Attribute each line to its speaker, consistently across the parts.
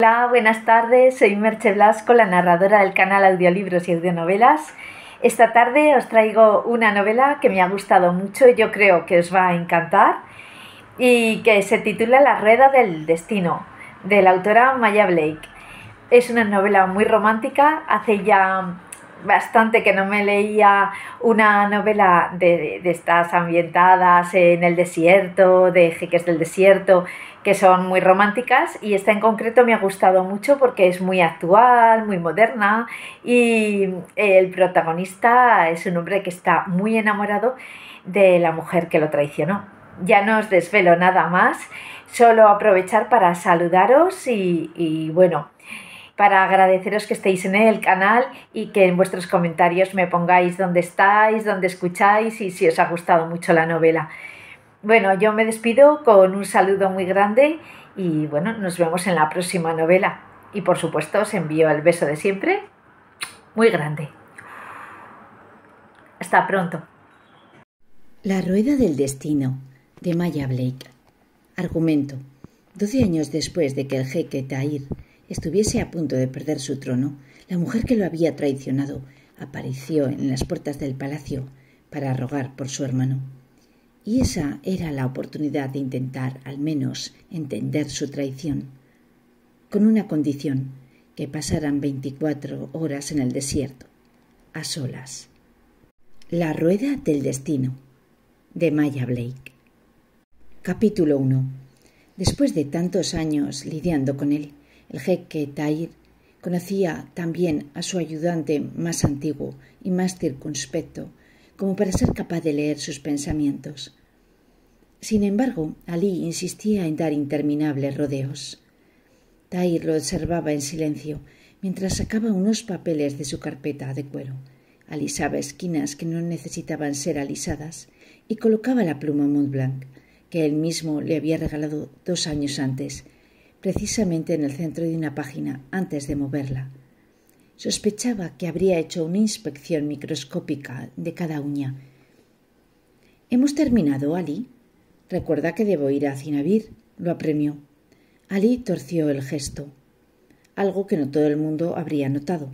Speaker 1: Hola, buenas tardes. Soy Merche Blasco, la narradora del canal Audiolibros y Audionovelas. Esta tarde os traigo una novela que me ha gustado mucho y yo creo que os va a encantar y que se titula La rueda del destino, de la autora Maya Blake. Es una novela muy romántica, hace ya bastante que no me leía una novela de, de, estas ambientadas en el desierto, de jeques del desierto, que son muy románticas y esta en concreto me ha gustado mucho porque es muy actual, muy moderna y eh, el protagonista es un hombre que está muy enamorado de la mujer que lo traicionó. Ya no os desvelo nada más, solo aprovechar para saludaros y, bueno, para agradeceros que estéis en el canal y que en vuestros comentarios me pongáis dónde estáis, dónde escucháis y si os ha gustado mucho la novela. Bueno, yo me despido con un saludo muy grande y bueno, nos vemos en la próxima novela. Y por supuesto os envío el beso de siempre, muy grande. Hasta pronto. La rueda del destino, de Maya Blake. Argumento. Doce años después de que el jeque Tahir estuviese a punto de perder su trono, la mujer que lo había traicionado apareció en las puertas del palacio para rogar por su hermano y esa era la oportunidad de intentar al menos entender su traición, con una condición que pasaran veinticuatro horas en el desierto, a solas. La rueda del destino de Maya Blake. Capítulo 1. Después de tantos años lidiando con él, el jeque Tair conocía también a su ayudante más antiguo y más circunspecto, como para ser capaz de leer sus pensamientos sin embargo, Alí insistía en dar interminables rodeos. Tahir lo observaba en silencio, mientras sacaba unos papeles de su carpeta de cuero, alisaba esquinas que no necesitaban ser alisadas y colocaba la pluma Montblanc, que él mismo le había regalado dos años antes, precisamente en el centro de una página antes de moverla. Sospechaba que habría hecho una inspección microscópica de cada uña. ¿Hemos terminado, Ali? Recuerda que debo ir a Zinabir. lo apremió. Ali torció el gesto, algo que no todo el mundo habría notado.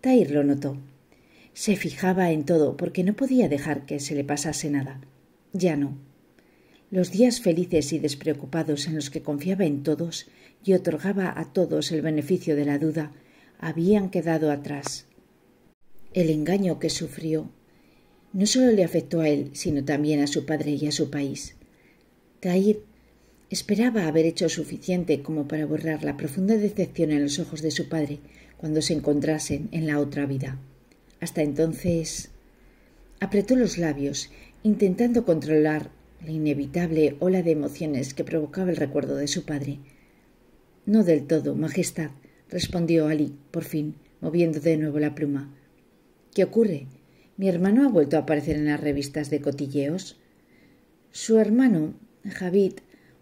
Speaker 1: Tair lo notó. Se fijaba en todo porque no podía dejar que se le pasase nada. Ya no. Los días felices y despreocupados en los que confiaba en todos y otorgaba a todos el beneficio de la duda habían quedado atrás. El engaño que sufrió no solo le afectó a él, sino también a su padre y a su país esperaba haber hecho suficiente como para borrar la profunda decepción en los ojos de su padre cuando se encontrasen en la otra vida. Hasta entonces. apretó los labios, intentando controlar la inevitable ola de emociones que provocaba el recuerdo de su padre. No del todo, Majestad, respondió Ali, por fin, moviendo de nuevo la pluma. ¿Qué ocurre? Mi hermano ha vuelto a aparecer en las revistas de cotilleos. Su hermano Javid,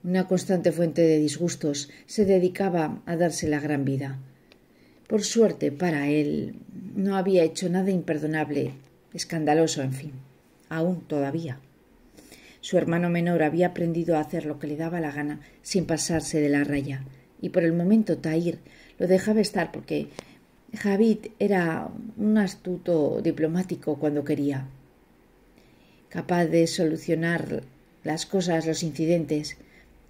Speaker 1: una constante fuente de disgustos, se dedicaba a darse la gran vida. Por suerte para él, no había hecho nada imperdonable, escandaloso, en fin, aún todavía. Su hermano menor había aprendido a hacer lo que le daba la gana sin pasarse de la raya, y por el momento Tahir lo dejaba estar porque Javid era un astuto diplomático cuando quería, capaz de solucionar las cosas, los incidentes,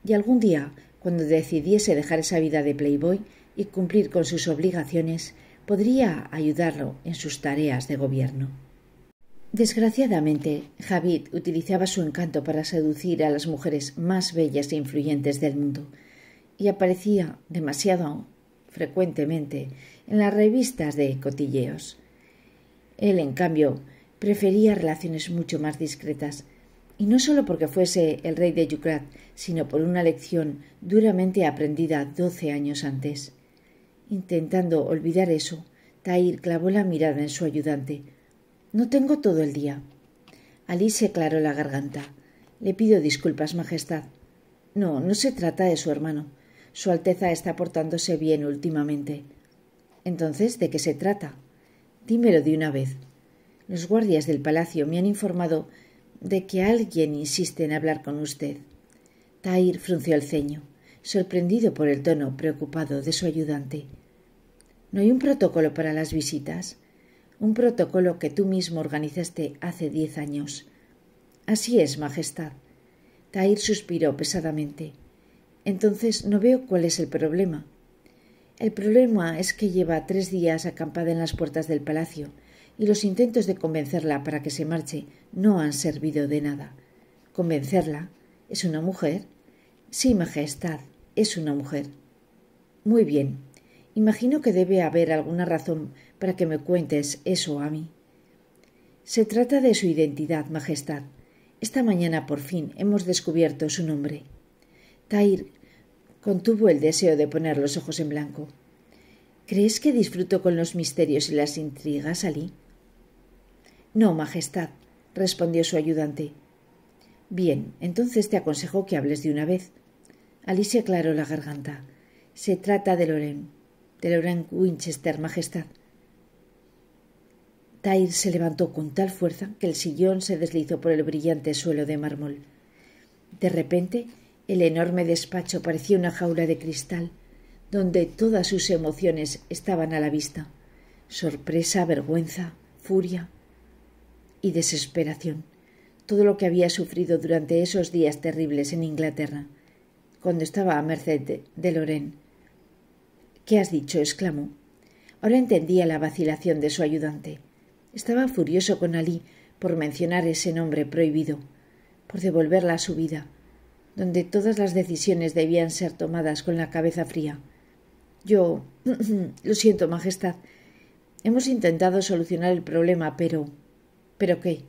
Speaker 1: y algún día, cuando decidiese dejar esa vida de playboy y cumplir con sus obligaciones, podría ayudarlo en sus tareas de gobierno. Desgraciadamente, Javid utilizaba su encanto para seducir a las mujeres más bellas e influyentes del mundo, y aparecía demasiado frecuentemente en las revistas de cotilleos. Él, en cambio, prefería relaciones mucho más discretas, no solo porque fuese el rey de Yucrat, sino por una lección duramente aprendida doce años antes. Intentando olvidar eso, Tair clavó la mirada en su ayudante. No tengo todo el día. Alí se aclaró la garganta. Le pido disculpas, Majestad. No, no se trata de su hermano. Su Alteza está portándose bien últimamente. Entonces, ¿de qué se trata? Dímelo de una vez. Los guardias del palacio me han informado de que alguien insiste en hablar con usted. Tair frunció el ceño, sorprendido por el tono preocupado de su ayudante. ¿No hay un protocolo para las visitas? Un protocolo que tú mismo organizaste hace diez años. Así es, Majestad. Tair suspiró pesadamente. Entonces no veo cuál es el problema. El problema es que lleva tres días acampada en las puertas del palacio, y los intentos de convencerla para que se marche no han servido de nada. Convencerla es una mujer. Sí, Majestad, es una mujer. Muy bien. Imagino que debe haber alguna razón para que me cuentes eso a mí. Se trata de su identidad, Majestad. Esta mañana por fin hemos descubierto su nombre. Tair contuvo el deseo de poner los ojos en blanco. ¿Crees que disfruto con los misterios y las intrigas, Ali? No, Majestad, respondió su ayudante. Bien, entonces te aconsejo que hables de una vez. Alicia aclaró la garganta. Se trata de Loren, de Loren Winchester, Majestad. Tair se levantó con tal fuerza que el sillón se deslizó por el brillante suelo de mármol. De repente, el enorme despacho parecía una jaula de cristal, donde todas sus emociones estaban a la vista sorpresa, vergüenza, furia, y desesperación, todo lo que había sufrido durante esos días terribles en Inglaterra, cuando estaba a merced de, Loren ¿Qué has dicho? exclamó. Ahora entendía la vacilación de su ayudante. Estaba furioso con Alí por mencionar ese nombre prohibido, por devolverla a su vida, donde todas las decisiones debían ser tomadas con la cabeza fría. Yo. lo siento, Majestad. Hemos intentado solucionar el problema, pero. ¿Pero qué?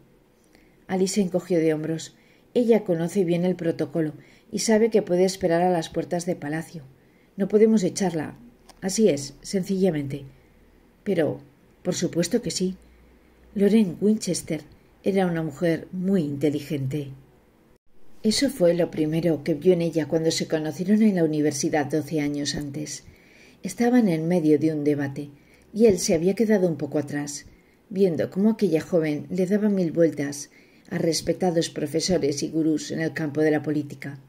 Speaker 1: Alice encogió de hombros. Ella conoce bien el protocolo y sabe que puede esperar a las puertas de palacio. No podemos echarla. Así es, sencillamente. Pero, por supuesto que sí. Loren Winchester era una mujer muy inteligente. Eso fue lo primero que vio en ella cuando se conocieron en la universidad doce años antes. Estaban en medio de un debate, y él se había quedado un poco atrás viendo cómo aquella joven le daba mil vueltas a respetados profesores y gurús en el campo de la política.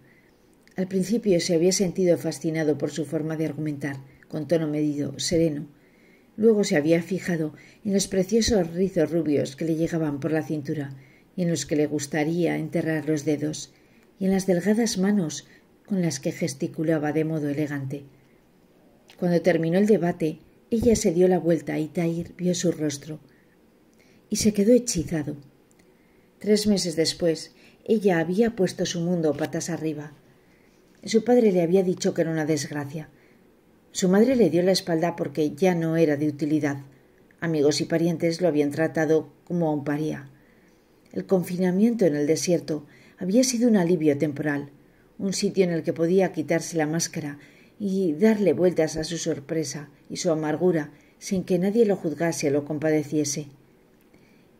Speaker 1: Al principio se había sentido fascinado por su forma de argumentar, con tono medido, sereno. Luego se había fijado en los preciosos rizos rubios que le llegaban por la cintura y en los que le gustaría enterrar los dedos, y en las delgadas manos con las que gesticulaba de modo elegante. Cuando terminó el debate, ella se dio la vuelta y Tair vio su rostro, y se quedó hechizado. Tres meses después, ella había puesto su mundo patas arriba. Su padre le había dicho que era una desgracia. Su madre le dio la espalda porque ya no era de utilidad. Amigos y parientes lo habían tratado como a un paría. El confinamiento en el desierto había sido un alivio temporal, un sitio en el que podía quitarse la máscara y darle vueltas a su sorpresa y su amargura sin que nadie lo juzgase o lo compadeciese.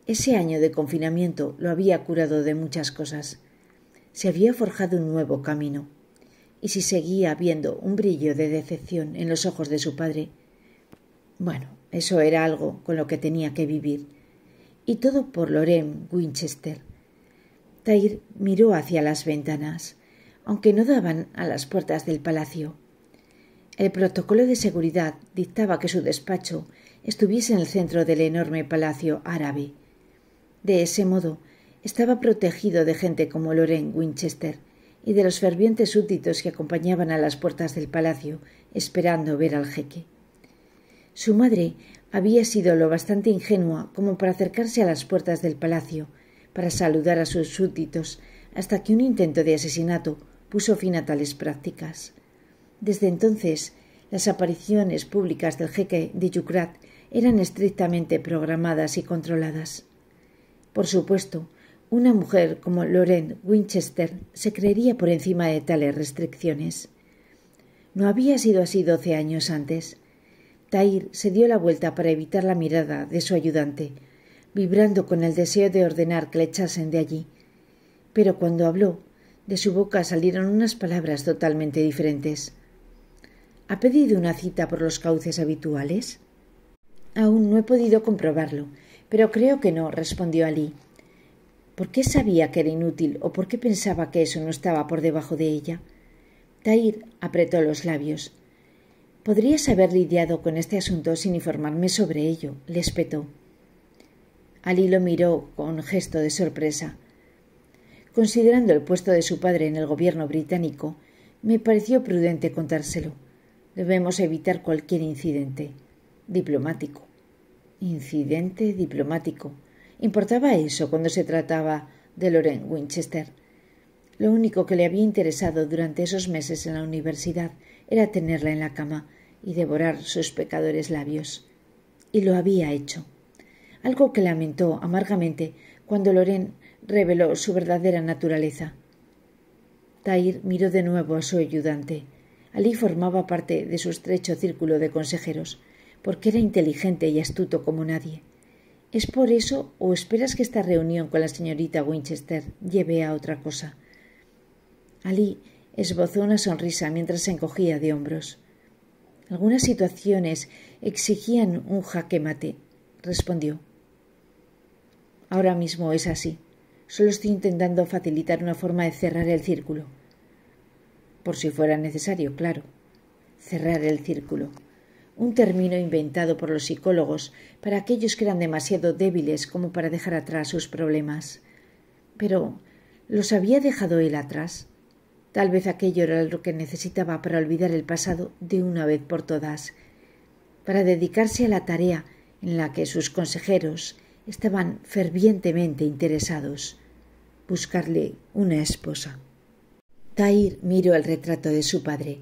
Speaker 1: Ese año de confinamiento lo había curado de muchas cosas. Se había forjado un nuevo camino. Y si seguía viendo un brillo de decepción en los ojos de su padre, bueno, eso era algo con lo que tenía que vivir. Y todo por Lorem Winchester. Tair miró hacia las ventanas, aunque no daban a las puertas del palacio. El protocolo de seguridad dictaba que su despacho estuviese en el centro del enorme palacio árabe, de ese modo, estaba protegido de gente como Loren Winchester y de los fervientes súbditos que acompañaban a las puertas del palacio, esperando ver al jeque. Su madre había sido lo bastante ingenua como para acercarse a las puertas del palacio, para saludar a sus súbditos, hasta que un intento de asesinato puso fin a tales prácticas. Desde entonces, las apariciones públicas del jeque de Yucrat eran estrictamente programadas y controladas. Por supuesto, una mujer como Lorraine Winchester se creería por encima de tales restricciones. No había sido así doce años antes. Tair se dio la vuelta para evitar la mirada de su ayudante, vibrando con el deseo de ordenar que le echasen de allí. Pero cuando habló, de su boca salieron unas palabras totalmente diferentes. ¿Ha pedido una cita por los cauces habituales? Aún no he podido comprobarlo, pero creo que no, respondió Alí. ¿Por qué sabía que era inútil o por qué pensaba que eso no estaba por debajo de ella? Tair apretó los labios. Podrías haber lidiado con este asunto sin informarme sobre ello, le espetó. Alí lo miró con gesto de sorpresa. Considerando el puesto de su padre en el gobierno británico, me pareció prudente contárselo. Debemos evitar cualquier incidente diplomático incidente diplomático. Importaba eso cuando se trataba de Loren Winchester. Lo único que le había interesado durante esos meses en la universidad era tenerla en la cama y devorar sus pecadores labios. Y lo había hecho. Algo que lamentó amargamente cuando Loren reveló su verdadera naturaleza. Tair miró de nuevo a su ayudante. Ali formaba parte de su estrecho círculo de consejeros porque era inteligente y astuto como nadie. ¿Es por eso o esperas que esta reunión con la señorita Winchester lleve a otra cosa? Ali esbozó una sonrisa mientras se encogía de hombros. Algunas situaciones exigían un jaque mate, respondió. Ahora mismo es así. Solo estoy intentando facilitar una forma de cerrar el círculo. Por si fuera necesario, claro. Cerrar el círculo un término inventado por los psicólogos para aquellos que eran demasiado débiles como para dejar atrás sus problemas. Pero ¿los había dejado él atrás? Tal vez aquello era lo que necesitaba para olvidar el pasado de una vez por todas, para dedicarse a la tarea en la que sus consejeros estaban fervientemente interesados buscarle una esposa. Tair miró el retrato de su padre,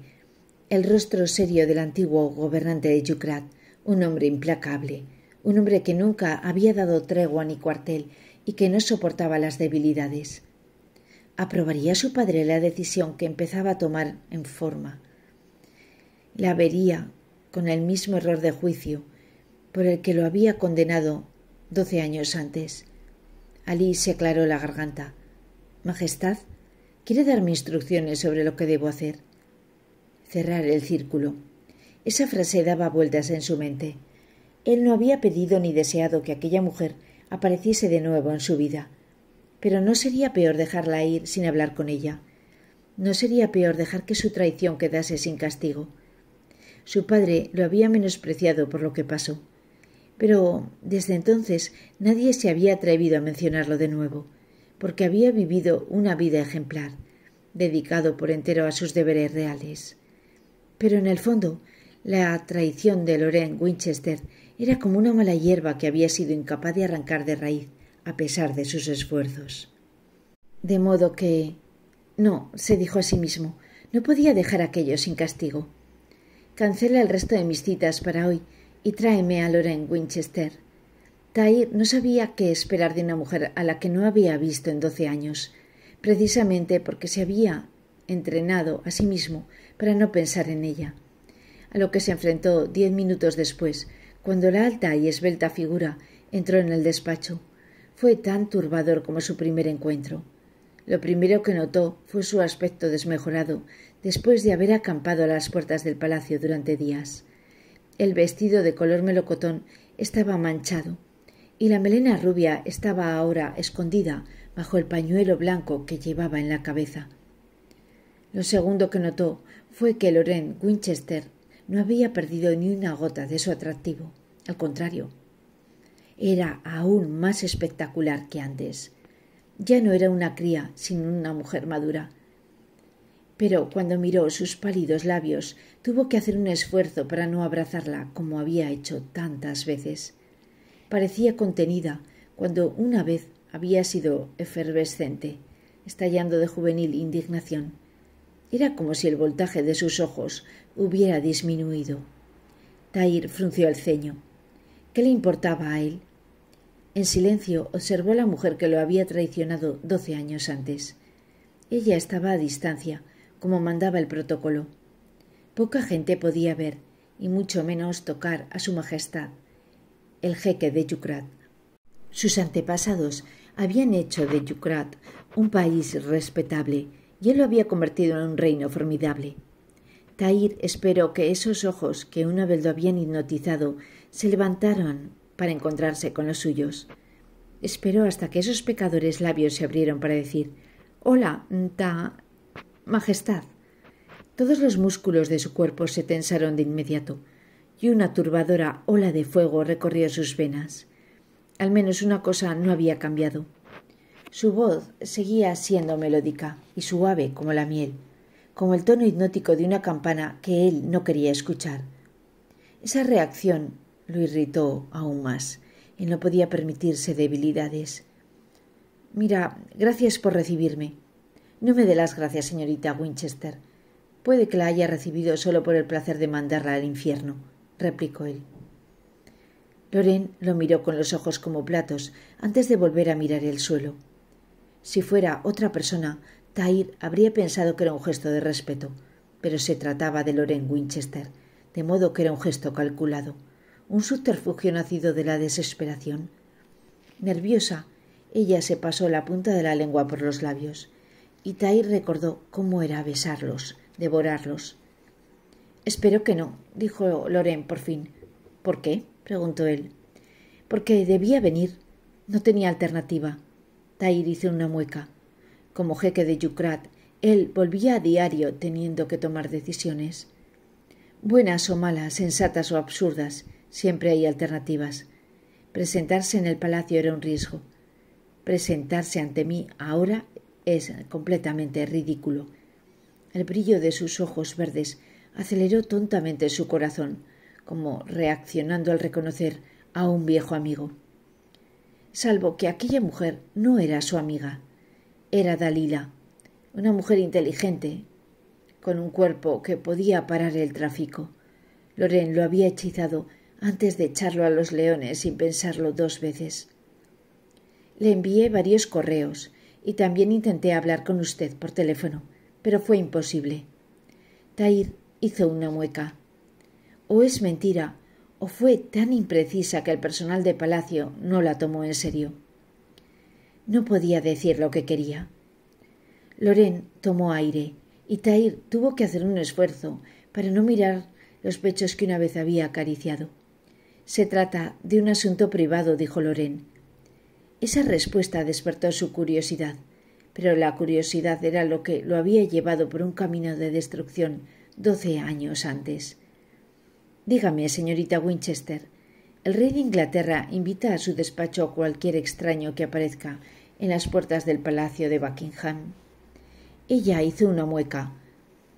Speaker 1: el rostro serio del antiguo gobernante de Yucrat, un hombre implacable, un hombre que nunca había dado tregua ni cuartel y que no soportaba las debilidades. ¿Aprobaría su padre la decisión que empezaba a tomar en forma? La vería con el mismo error de juicio por el que lo había condenado doce años antes. Alí se aclaró la garganta. Majestad, ¿quiere darme instrucciones sobre lo que debo hacer? cerrar el círculo. Esa frase daba vueltas en su mente. Él no había pedido ni deseado que aquella mujer apareciese de nuevo en su vida. Pero no sería peor dejarla ir sin hablar con ella. No sería peor dejar que su traición quedase sin castigo. Su padre lo había menospreciado por lo que pasó. Pero desde entonces nadie se había atrevido a mencionarlo de nuevo, porque había vivido una vida ejemplar, dedicado por entero a sus deberes reales. Pero en el fondo, la traición de Lorraine Winchester era como una mala hierba que había sido incapaz de arrancar de raíz a pesar de sus esfuerzos. De modo que. No, se dijo a sí mismo, no podía dejar aquello sin castigo. Cancela el resto de mis citas para hoy y tráeme a Lorraine Winchester. Tair no sabía qué esperar de una mujer a la que no había visto en doce años, precisamente porque se había entrenado a sí mismo para no pensar en ella, a lo que se enfrentó diez minutos después, cuando la alta y esbelta figura entró en el despacho. Fue tan turbador como su primer encuentro. Lo primero que notó fue su aspecto desmejorado, después de haber acampado a las puertas del palacio durante días. El vestido de color melocotón estaba manchado, y la melena rubia estaba ahora escondida bajo el pañuelo blanco que llevaba en la cabeza. Lo segundo que notó fue que Loren Winchester no había perdido ni una gota de su atractivo. Al contrario, era aún más espectacular que antes. Ya no era una cría, sino una mujer madura. Pero cuando miró sus pálidos labios, tuvo que hacer un esfuerzo para no abrazarla como había hecho tantas veces. Parecía contenida cuando una vez había sido efervescente, estallando de juvenil indignación. Era como si el voltaje de sus ojos hubiera disminuido. Tair frunció el ceño. ¿Qué le importaba a él? En silencio observó la mujer que lo había traicionado doce años antes. Ella estaba a distancia, como mandaba el protocolo. Poca gente podía ver, y mucho menos tocar a su majestad, el jeque de Yukrat. Sus antepasados habían hecho de Yukrat un país respetable, él lo había convertido en un reino formidable. Tair esperó que esos ojos que una vez lo habían hipnotizado se levantaron para encontrarse con los suyos. Esperó hasta que esos pecadores labios se abrieron para decir Hola, ta Majestad. Todos los músculos de su cuerpo se tensaron de inmediato, y una turbadora ola de fuego recorrió sus venas. Al menos una cosa no había cambiado. Su voz seguía siendo melódica y suave como la miel, como el tono hipnótico de una campana que él no quería escuchar. Esa reacción lo irritó aún más y no podía permitirse debilidades. Mira, gracias por recibirme. No me dé las gracias, señorita Winchester. Puede que la haya recibido solo por el placer de mandarla al infierno, replicó él. Loren lo miró con los ojos como platos antes de volver a mirar el suelo. Si fuera otra persona, Tair habría pensado que era un gesto de respeto, pero se trataba de Loren Winchester, de modo que era un gesto calculado, un subterfugio nacido de la desesperación. Nerviosa, ella se pasó la punta de la lengua por los labios, y Tair recordó cómo era besarlos, devorarlos. Espero que no, dijo Loren por fin. ¿Por qué? preguntó él. Porque debía venir. No tenía alternativa. Tair hizo una mueca. Como jeque de Yucrat, él volvía a diario teniendo que tomar decisiones. Buenas o malas, sensatas o absurdas, siempre hay alternativas. Presentarse en el palacio era un riesgo. Presentarse ante mí ahora es completamente ridículo. El brillo de sus ojos verdes aceleró tontamente su corazón, como reaccionando al reconocer a un viejo amigo salvo que aquella mujer no era su amiga. Era Dalila, una mujer inteligente, con un cuerpo que podía parar el tráfico. Loren lo había hechizado antes de echarlo a los leones sin pensarlo dos veces. Le envié varios correos y también intenté hablar con usted por teléfono, pero fue imposible. Tair hizo una mueca. O es mentira, o fue tan imprecisa que el personal de palacio no la tomó en serio. No podía decir lo que quería. Loren tomó aire y Tair tuvo que hacer un esfuerzo para no mirar los pechos que una vez había acariciado. Se trata de un asunto privado, dijo Loren. Esa respuesta despertó su curiosidad, pero la curiosidad era lo que lo había llevado por un camino de destrucción doce años antes. Dígame, señorita Winchester, el rey de Inglaterra invita a su despacho a cualquier extraño que aparezca en las puertas del palacio de Buckingham. Ella hizo una mueca.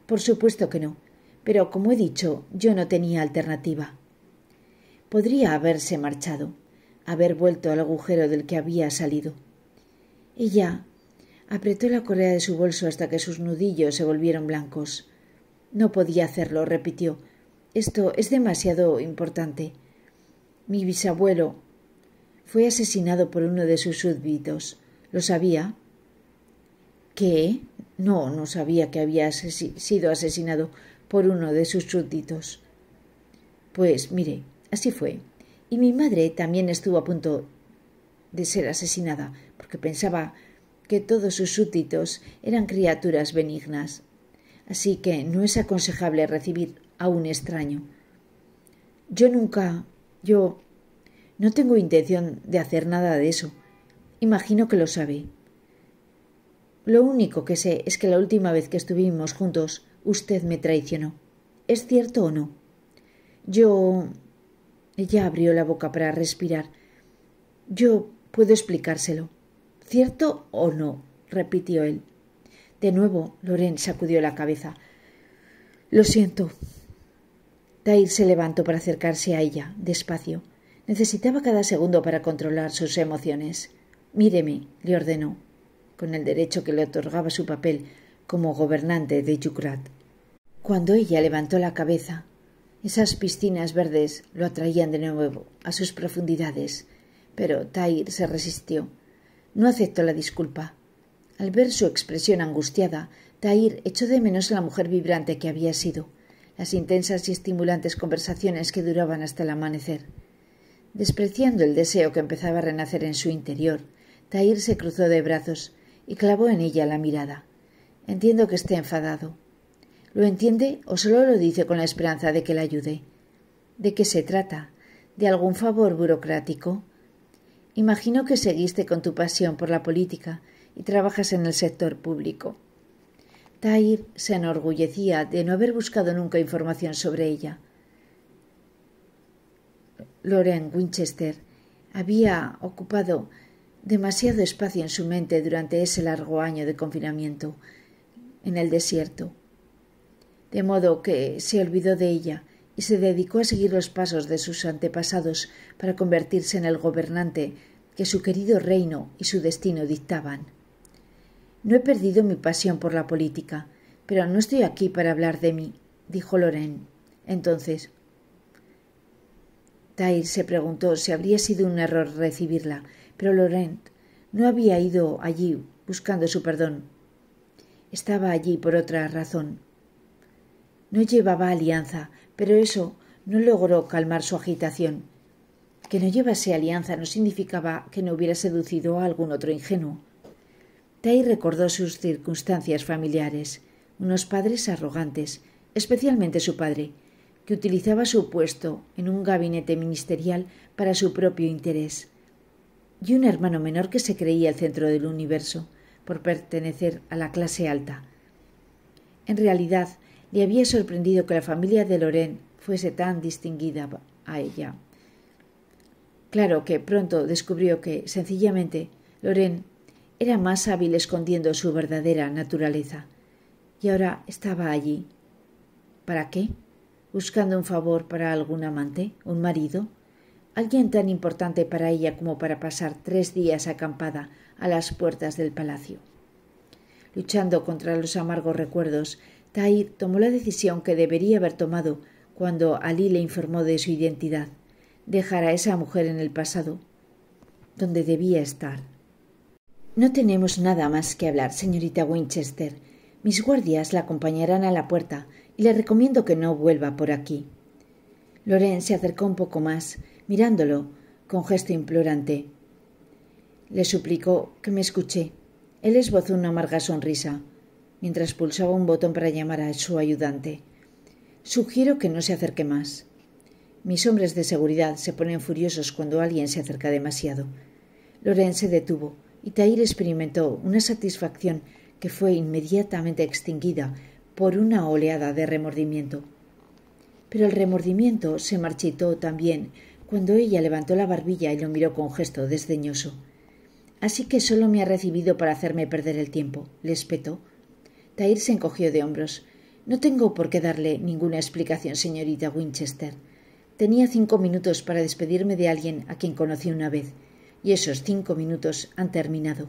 Speaker 1: Por supuesto que no, pero como he dicho, yo no tenía alternativa. Podría haberse marchado, haber vuelto al agujero del que había salido. Ella apretó la correa de su bolso hasta que sus nudillos se volvieron blancos. No podía hacerlo, repitió, esto es demasiado importante. Mi bisabuelo fue asesinado por uno de sus súbditos. ¿Lo sabía? ¿Qué? No, no sabía que había sido asesinado por uno de sus súbditos. Pues mire, así fue. Y mi madre también estuvo a punto de ser asesinada, porque pensaba que todos sus súbditos eran criaturas benignas. Así que no es aconsejable recibir a un extraño. Yo nunca. yo. no tengo intención de hacer nada de eso. Imagino que lo sabe. Lo único que sé es que la última vez que estuvimos juntos usted me traicionó. ¿Es cierto o no? Yo. Ella abrió la boca para respirar. Yo puedo explicárselo. ¿Cierto o no? repitió él. De nuevo, Loren sacudió la cabeza. Lo siento, Tair se levantó para acercarse a ella, despacio. Necesitaba cada segundo para controlar sus emociones. Míreme, le ordenó, con el derecho que le otorgaba su papel como gobernante de Yukrat. Cuando ella levantó la cabeza, esas piscinas verdes lo atraían de nuevo a sus profundidades, pero Tair se resistió. No aceptó la disculpa. Al ver su expresión angustiada, Tair echó de menos a la mujer vibrante que había sido las intensas y estimulantes conversaciones que duraban hasta el amanecer. Despreciando el deseo que empezaba a renacer en su interior, Tair se cruzó de brazos y clavó en ella la mirada. Entiendo que esté enfadado. ¿Lo entiende o solo lo dice con la esperanza de que la ayude? ¿De qué se trata? ¿De algún favor burocrático? Imagino que seguiste con tu pasión por la política y trabajas en el sector público. Tair se enorgullecía de no haber buscado nunca información sobre ella. Loren Winchester había ocupado demasiado espacio en su mente durante ese largo año de confinamiento en el desierto, de modo que se olvidó de ella y se dedicó a seguir los pasos de sus antepasados para convertirse en el gobernante que su querido reino y su destino dictaban. No he perdido mi pasión por la política, pero no estoy aquí para hablar de mí, dijo Lorent. Entonces. Tair se preguntó si habría sido un error recibirla, pero Lorent no había ido allí buscando su perdón. Estaba allí por otra razón. No llevaba alianza, pero eso no logró calmar su agitación. Que no llevase alianza no significaba que no hubiera seducido a algún otro ingenuo. Tay recordó sus circunstancias familiares, unos padres arrogantes, especialmente su padre, que utilizaba su puesto en un gabinete ministerial para su propio interés, y un hermano menor que se creía el centro del universo por pertenecer a la clase alta. En realidad, le había sorprendido que la familia de Loren fuese tan distinguida a ella. Claro que pronto descubrió que, sencillamente, Lorraine era más hábil escondiendo su verdadera naturaleza. Y ahora estaba allí. ¿Para qué? ¿Buscando un favor para algún amante? ¿Un marido? ¿Alguien tan importante para ella como para pasar tres días acampada a las puertas del palacio? Luchando contra los amargos recuerdos, Tahir tomó la decisión que debería haber tomado cuando Ali le informó de su identidad, dejar a esa mujer en el pasado, donde debía estar. No tenemos nada más que hablar, señorita Winchester. Mis guardias la acompañarán a la puerta y le recomiendo que no vuelva por aquí. Loren se acercó un poco más, mirándolo con gesto implorante. Le suplicó que me escuché. Él esbozó una amarga sonrisa, mientras pulsaba un botón para llamar a su ayudante. Sugiero que no se acerque más. Mis hombres de seguridad se ponen furiosos cuando alguien se acerca demasiado. Loren se detuvo y experimentó una satisfacción que fue inmediatamente extinguida por una oleada de remordimiento. Pero el remordimiento se marchitó también cuando ella levantó la barbilla y lo miró con gesto desdeñoso. Así que solo me ha recibido para hacerme perder el tiempo, le espetó. Tair se encogió de hombros. No tengo por qué darle ninguna explicación, señorita Winchester. Tenía cinco minutos para despedirme de alguien a quien conocí una vez y esos cinco minutos han terminado.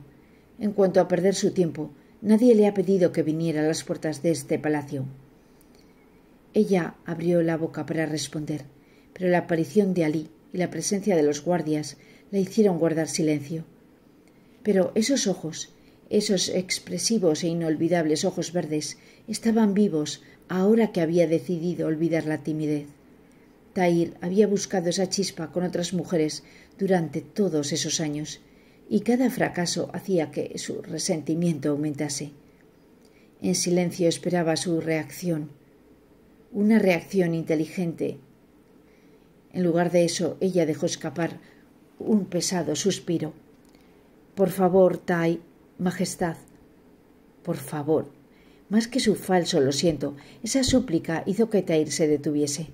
Speaker 1: En cuanto a perder su tiempo, nadie le ha pedido que viniera a las puertas de este palacio. Ella abrió la boca para responder, pero la aparición de Alí y la presencia de los guardias la hicieron guardar silencio. Pero esos ojos, esos expresivos e inolvidables ojos verdes, estaban vivos ahora que había decidido olvidar la timidez. Tahir había buscado esa chispa con otras mujeres durante todos esos años, y cada fracaso hacía que su resentimiento aumentase. En silencio esperaba su reacción, una reacción inteligente. En lugar de eso, ella dejó escapar un pesado suspiro. Por favor, Tai, Majestad, por favor. Más que su falso lo siento, esa súplica hizo que Tair se detuviese.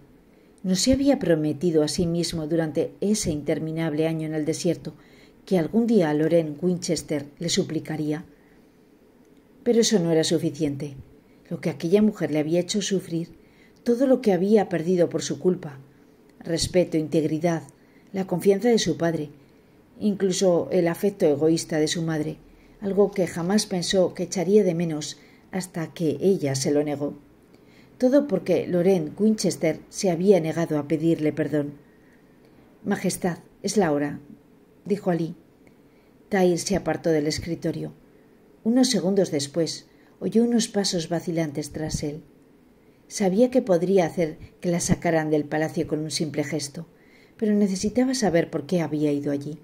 Speaker 1: No se había prometido a sí mismo durante ese interminable año en el desierto que algún día Loren Winchester le suplicaría. Pero eso no era suficiente. Lo que aquella mujer le había hecho sufrir, todo lo que había perdido por su culpa, respeto, integridad, la confianza de su padre, incluso el afecto egoísta de su madre, algo que jamás pensó que echaría de menos hasta que ella se lo negó todo porque Lorraine Winchester se había negado a pedirle perdón. Majestad, es la hora, dijo Ali. Tair se apartó del escritorio. Unos segundos después oyó unos pasos vacilantes tras él. Sabía que podría hacer que la sacaran del palacio con un simple gesto, pero necesitaba saber por qué había ido allí.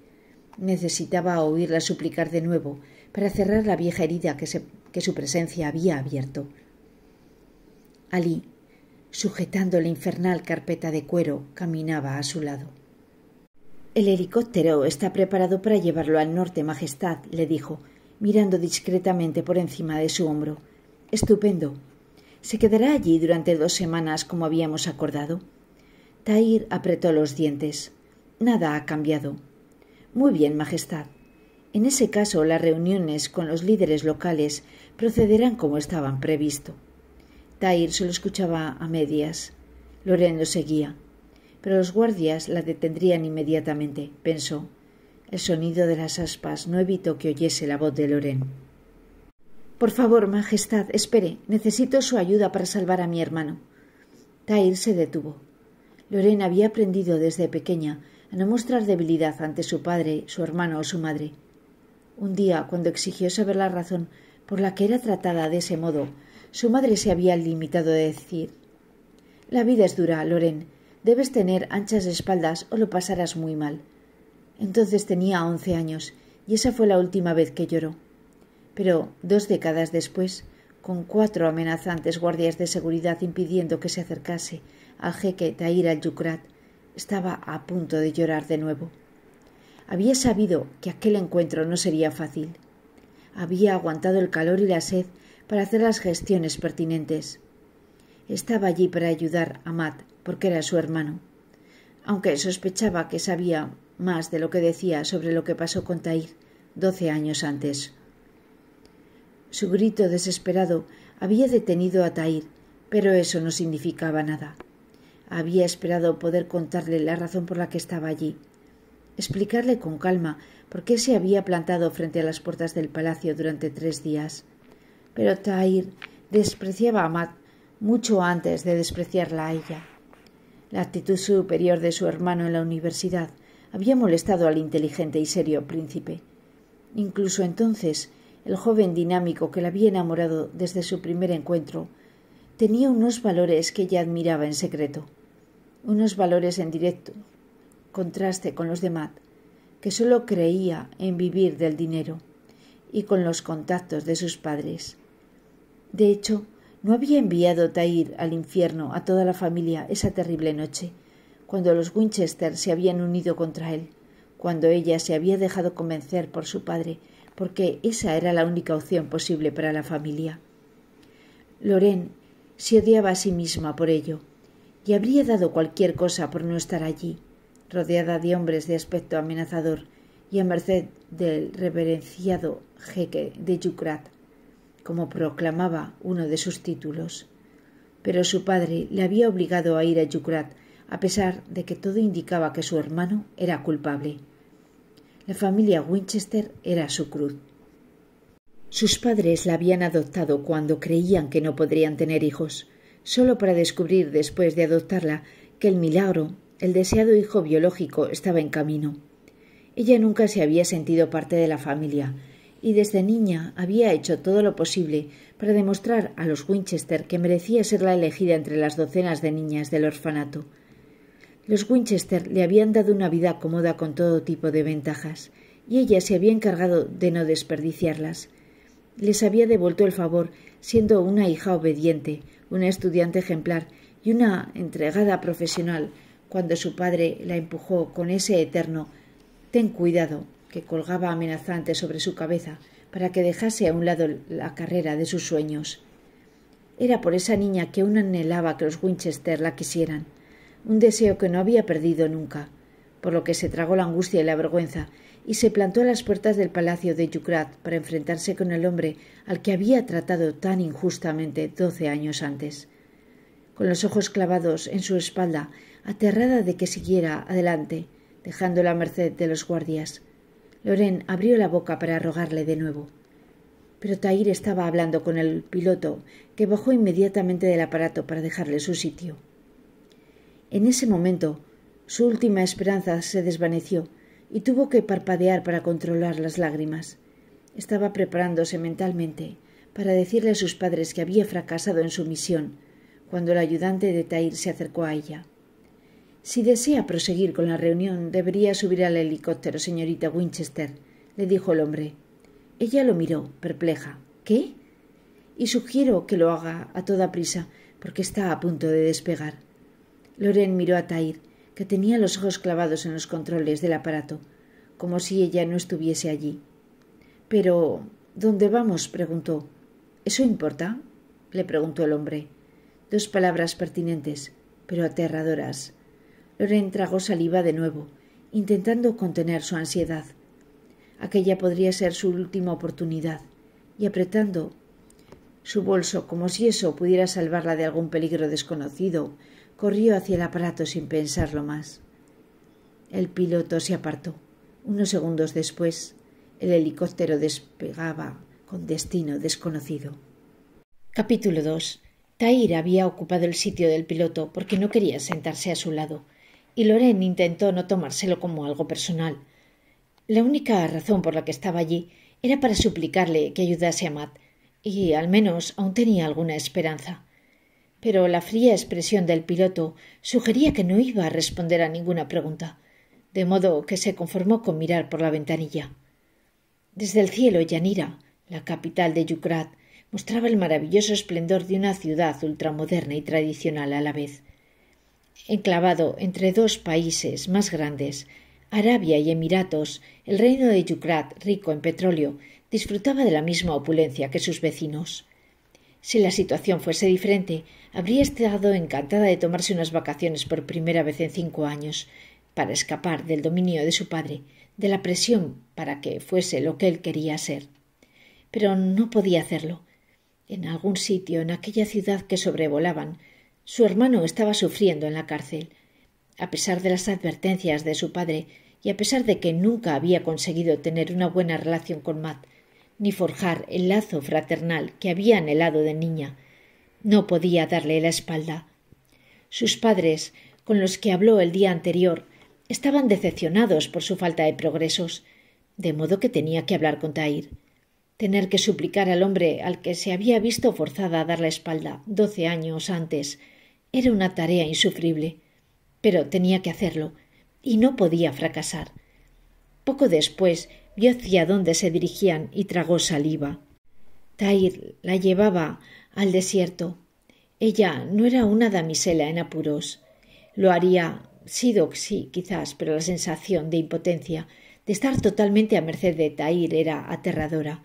Speaker 1: Necesitaba oírla suplicar de nuevo para cerrar la vieja herida que, que su presencia había abierto. Ali, sujetando la infernal carpeta de cuero, caminaba a su lado. El helicóptero está preparado para llevarlo al norte, Majestad, le dijo, mirando discretamente por encima de su hombro. Estupendo. Se quedará allí durante dos semanas como habíamos acordado. Tair apretó los dientes. Nada ha cambiado. Muy bien, Majestad. En ese caso, las reuniones con los líderes locales procederán como estaban previsto. Tair lo escuchaba a medias. Loren seguía. Pero los guardias la detendrían inmediatamente, pensó. El sonido de las aspas no evitó que oyese la voz de Loren. Por favor, Majestad, espere. Necesito su ayuda para salvar a mi hermano. Tair se detuvo. Loren había aprendido desde pequeña a no mostrar debilidad ante su padre, su hermano o su madre. Un día, cuando exigió saber la razón por la que era tratada de ese modo, su madre se había limitado a decir La vida es dura, Loren. Debes tener anchas espaldas o lo pasarás muy mal. Entonces tenía once años, y esa fue la última vez que lloró. Pero dos décadas después, con cuatro amenazantes guardias de seguridad impidiendo que se acercase al jeque Tahir al Yucrat, estaba a punto de llorar de nuevo. Había sabido que aquel encuentro no sería fácil. Había aguantado el calor y la sed para hacer las gestiones pertinentes. Estaba allí para ayudar a Matt porque era su hermano, aunque sospechaba que sabía más de lo que decía sobre lo que pasó con Tair doce años antes. Su grito desesperado había detenido a Tair, pero eso no significaba nada. Había esperado poder contarle la razón por la que estaba allí, explicarle con calma por qué se había plantado frente a las puertas del palacio durante tres días, pero Tair despreciaba a Matt mucho antes de despreciarla a ella. La actitud superior de su hermano en la universidad había molestado al inteligente y serio príncipe. Incluso entonces, el joven dinámico que la había enamorado desde su primer encuentro tenía unos valores que ella admiraba en secreto, unos valores en directo contraste con los de Matt, que solo creía en vivir del dinero y con los contactos de sus padres. De hecho, ¿no había enviado Tair al infierno a toda la familia esa terrible noche, cuando los Winchester se habían unido contra él, cuando ella se había dejado convencer por su padre, porque esa era la única opción posible para la familia? Loren se odiaba a sí misma por ello, y habría dado cualquier cosa por no estar allí, rodeada de hombres de aspecto amenazador y a merced del reverenciado jeque de como proclamaba uno de sus títulos. Pero su padre le había obligado a ir a Yucrat, a pesar de que todo indicaba que su hermano era culpable. La familia Winchester era su cruz. Sus padres la habían adoptado cuando creían que no podrían tener hijos, solo para descubrir después de adoptarla que el milagro, el deseado hijo biológico, estaba en camino. Ella nunca se había sentido parte de la familia, y desde niña había hecho todo lo posible para demostrar a los Winchester que merecía ser la elegida entre las docenas de niñas del orfanato. Los Winchester le habían dado una vida cómoda con todo tipo de ventajas, y ella se había encargado de no desperdiciarlas. Les había devuelto el favor, siendo una hija obediente, una estudiante ejemplar y una entregada profesional, cuando su padre la empujó con ese eterno Ten cuidado, que colgaba amenazante sobre su cabeza para que dejase a un lado la carrera de sus sueños. Era por esa niña que aún anhelaba que los Winchester la quisieran, un deseo que no había perdido nunca, por lo que se tragó la angustia y la vergüenza y se plantó a las puertas del palacio de Yucrat para enfrentarse con el hombre al que había tratado tan injustamente doce años antes. Con los ojos clavados en su espalda, aterrada de que siguiera adelante, dejando la merced de los guardias. Loren abrió la boca para rogarle de nuevo. Pero Tair estaba hablando con el piloto, que bajó inmediatamente del aparato para dejarle su sitio. En ese momento, su última esperanza se desvaneció y tuvo que parpadear para controlar las lágrimas. Estaba preparándose mentalmente para decirle a sus padres que había fracasado en su misión, cuando el ayudante de Tair se acercó a ella. Si desea proseguir con la reunión, debería subir al helicóptero, señorita Winchester, le dijo el hombre. Ella lo miró, perpleja. ¿Qué? Y sugiero que lo haga a toda prisa, porque está a punto de despegar. Loren miró a Tair, que tenía los ojos clavados en los controles del aparato, como si ella no estuviese allí. Pero. ¿Dónde vamos? preguntó. ¿Eso importa? le preguntó el hombre. Dos palabras pertinentes, pero aterradoras Loren saliva de nuevo, intentando contener su ansiedad. Aquella podría ser su última oportunidad, y apretando su bolso como si eso pudiera salvarla de algún peligro desconocido, corrió hacia el aparato sin pensarlo más. El piloto se apartó. Unos segundos después, el helicóptero despegaba con destino desconocido. Capítulo 2. Tair había ocupado el sitio del piloto porque no quería sentarse a su lado, y Loren intentó no tomárselo como algo personal. La única razón por la que estaba allí era para suplicarle que ayudase a Matt, y al menos aún tenía alguna esperanza. Pero la fría expresión del piloto sugería que no iba a responder a ninguna pregunta, de modo que se conformó con mirar por la ventanilla. Desde el cielo, Yanira, la capital de Yukrat, mostraba el maravilloso esplendor de una ciudad ultramoderna y tradicional a la vez enclavado entre dos países más grandes, Arabia y Emiratos, el reino de Yucrat, rico en petróleo, disfrutaba de la misma opulencia que sus vecinos. Si la situación fuese diferente, habría estado encantada de tomarse unas vacaciones por primera vez en cinco años, para escapar del dominio de su padre, de la presión para que fuese lo que él quería ser. Pero no podía hacerlo. En algún sitio, en aquella ciudad que sobrevolaban, su hermano estaba sufriendo en la cárcel. A pesar de las advertencias de su padre y a pesar de que nunca había conseguido tener una buena relación con Matt, ni forjar el lazo fraternal que había anhelado de niña, no podía darle la espalda. Sus padres, con los que habló el día anterior, estaban decepcionados por su falta de progresos, de modo que tenía que hablar con Tair. Tener que suplicar al hombre al que se había visto forzada a dar la espalda doce años antes era una tarea insufrible, pero tenía que hacerlo, y no podía fracasar. Poco después vio hacia dónde se dirigían y tragó saliva. Tair la llevaba al desierto. Ella no era una damisela en apuros. Lo haría sido sí, quizás, pero la sensación de impotencia, de estar totalmente a merced de Tair era aterradora.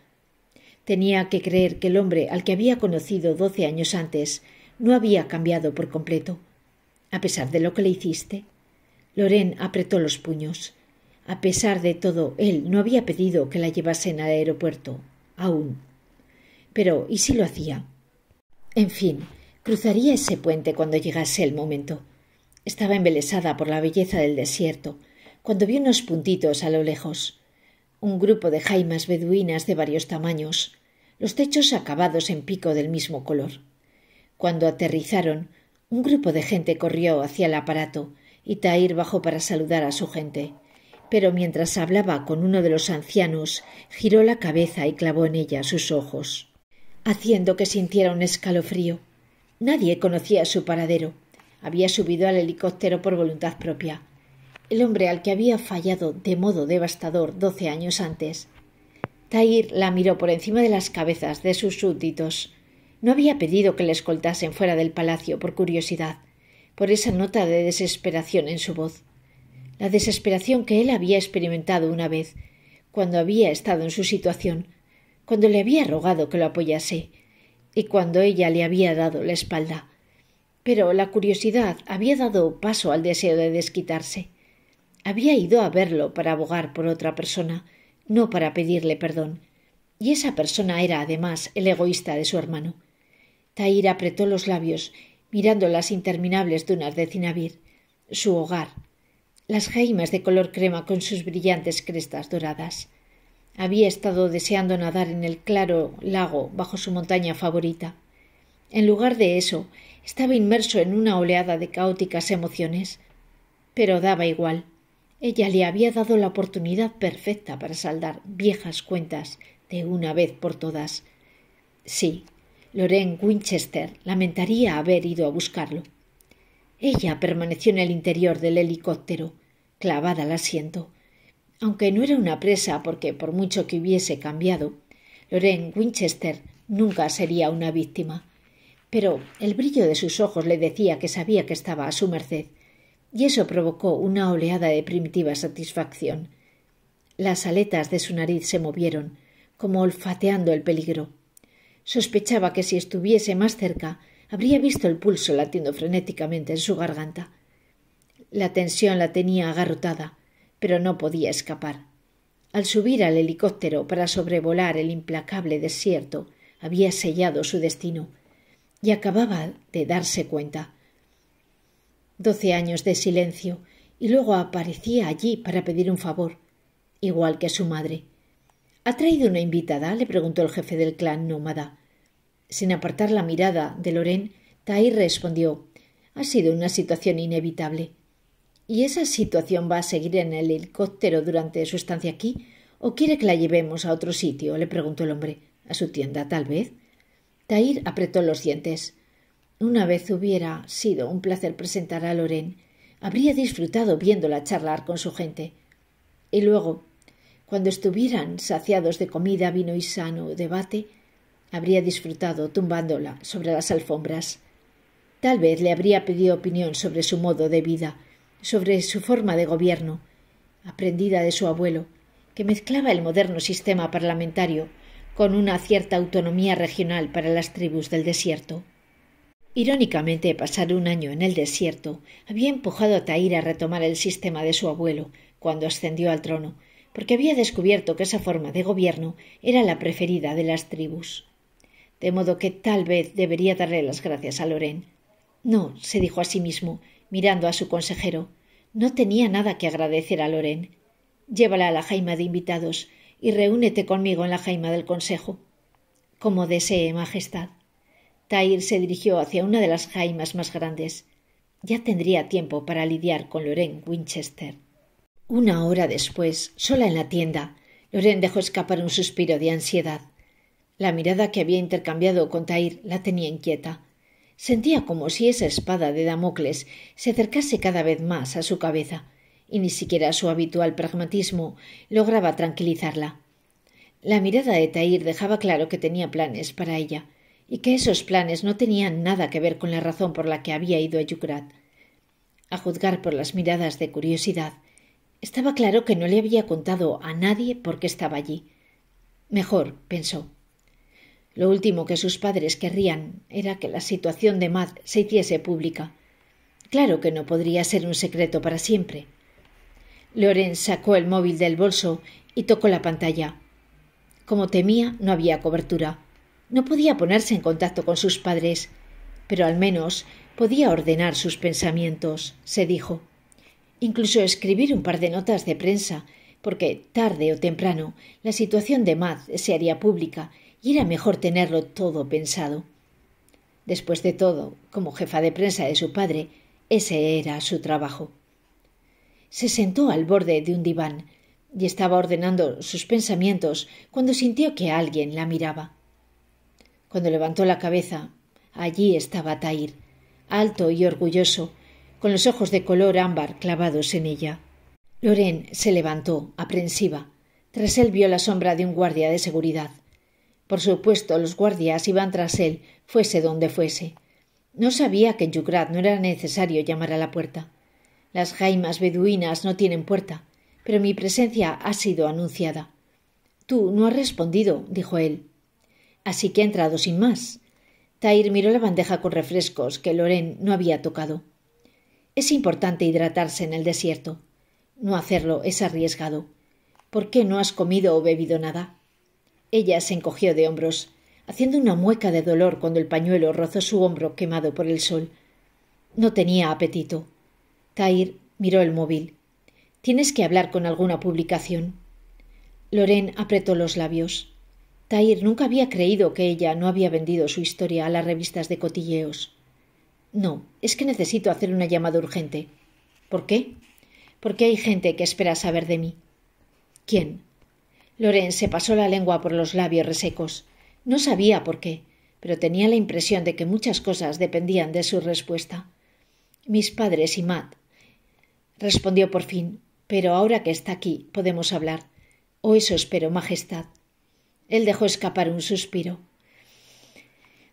Speaker 1: Tenía que creer que el hombre al que había conocido doce años antes no había cambiado por completo. A pesar de lo que le hiciste. Loren apretó los puños. A pesar de todo, él no había pedido que la llevasen al aeropuerto. Aún. Pero, ¿y si lo hacía? En fin, cruzaría ese puente cuando llegase el momento. Estaba embelesada por la belleza del desierto, cuando vio unos puntitos a lo lejos. Un grupo de jaimas beduinas de varios tamaños, los techos acabados en pico del mismo color. Cuando aterrizaron, un grupo de gente corrió hacia el aparato y Tair bajó para saludar a su gente. Pero mientras hablaba con uno de los ancianos, giró la cabeza y clavó en ella sus ojos, haciendo que sintiera un escalofrío. Nadie conocía su paradero. Había subido al helicóptero por voluntad propia. El hombre al que había fallado de modo devastador doce años antes. Tair la miró por encima de las cabezas de sus súbditos no había pedido que le escoltasen fuera del palacio por curiosidad, por esa nota de desesperación en su voz. La desesperación que él había experimentado una vez, cuando había estado en su situación, cuando le había rogado que lo apoyase, y cuando ella le había dado la espalda. Pero la curiosidad había dado paso al deseo de desquitarse. Había ido a verlo para abogar por otra persona, no para pedirle perdón. Y esa persona era además el egoísta de su hermano. Tahir apretó los labios, mirando las interminables dunas de Cinavir, su hogar, las jaimas de color crema con sus brillantes crestas doradas. Había estado deseando nadar en el claro lago bajo su montaña favorita. En lugar de eso, estaba inmerso en una oleada de caóticas emociones. Pero daba igual. Ella le había dado la oportunidad perfecta para saldar viejas cuentas de una vez por todas. Sí, Lorraine Winchester lamentaría haber ido a buscarlo. Ella permaneció en el interior del helicóptero, clavada al asiento. Aunque no era una presa, porque por mucho que hubiese cambiado, Lorraine Winchester nunca sería una víctima. Pero el brillo de sus ojos le decía que sabía que estaba a su merced, y eso provocó una oleada de primitiva satisfacción. Las aletas de su nariz se movieron, como olfateando el peligro, Sospechaba que si estuviese más cerca habría visto el pulso latiendo frenéticamente en su garganta. La tensión la tenía agarrotada, pero no podía escapar. Al subir al helicóptero para sobrevolar el implacable desierto, había sellado su destino y acababa de darse cuenta. Doce años de silencio y luego aparecía allí para pedir un favor, igual que su madre. ¿Ha traído una invitada? le preguntó el jefe del clan nómada. Sin apartar la mirada de Loren, Tair respondió Ha sido una situación inevitable. ¿Y esa situación va a seguir en el helicóptero durante su estancia aquí? ¿O quiere que la llevemos a otro sitio? le preguntó el hombre. A su tienda, tal vez. Tair apretó los dientes. Una vez hubiera sido un placer presentar a Loren. Habría disfrutado viéndola charlar con su gente. Y luego cuando estuvieran saciados de comida, vino y sano debate, habría disfrutado tumbándola sobre las alfombras. Tal vez le habría pedido opinión sobre su modo de vida, sobre su forma de gobierno, aprendida de su abuelo, que mezclaba el moderno sistema parlamentario con una cierta autonomía regional para las tribus del desierto. Irónicamente, pasar un año en el desierto había empujado a Tahir a retomar el sistema de su abuelo cuando ascendió al trono, porque había descubierto que esa forma de gobierno era la preferida de las tribus. De modo que tal vez debería darle las gracias a Loren. No, se dijo a sí mismo, mirando a su consejero, no tenía nada que agradecer a Loren. Llévala a la jaima de invitados y reúnete conmigo en la jaima del consejo. Como desee, Majestad. Tair se dirigió hacia una de las jaimas más grandes. Ya tendría tiempo para lidiar con Loren Winchester. Una hora después, sola en la tienda, Loren dejó escapar un suspiro de ansiedad. La mirada que había intercambiado con Tair la tenía inquieta. Sentía como si esa espada de Damocles se acercase cada vez más a su cabeza, y ni siquiera su habitual pragmatismo lograba tranquilizarla. La mirada de Tair dejaba claro que tenía planes para ella, y que esos planes no tenían nada que ver con la razón por la que había ido a Yucrat. A juzgar por las miradas de curiosidad, estaba claro que no le había contado a nadie por qué estaba allí. Mejor, pensó. Lo último que sus padres querrían era que la situación de Matt se hiciese pública. Claro que no podría ser un secreto para siempre. Loren sacó el móvil del bolso y tocó la pantalla. Como temía, no había cobertura. No podía ponerse en contacto con sus padres, pero al menos podía ordenar sus pensamientos, se dijo incluso escribir un par de notas de prensa, porque tarde o temprano la situación de Mad se haría pública y era mejor tenerlo todo pensado. Después de todo, como jefa de prensa de su padre, ese era su trabajo. Se sentó al borde de un diván y estaba ordenando sus pensamientos cuando sintió que alguien la miraba. Cuando levantó la cabeza, allí estaba Tair, alto y orgulloso, con los ojos de color ámbar clavados en ella. Loren se levantó, aprensiva. Tras él vio la sombra de un guardia de seguridad. Por supuesto, los guardias iban tras él, fuese donde fuese. No sabía que en Yucrat no era necesario llamar a la puerta. Las jaimas beduinas no tienen puerta, pero mi presencia ha sido anunciada. Tú no has respondido, dijo él. Así que he entrado sin más. Tair miró la bandeja con refrescos que Loren no había tocado. Es importante hidratarse en el desierto. No hacerlo es arriesgado. ¿Por qué no has comido o bebido nada? Ella se encogió de hombros, haciendo una mueca de dolor cuando el pañuelo rozó su hombro quemado por el sol. No tenía apetito. Tair miró el móvil. Tienes que hablar con alguna publicación. Loren apretó los labios. Tair nunca había creído que ella no había vendido su historia a las revistas de cotilleos. No, es que necesito hacer una llamada urgente. ¿Por qué? Porque hay gente que espera saber de mí. ¿Quién? Loren se pasó la lengua por los labios resecos. No sabía por qué, pero tenía la impresión de que muchas cosas dependían de su respuesta. Mis padres y Matt. Respondió por fin. Pero ahora que está aquí podemos hablar. —Oh, eso espero, Majestad. Él dejó escapar un suspiro.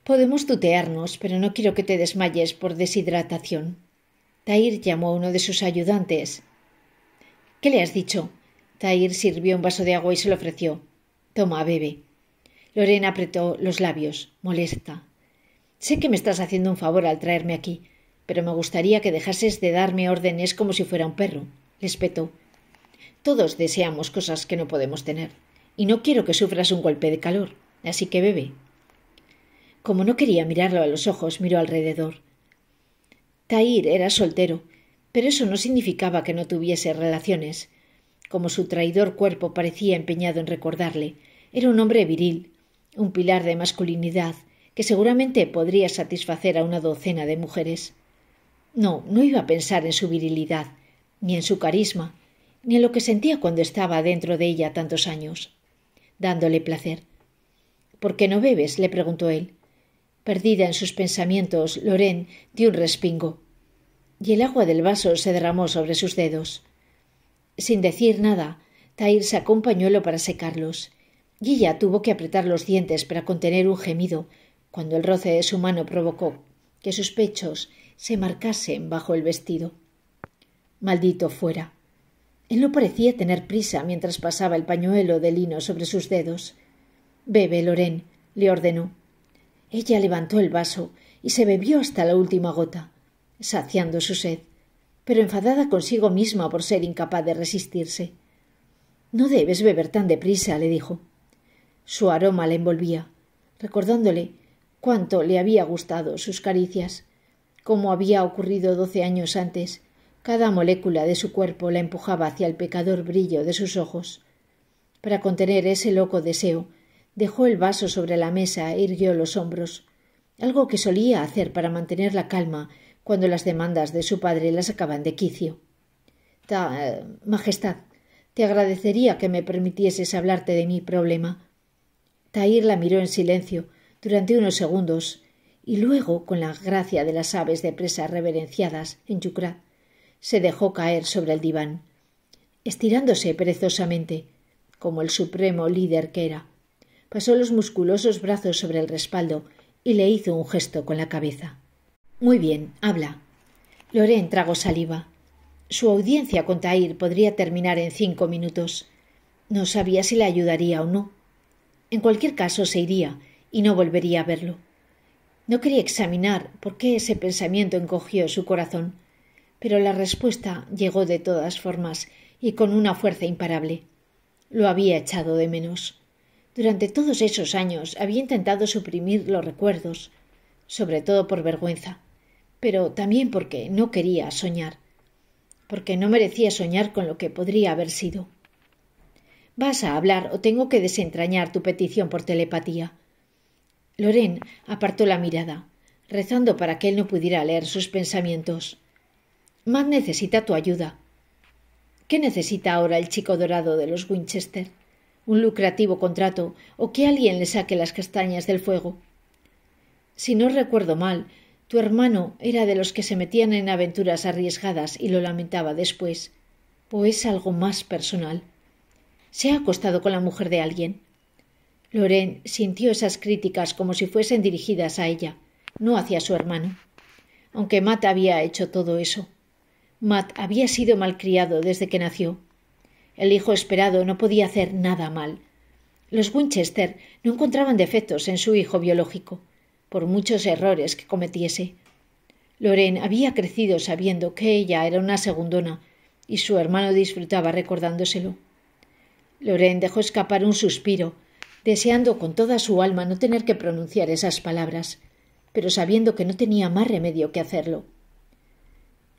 Speaker 1: Podemos tutearnos, pero no quiero que te desmayes por deshidratación. Tair llamó a uno de sus ayudantes. ¿Qué le has dicho? Tair sirvió un vaso de agua y se lo ofreció. Toma, bebe. Lorena apretó los labios, molesta. Sé que me estás haciendo un favor al traerme aquí, pero me gustaría que dejases de darme órdenes como si fuera un perro, les Todos deseamos cosas que no podemos tener, y no quiero que sufras un golpe de calor, así que bebe. Como no quería mirarlo a los ojos, miró alrededor. Tahir era soltero, pero eso no significaba que no tuviese relaciones. Como su traidor cuerpo parecía empeñado en recordarle, era un hombre viril, un pilar de masculinidad, que seguramente podría satisfacer a una docena de mujeres. No, no iba a pensar en su virilidad, ni en su carisma, ni en lo que sentía cuando estaba dentro de ella tantos años, dándole placer. ¿Por qué no bebes? le preguntó él. Perdida en sus pensamientos, Loren dio un respingo, y el agua del vaso se derramó sobre sus dedos. Sin decir nada, Tair sacó un pañuelo para secarlos, y tuvo que apretar los dientes para contener un gemido cuando el roce de su mano provocó que sus pechos se marcasen bajo el vestido. Maldito fuera. Él no parecía tener prisa mientras pasaba el pañuelo de lino sobre sus dedos. Bebe, Lorén, le ordenó. Ella levantó el vaso y se bebió hasta la última gota, saciando su sed, pero enfadada consigo misma por ser incapaz de resistirse. No debes beber tan deprisa, le dijo. Su aroma la envolvía, recordándole cuánto le había gustado sus caricias, como había ocurrido doce años antes, cada molécula de su cuerpo la empujaba hacia el pecador brillo de sus ojos. Para contener ese loco deseo, Dejó el vaso sobre la mesa e irguió los hombros, algo que solía hacer para mantener la calma cuando las demandas de su padre las sacaban de quicio. Ta, majestad, te agradecería que me permitieses hablarte de mi problema. Tair la miró en silencio durante unos segundos y luego, con la gracia de las aves de presa reverenciadas en Yucra, se dejó caer sobre el diván, estirándose perezosamente, como el supremo líder que era pasó los musculosos brazos sobre el respaldo y le hizo un gesto con la cabeza. Muy bien, habla. Lorén tragó saliva. Su audiencia con Tahir podría terminar en cinco minutos. No sabía si le ayudaría o no. En cualquier caso se iría y no volvería a verlo. No quería examinar por qué ese pensamiento encogió su corazón, pero la respuesta llegó de todas formas y con una fuerza imparable. Lo había echado de menos. Durante todos esos años había intentado suprimir los recuerdos, sobre todo por vergüenza, pero también porque no quería soñar, porque no merecía soñar con lo que podría haber sido. Vas a hablar o tengo que desentrañar tu petición por telepatía. Loren apartó la mirada, rezando para que él no pudiera leer sus pensamientos. Matt necesita tu ayuda. ¿Qué necesita ahora el chico dorado de los Winchester? un lucrativo contrato o que alguien le saque las castañas del fuego. Si no recuerdo mal, tu hermano era de los que se metían en aventuras arriesgadas y lo lamentaba después. ¿O es algo más personal? ¿Se ha acostado con la mujer de alguien? Loren sintió esas críticas como si fuesen dirigidas a ella, no hacia su hermano. Aunque Matt había hecho todo eso. Matt había sido malcriado desde que nació. El hijo esperado no podía hacer nada mal. Los Winchester no encontraban defectos en su hijo biológico, por muchos errores que cometiese. Loren había crecido sabiendo que ella era una segundona, y su hermano disfrutaba recordándoselo. Loren dejó escapar un suspiro, deseando con toda su alma no tener que pronunciar esas palabras, pero sabiendo que no tenía más remedio que hacerlo.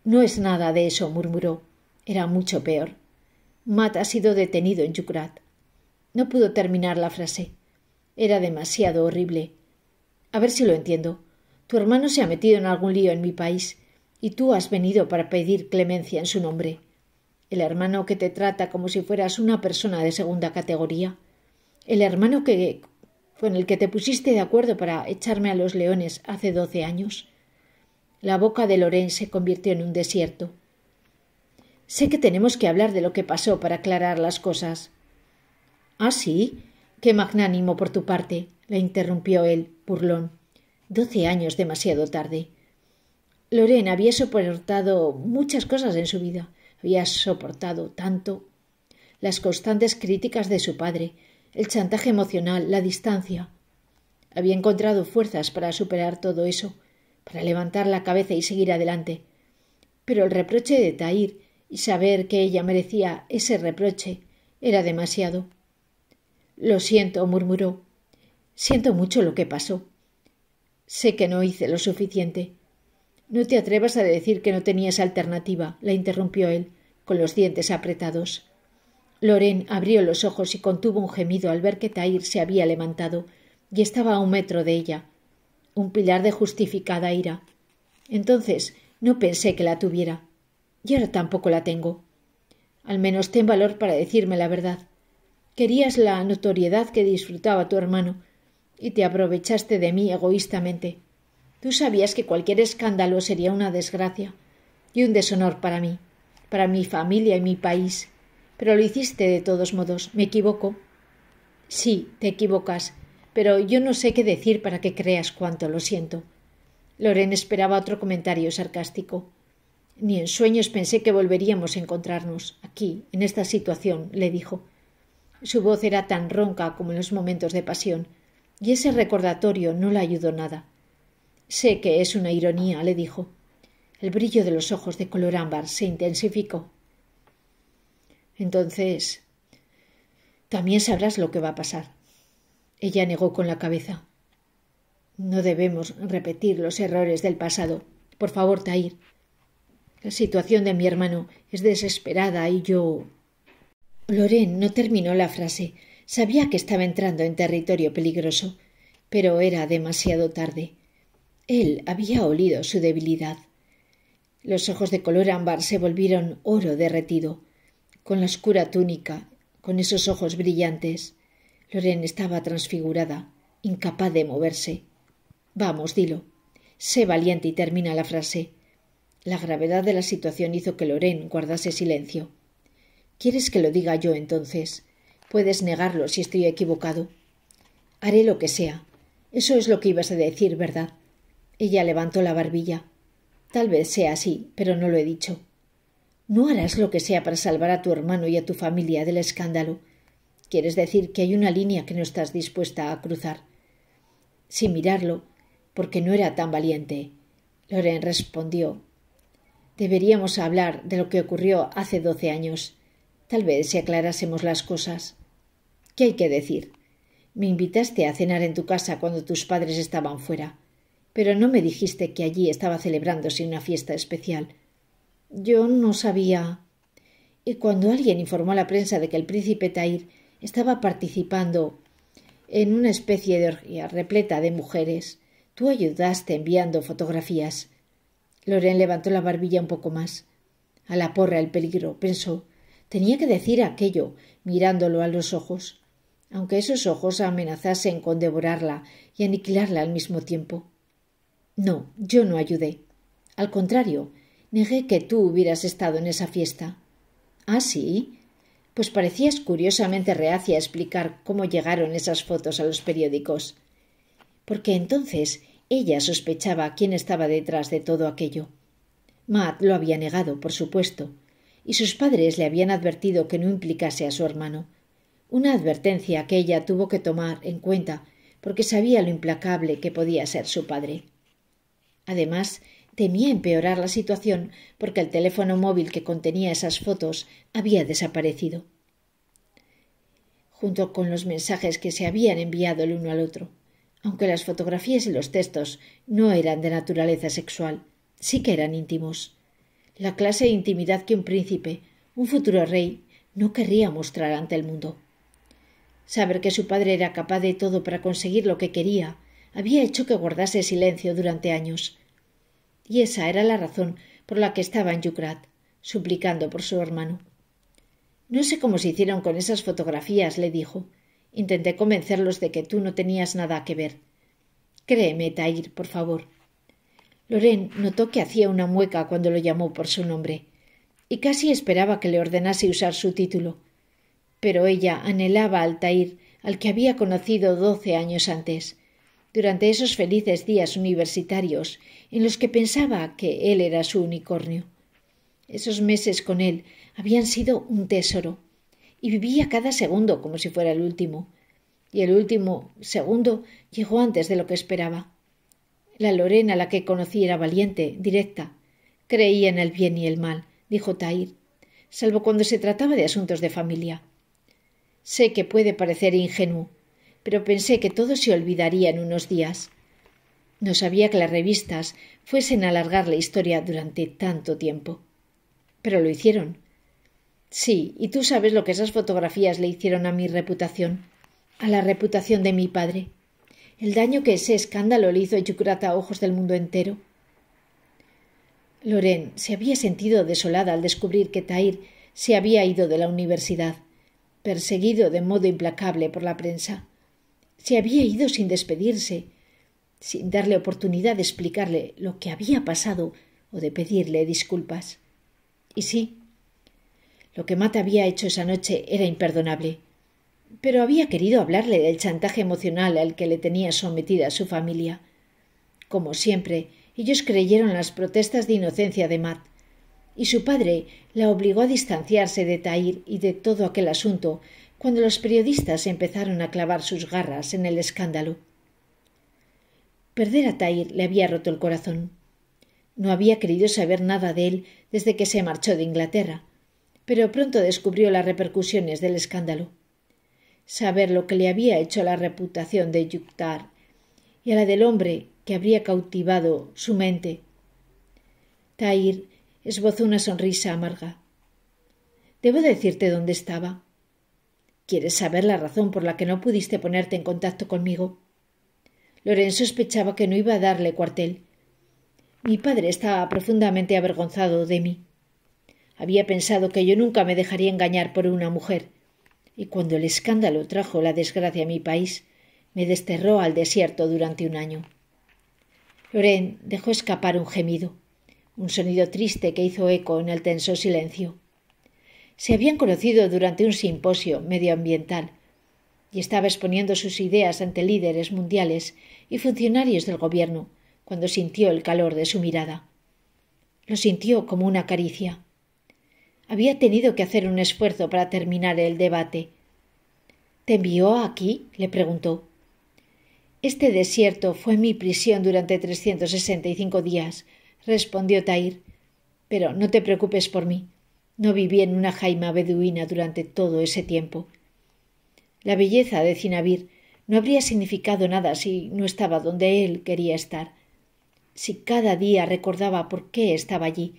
Speaker 1: No es nada de eso, murmuró. Era mucho peor. Matt ha sido detenido en Yucrat. No pudo terminar la frase. Era demasiado horrible. A ver si lo entiendo. Tu hermano se ha metido en algún lío en mi país, y tú has venido para pedir clemencia en su nombre. El hermano que te trata como si fueras una persona de segunda categoría. El hermano que con el que te pusiste de acuerdo para echarme a los leones hace doce años. La boca de Lorenz se convirtió en un desierto. Sé que tenemos que hablar de lo que pasó para aclarar las cosas. Ah, sí. Qué magnánimo por tu parte, le interrumpió él, burlón. Doce años demasiado tarde. Lorena había soportado muchas cosas en su vida. Había soportado tanto las constantes críticas de su padre, el chantaje emocional, la distancia. Había encontrado fuerzas para superar todo eso, para levantar la cabeza y seguir adelante. Pero el reproche de Tahir saber que ella merecía ese reproche era demasiado. Lo siento, murmuró. Siento mucho lo que pasó. Sé que no hice lo suficiente. No te atrevas a decir que no tenías alternativa, la interrumpió él, con los dientes apretados. Loren abrió los ojos y contuvo un gemido al ver que Tair se había levantado y estaba a un metro de ella, un pilar de justificada ira. Entonces no pensé que la tuviera. Y ahora tampoco la tengo. Al menos ten valor para decirme la verdad. Querías la notoriedad que disfrutaba tu hermano, y te aprovechaste de mí egoístamente. Tú sabías que cualquier escándalo sería una desgracia y un deshonor para mí, para mi familia y mi país. Pero lo hiciste de todos modos. ¿Me equivoco? Sí, te equivocas, pero yo no sé qué decir para que creas cuánto lo siento. Loren esperaba otro comentario sarcástico. Ni en sueños pensé que volveríamos a encontrarnos aquí, en esta situación, le dijo. Su voz era tan ronca como en los momentos de pasión, y ese recordatorio no le ayudó nada. Sé que es una ironía, le dijo. El brillo de los ojos de color ámbar se intensificó. Entonces. también sabrás lo que va a pasar. Ella negó con la cabeza. No debemos repetir los errores del pasado. Por favor, Tair, la situación de mi hermano es desesperada y yo. Loren no terminó la frase. Sabía que estaba entrando en territorio peligroso, pero era demasiado tarde. Él había olido su debilidad. Los ojos de color ámbar se volvieron oro derretido, con la oscura túnica, con esos ojos brillantes. Loren estaba transfigurada, incapaz de moverse. Vamos, dilo. Sé valiente y termina la frase. La gravedad de la situación hizo que Loren guardase silencio. ¿Quieres que lo diga yo entonces? Puedes negarlo si estoy equivocado. Haré lo que sea. Eso es lo que ibas a decir, ¿verdad? Ella levantó la barbilla. Tal vez sea así, pero no lo he dicho. No harás lo que sea para salvar a tu hermano y a tu familia del escándalo. Quieres decir que hay una línea que no estás dispuesta a cruzar. Sin mirarlo, porque no era tan valiente, Loren respondió Deberíamos hablar de lo que ocurrió hace doce años. Tal vez si aclarásemos las cosas. ¿Qué hay que decir? Me invitaste a cenar en tu casa cuando tus padres estaban fuera, pero no me dijiste que allí estaba celebrándose una fiesta especial. Yo no sabía. Y cuando alguien informó a la prensa de que el príncipe Tair estaba participando en una especie de orgía repleta de mujeres, tú ayudaste enviando fotografías. Loren levantó la barbilla un poco más. A la porra el peligro, pensó. Tenía que decir aquello, mirándolo a los ojos, aunque esos ojos amenazasen con devorarla y aniquilarla al mismo tiempo. No, yo no ayudé. Al contrario, negué que tú hubieras estado en esa fiesta. ¿Ah, sí? Pues parecías curiosamente reacia a explicar cómo llegaron esas fotos a los periódicos. Porque entonces ella sospechaba quién estaba detrás de todo aquello. Matt lo había negado, por supuesto, y sus padres le habían advertido que no implicase a su hermano. Una advertencia que ella tuvo que tomar en cuenta porque sabía lo implacable que podía ser su padre. Además, temía empeorar la situación porque el teléfono móvil que contenía esas fotos había desaparecido, junto con los mensajes que se habían enviado el uno al otro aunque las fotografías y los textos no eran de naturaleza sexual, sí que eran íntimos. La clase de intimidad que un príncipe, un futuro rey, no querría mostrar ante el mundo. Saber que su padre era capaz de todo para conseguir lo que quería había hecho que guardase silencio durante años. Y esa era la razón por la que estaba en Yucrat, suplicando por su hermano. No sé cómo se hicieron con esas fotografías, le dijo. Intenté convencerlos de que tú no tenías nada que ver. Créeme, Tair, por favor. Loren notó que hacía una mueca cuando lo llamó por su nombre, y casi esperaba que le ordenase usar su título. Pero ella anhelaba al Tair, al que había conocido doce años antes, durante esos felices días universitarios en los que pensaba que él era su unicornio. Esos meses con él habían sido un tesoro, y vivía cada segundo como si fuera el último. Y el último segundo llegó antes de lo que esperaba. La Lorena, la que conocí, era valiente, directa. Creía en el bien y el mal, dijo Tair, salvo cuando se trataba de asuntos de familia. Sé que puede parecer ingenuo, pero pensé que todo se olvidaría en unos días. No sabía que las revistas fuesen a alargar la historia durante tanto tiempo. Pero lo hicieron. Sí, y tú sabes lo que esas fotografías le hicieron a mi reputación, a la reputación de mi padre, el daño que ese escándalo le hizo Yucrata a ojos del mundo entero. Loren se había sentido desolada al descubrir que Tair se había ido de la universidad, perseguido de modo implacable por la prensa. Se había ido sin despedirse, sin darle oportunidad de explicarle lo que había pasado o de pedirle disculpas. Y sí, lo que Matt había hecho esa noche era imperdonable. Pero había querido hablarle del chantaje emocional al que le tenía sometida su familia. Como siempre, ellos creyeron las protestas de inocencia de Matt, y su padre la obligó a distanciarse de Tair y de todo aquel asunto cuando los periodistas empezaron a clavar sus garras en el escándalo. Perder a Tahir le había roto el corazón. No había querido saber nada de él desde que se marchó de Inglaterra, pero pronto descubrió las repercusiones del escándalo. Saber lo que le había hecho a la reputación de Yuktar y a la del hombre que habría cautivado su mente. Tair esbozó una sonrisa amarga. Debo decirte dónde estaba. ¿Quieres saber la razón por la que no pudiste ponerte en contacto conmigo? Lorenzo sospechaba que no iba a darle cuartel. Mi padre estaba profundamente avergonzado de mí. Había pensado que yo nunca me dejaría engañar por una mujer. Y cuando el escándalo trajo la desgracia a mi país, me desterró al desierto durante un año. Loren dejó escapar un gemido, un sonido triste que hizo eco en el tenso silencio. Se habían conocido durante un simposio medioambiental y estaba exponiendo sus ideas ante líderes mundiales y funcionarios del gobierno cuando sintió el calor de su mirada. Lo sintió como una caricia. Había tenido que hacer un esfuerzo para terminar el debate. ¿Te envió aquí? le preguntó. Este desierto fue mi prisión durante trescientos sesenta y cinco días, respondió Tair. Pero no te preocupes por mí. No viví en una jaima beduina durante todo ese tiempo. La belleza de Cinabir no habría significado nada si no estaba donde él quería estar. Si cada día recordaba por qué estaba allí,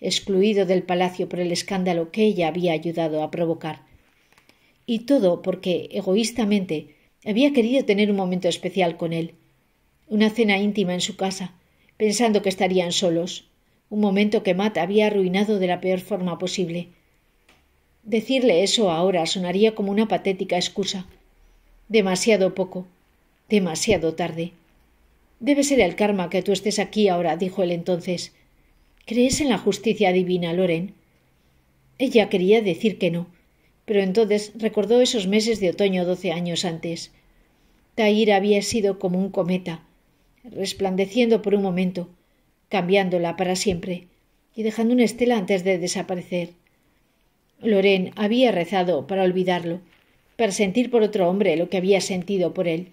Speaker 1: excluido del palacio por el escándalo que ella había ayudado a provocar. Y todo porque, egoístamente, había querido tener un momento especial con él, una cena íntima en su casa, pensando que estarían solos, un momento que Matt había arruinado de la peor forma posible. Decirle eso ahora sonaría como una patética excusa. Demasiado poco, demasiado tarde. Debe ser el karma que tú estés aquí ahora, dijo él entonces. ¿Crees en la justicia divina, Loren? Ella quería decir que no, pero entonces recordó esos meses de otoño doce años antes. Tair había sido como un cometa, resplandeciendo por un momento, cambiándola para siempre y dejando una estela antes de desaparecer. Loren había rezado para olvidarlo, para sentir por otro hombre lo que había sentido por él.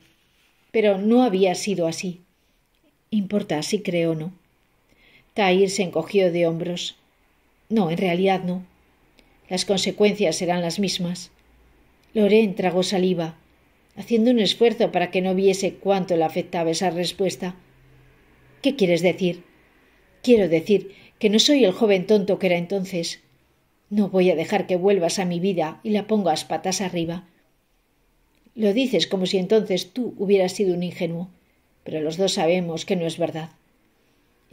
Speaker 1: Pero no había sido así. Importa si creo o no. Tair se encogió de hombros. No, en realidad no. Las consecuencias serán las mismas. Lorén tragó saliva, haciendo un esfuerzo para que no viese cuánto le afectaba esa respuesta. ¿Qué quieres decir? Quiero decir que no soy el joven tonto que era entonces. No voy a dejar que vuelvas a mi vida y la pongas patas arriba. Lo dices como si entonces tú hubieras sido un ingenuo, pero los dos sabemos que no es verdad.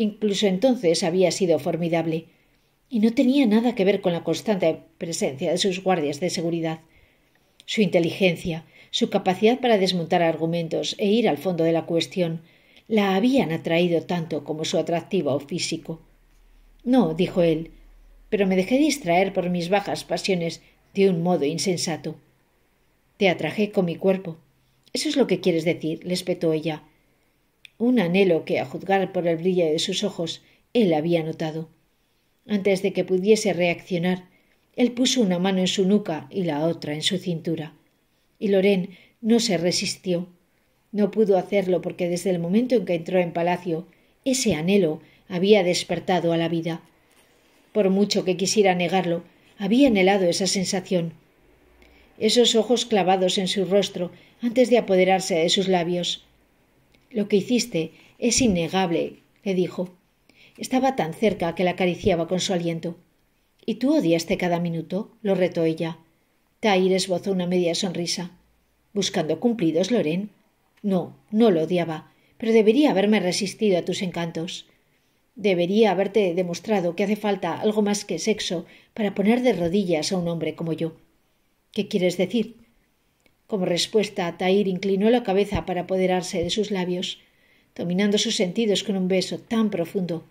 Speaker 1: Incluso entonces había sido formidable, y no tenía nada que ver con la constante presencia de sus guardias de seguridad. Su inteligencia, su capacidad para desmontar argumentos e ir al fondo de la cuestión, la habían atraído tanto como su atractivo físico. No, dijo él, pero me dejé distraer por mis bajas pasiones de un modo insensato. Te atraje con mi cuerpo. Eso es lo que quieres decir, le espetó ella un anhelo que, a juzgar por el brillo de sus ojos, él había notado. Antes de que pudiese reaccionar, él puso una mano en su nuca y la otra en su cintura. Y Lorén no se resistió. No pudo hacerlo porque desde el momento en que entró en palacio, ese anhelo había despertado a la vida. Por mucho que quisiera negarlo, había anhelado esa sensación. Esos ojos clavados en su rostro antes de apoderarse de sus labios, lo que hiciste es innegable, le dijo. Estaba tan cerca que la acariciaba con su aliento. ¿Y tú odiaste cada minuto? lo retó ella. Tair esbozó una media sonrisa. ¿Buscando cumplidos, Loren? No, no lo odiaba, pero debería haberme resistido a tus encantos. Debería haberte demostrado que hace falta algo más que sexo para poner de rodillas a un hombre como yo. ¿Qué quieres decir? Como respuesta, tair inclinó la cabeza para apoderarse de sus labios, dominando sus sentidos con un beso tan profundo,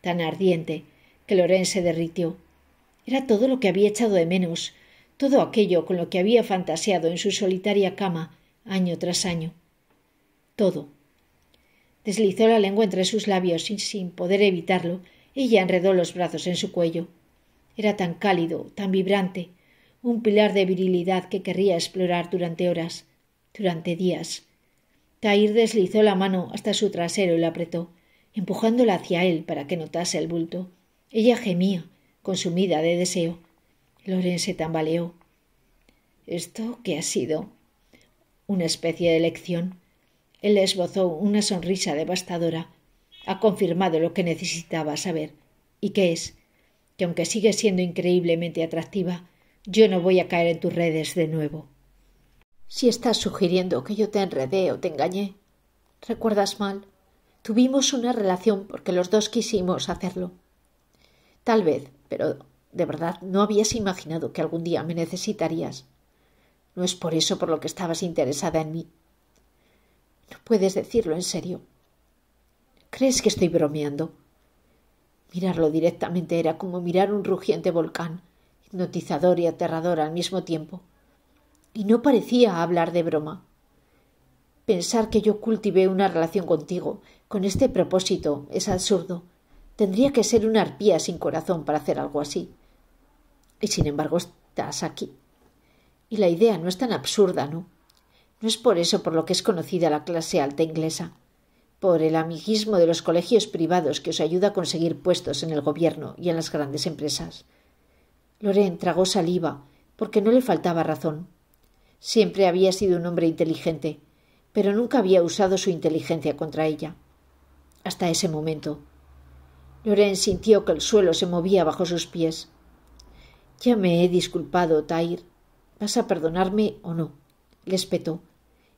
Speaker 1: tan ardiente, que Lorenz se derritió. Era todo lo que había echado de menos, todo aquello con lo que había fantaseado en su solitaria cama año tras año. Todo. Deslizó la lengua entre sus labios y, sin poder evitarlo, ella enredó los brazos en su cuello. Era tan cálido, tan vibrante, un pilar de virilidad que querría explorar durante horas, durante días. Tair deslizó la mano hasta su trasero y la apretó, empujándola hacia él para que notase el bulto. Ella gemía, consumida de deseo. Loren se tambaleó. ¿Esto qué ha sido? Una especie de lección. Él esbozó una sonrisa devastadora. Ha confirmado lo que necesitaba saber. ¿Y qué es? Que aunque sigue siendo increíblemente atractiva, yo no voy a caer en tus redes de nuevo. Si estás sugiriendo que yo te enredé o te engañé, recuerdas mal. Tuvimos una relación porque los dos quisimos hacerlo. Tal vez, pero de verdad no habías imaginado que algún día me necesitarías. No es por eso por lo que estabas interesada en mí. No puedes decirlo en serio. ¿Crees que estoy bromeando? Mirarlo directamente era como mirar un rugiente volcán notizador y aterrador al mismo tiempo. Y no parecía hablar de broma. Pensar que yo cultivé una relación contigo con este propósito es absurdo. Tendría que ser una arpía sin corazón para hacer algo así. Y sin embargo estás aquí. Y la idea no es tan absurda, ¿no? No es por eso por lo que es conocida la clase alta inglesa, por el amiguismo de los colegios privados que os ayuda a conseguir puestos en el gobierno y en las grandes empresas. Loren tragó saliva, porque no le faltaba razón. Siempre había sido un hombre inteligente, pero nunca había usado su inteligencia contra ella. Hasta ese momento. Loren sintió que el suelo se movía bajo sus pies. Ya me he disculpado, Tair. ¿Vas a perdonarme o no? Le espetó.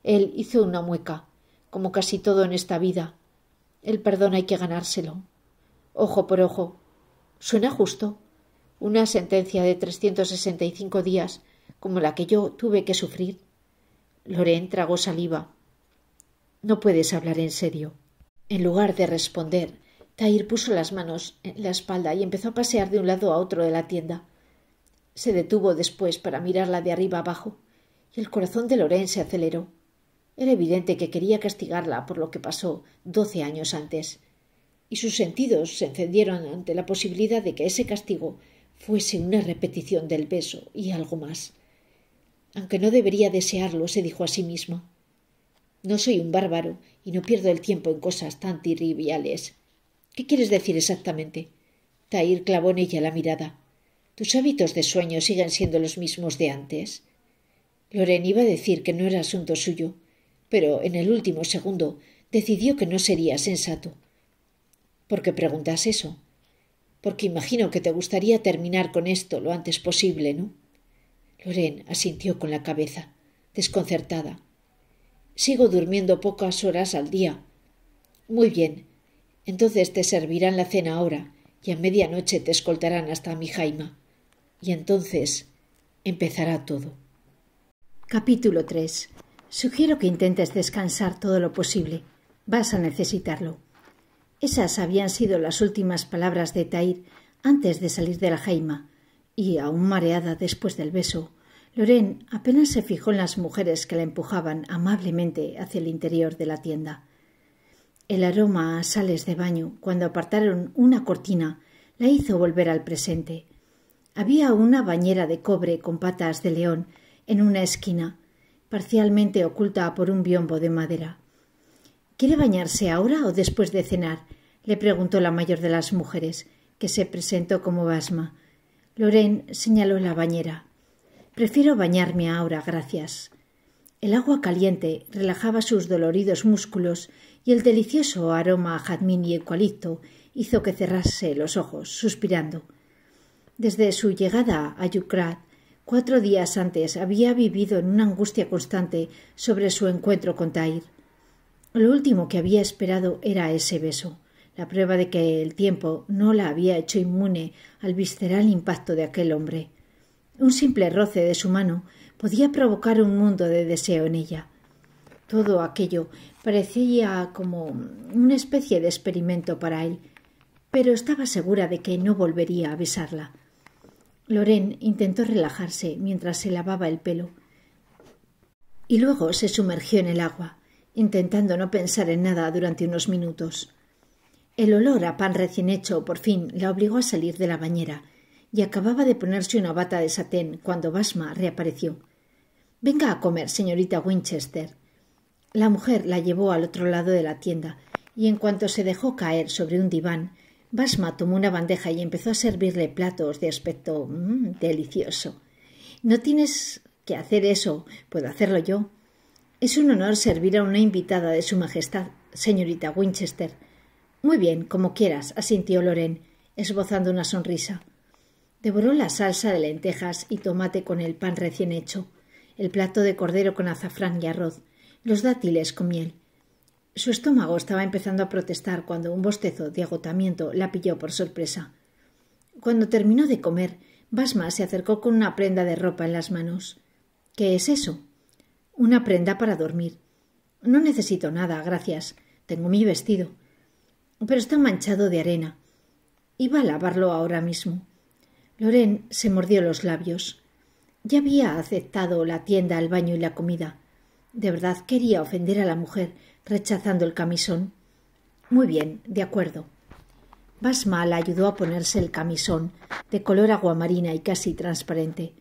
Speaker 1: Él hizo una mueca, como casi todo en esta vida. El perdón hay que ganárselo. Ojo por ojo. Suena justo una sentencia de trescientos sesenta y cinco días como la que yo tuve que sufrir. Lorén tragó saliva. No puedes hablar en serio. En lugar de responder, Tair puso las manos en la espalda y empezó a pasear de un lado a otro de la tienda. Se detuvo después para mirarla de arriba abajo, y el corazón de Lorén se aceleró. Era evidente que quería castigarla por lo que pasó doce años antes, y sus sentidos se encendieron ante la posibilidad de que ese castigo fuese una repetición del beso y algo más. Aunque no debería desearlo, se dijo a sí mismo. No soy un bárbaro y no pierdo el tiempo en cosas tan triviales. ¿Qué quieres decir exactamente? Tair clavó en ella la mirada. ¿Tus hábitos de sueño siguen siendo los mismos de antes? Loren iba a decir que no era asunto suyo, pero en el último segundo decidió que no sería sensato. ¿Por qué preguntas eso? porque imagino que te gustaría terminar con esto lo antes posible, ¿no? Loren asintió con la cabeza, desconcertada. Sigo durmiendo pocas horas al día. Muy bien. Entonces te servirán la cena ahora y a medianoche te escoltarán hasta mi Jaima. Y entonces empezará todo. Capítulo 3. Sugiero que intentes descansar todo lo posible. Vas a necesitarlo. Esas habían sido las últimas palabras de Tair antes de salir de la jaima, y aún mareada después del beso, Loren apenas se fijó en las mujeres que la empujaban amablemente hacia el interior de la tienda. El aroma a sales de baño, cuando apartaron una cortina, la hizo volver al presente. Había una bañera de cobre con patas de león en una esquina, parcialmente oculta por un biombo de madera. ¿Quiere bañarse ahora o después de cenar? le preguntó la mayor de las mujeres, que se presentó como Basma. Loren señaló la bañera. Prefiero bañarme ahora, gracias. El agua caliente relajaba sus doloridos músculos y el delicioso aroma a jazmín y eucalipto hizo que cerrase los ojos, suspirando. Desde su llegada a Yucrat, cuatro días antes había vivido en una angustia constante sobre su encuentro con Tair. Lo último que había esperado era ese beso, la prueba de que el tiempo no la había hecho inmune al visceral impacto de aquel hombre. Un simple roce de su mano podía provocar un mundo de deseo en ella. Todo aquello parecía como una especie de experimento para él, pero estaba segura de que no volvería a besarla. Loren intentó relajarse mientras se lavaba el pelo y luego se sumergió en el agua intentando no pensar en nada durante unos minutos. El olor a pan recién hecho por fin la obligó a salir de la bañera y acababa de ponerse una bata de satén cuando Basma reapareció. Venga a comer, señorita Winchester. La mujer la llevó al otro lado de la tienda y en cuanto se dejó caer sobre un diván, Basma tomó una bandeja y empezó a servirle platos de aspecto mm, delicioso. No tienes que hacer eso, puedo hacerlo yo. Es un honor servir a una invitada de Su Majestad, señorita Winchester. Muy bien, como quieras, asintió Loren, esbozando una sonrisa. Devoró la salsa de lentejas y tomate con el pan recién hecho, el plato de cordero con azafrán y arroz, los dátiles con miel. Su estómago estaba empezando a protestar cuando un bostezo de agotamiento la pilló por sorpresa. Cuando terminó de comer, Basma se acercó con una prenda de ropa en las manos. ¿Qué es eso? una prenda para dormir. No necesito nada, gracias. Tengo mi vestido. Pero está manchado de arena. Iba a lavarlo ahora mismo. Loren se mordió los labios. Ya había aceptado la tienda, el baño y la comida. De verdad quería ofender a la mujer, rechazando el camisón. Muy bien, de acuerdo. Basma la ayudó a ponerse el camisón, de color aguamarina y casi transparente.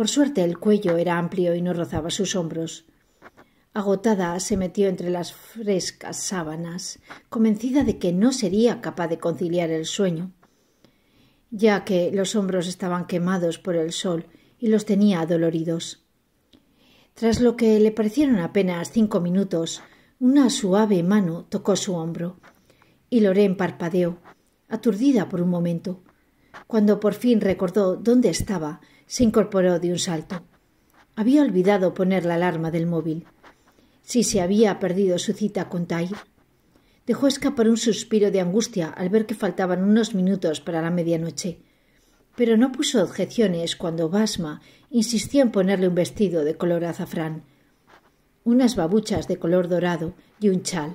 Speaker 1: Por suerte el cuello era amplio y no rozaba sus hombros. Agotada se metió entre las frescas sábanas, convencida de que no sería capaz de conciliar el sueño, ya que los hombros estaban quemados por el sol y los tenía adoloridos. Tras lo que le parecieron apenas cinco minutos, una suave mano tocó su hombro, y Lorén parpadeó, aturdida por un momento. Cuando por fin recordó dónde estaba, se incorporó de un salto. Había olvidado poner la alarma del móvil. Si se había perdido su cita con Tai. Dejó escapar un suspiro de angustia al ver que faltaban unos minutos para la medianoche. Pero no puso objeciones cuando Basma insistió en ponerle un vestido de color azafrán, unas babuchas de color dorado y un chal.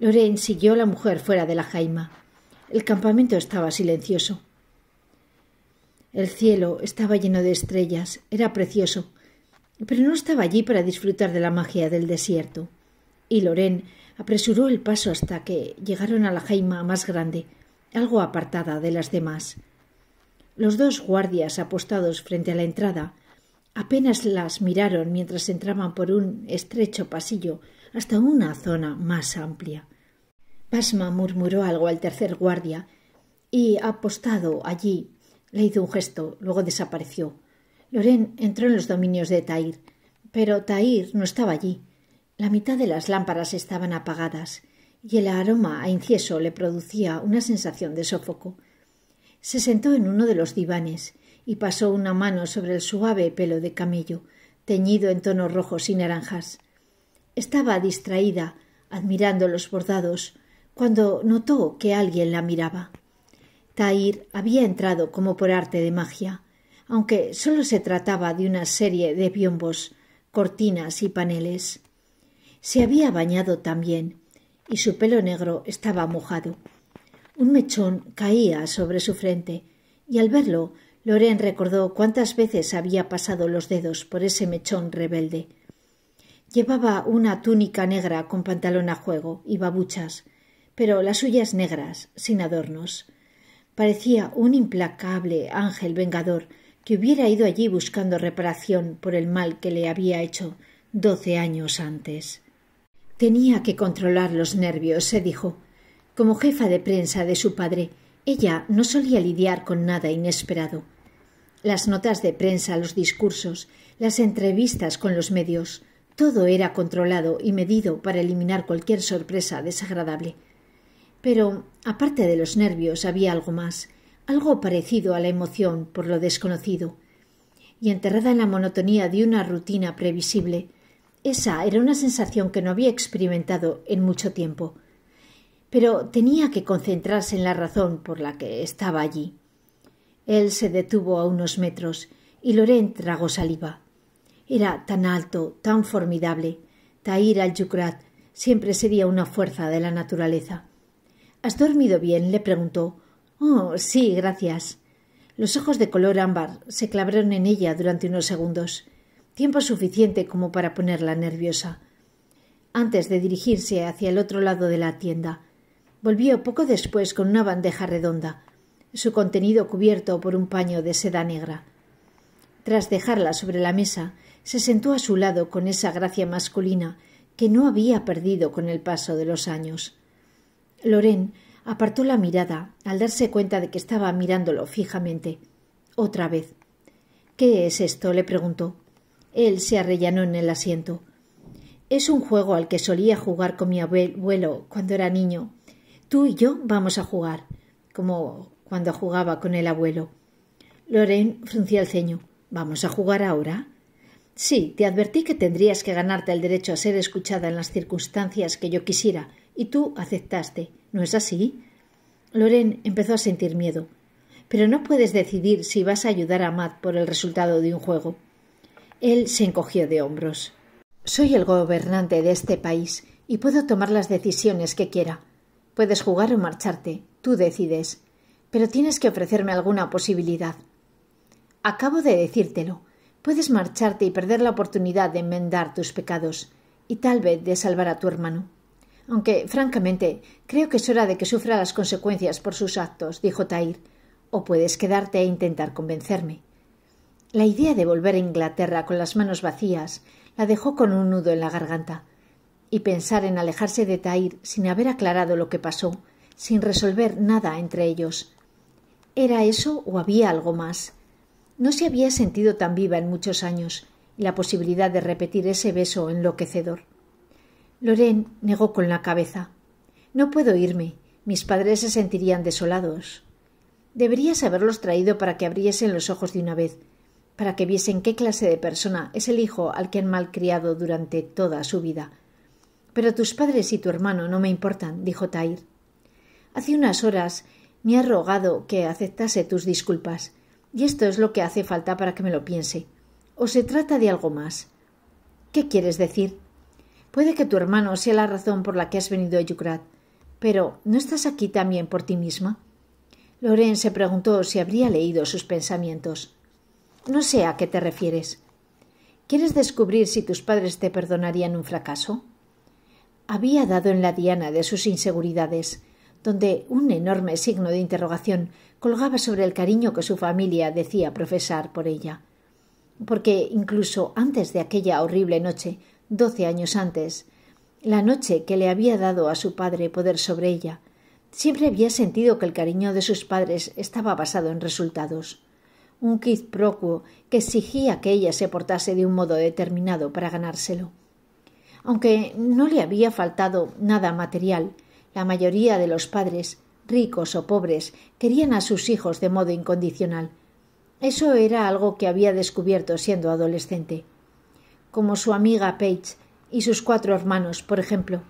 Speaker 1: Loren siguió a la mujer fuera de la jaima. El campamento estaba silencioso. El cielo estaba lleno de estrellas, era precioso, pero no estaba allí para disfrutar de la magia del desierto. Y Lorén apresuró el paso hasta que llegaron a la jaima más grande, algo apartada de las demás. Los dos guardias apostados frente a la entrada apenas las miraron mientras entraban por un estrecho pasillo hasta una zona más amplia. Pasma murmuró algo al tercer guardia y, apostado allí, le hizo un gesto, luego desapareció. Loren entró en los dominios de Tahir, pero Tahir no estaba allí. La mitad de las lámparas estaban apagadas y el aroma a incienso le producía una sensación de sofoco. Se sentó en uno de los divanes y pasó una mano sobre el suave pelo de camello, teñido en tonos rojos y naranjas. Estaba distraída, admirando los bordados, cuando notó que alguien la miraba. Tair había entrado como por arte de magia, aunque solo se trataba de una serie de biombos, cortinas y paneles. Se había bañado también, y su pelo negro estaba mojado. Un mechón caía sobre su frente, y al verlo, Loren recordó cuántas veces había pasado los dedos por ese mechón rebelde. Llevaba una túnica negra con pantalón a juego y babuchas, pero las suyas negras, sin adornos. Parecía un implacable ángel vengador que hubiera ido allí buscando reparación por el mal que le había hecho doce años antes. Tenía que controlar los nervios, se dijo. Como jefa de prensa de su padre, ella no solía lidiar con nada inesperado. Las notas de prensa, los discursos, las entrevistas con los medios, todo era controlado y medido para eliminar cualquier sorpresa desagradable. Pero Aparte de los nervios había algo más, algo parecido a la emoción por lo desconocido. Y enterrada en la monotonía de una rutina previsible, esa era una sensación que no había experimentado en mucho tiempo. Pero tenía que concentrarse en la razón por la que estaba allí. Él se detuvo a unos metros y Loren tragó saliva. Era tan alto, tan formidable. Tair al-Yukrat siempre sería una fuerza de la naturaleza. ¿Has dormido bien? le preguntó. Oh, sí, gracias. Los ojos de color ámbar se clavaron en ella durante unos segundos, tiempo suficiente como para ponerla nerviosa. Antes de dirigirse hacia el otro lado de la tienda, volvió poco después con una bandeja redonda, su contenido cubierto por un paño de seda negra. Tras dejarla sobre la mesa, se sentó a su lado con esa gracia masculina que no había perdido con el paso de los años. Lorén apartó la mirada al darse cuenta de que estaba mirándolo fijamente. Otra vez. ¿Qué es esto? le preguntó. Él se arrellanó en el asiento. Es un juego al que solía jugar con mi abuelo cuando era niño. Tú y yo vamos a jugar, como cuando jugaba con el abuelo. Loren frunció el ceño. ¿Vamos a jugar ahora? Sí, te advertí que tendrías que ganarte el derecho a ser escuchada en las circunstancias que yo quisiera, y tú aceptaste. ¿No es así? Loren empezó a sentir miedo. Pero no puedes decidir si vas a ayudar a Matt por el resultado de un juego. Él se encogió de hombros. Soy el gobernante de este país y puedo tomar las decisiones que quiera. Puedes jugar o marcharte, tú decides. Pero tienes que ofrecerme alguna posibilidad. Acabo de decírtelo. Puedes marcharte y perder la oportunidad de enmendar tus pecados y tal vez de salvar a tu hermano. Aunque, francamente, creo que es hora de que sufra las consecuencias por sus actos, dijo Tair, o puedes quedarte e intentar convencerme. La idea de volver a Inglaterra con las manos vacías la dejó con un nudo en la garganta, y pensar en alejarse de Tair sin haber aclarado lo que pasó, sin resolver nada entre ellos. ¿Era eso o había algo más? No se había sentido tan viva en muchos años, y la posibilidad de repetir ese beso enloquecedor Loren negó con la cabeza. No puedo irme. Mis padres se sentirían desolados. Deberías haberlos traído para que abriesen los ojos de una vez, para que viesen qué clase de persona es el hijo al que han malcriado durante toda su vida. Pero tus padres y tu hermano no me importan, dijo Tair. Hace unas horas me ha rogado que aceptase tus disculpas, y esto es lo que hace falta para que me lo piense. ¿O se trata de algo más? ¿Qué quieres decir? Puede que tu hermano sea la razón por la que has venido a Yucrat, pero ¿no estás aquí también por ti misma? Loren se preguntó si habría leído sus pensamientos. No sé a qué te refieres. ¿Quieres descubrir si tus padres te perdonarían un fracaso? Había dado en la diana de sus inseguridades, donde un enorme signo de interrogación colgaba sobre el cariño que su familia decía profesar por ella. Porque incluso antes de aquella horrible noche doce años antes, la noche que le había dado a su padre poder sobre ella. Siempre había sentido que el cariño de sus padres estaba basado en resultados. Un quid pro quo que exigía que ella se portase de un modo determinado para ganárselo. Aunque no le había faltado nada material, la mayoría de los padres, ricos o pobres, querían a sus hijos de modo incondicional. Eso era algo que había descubierto siendo adolescente como su amiga Paige y sus cuatro hermanos, por ejemplo.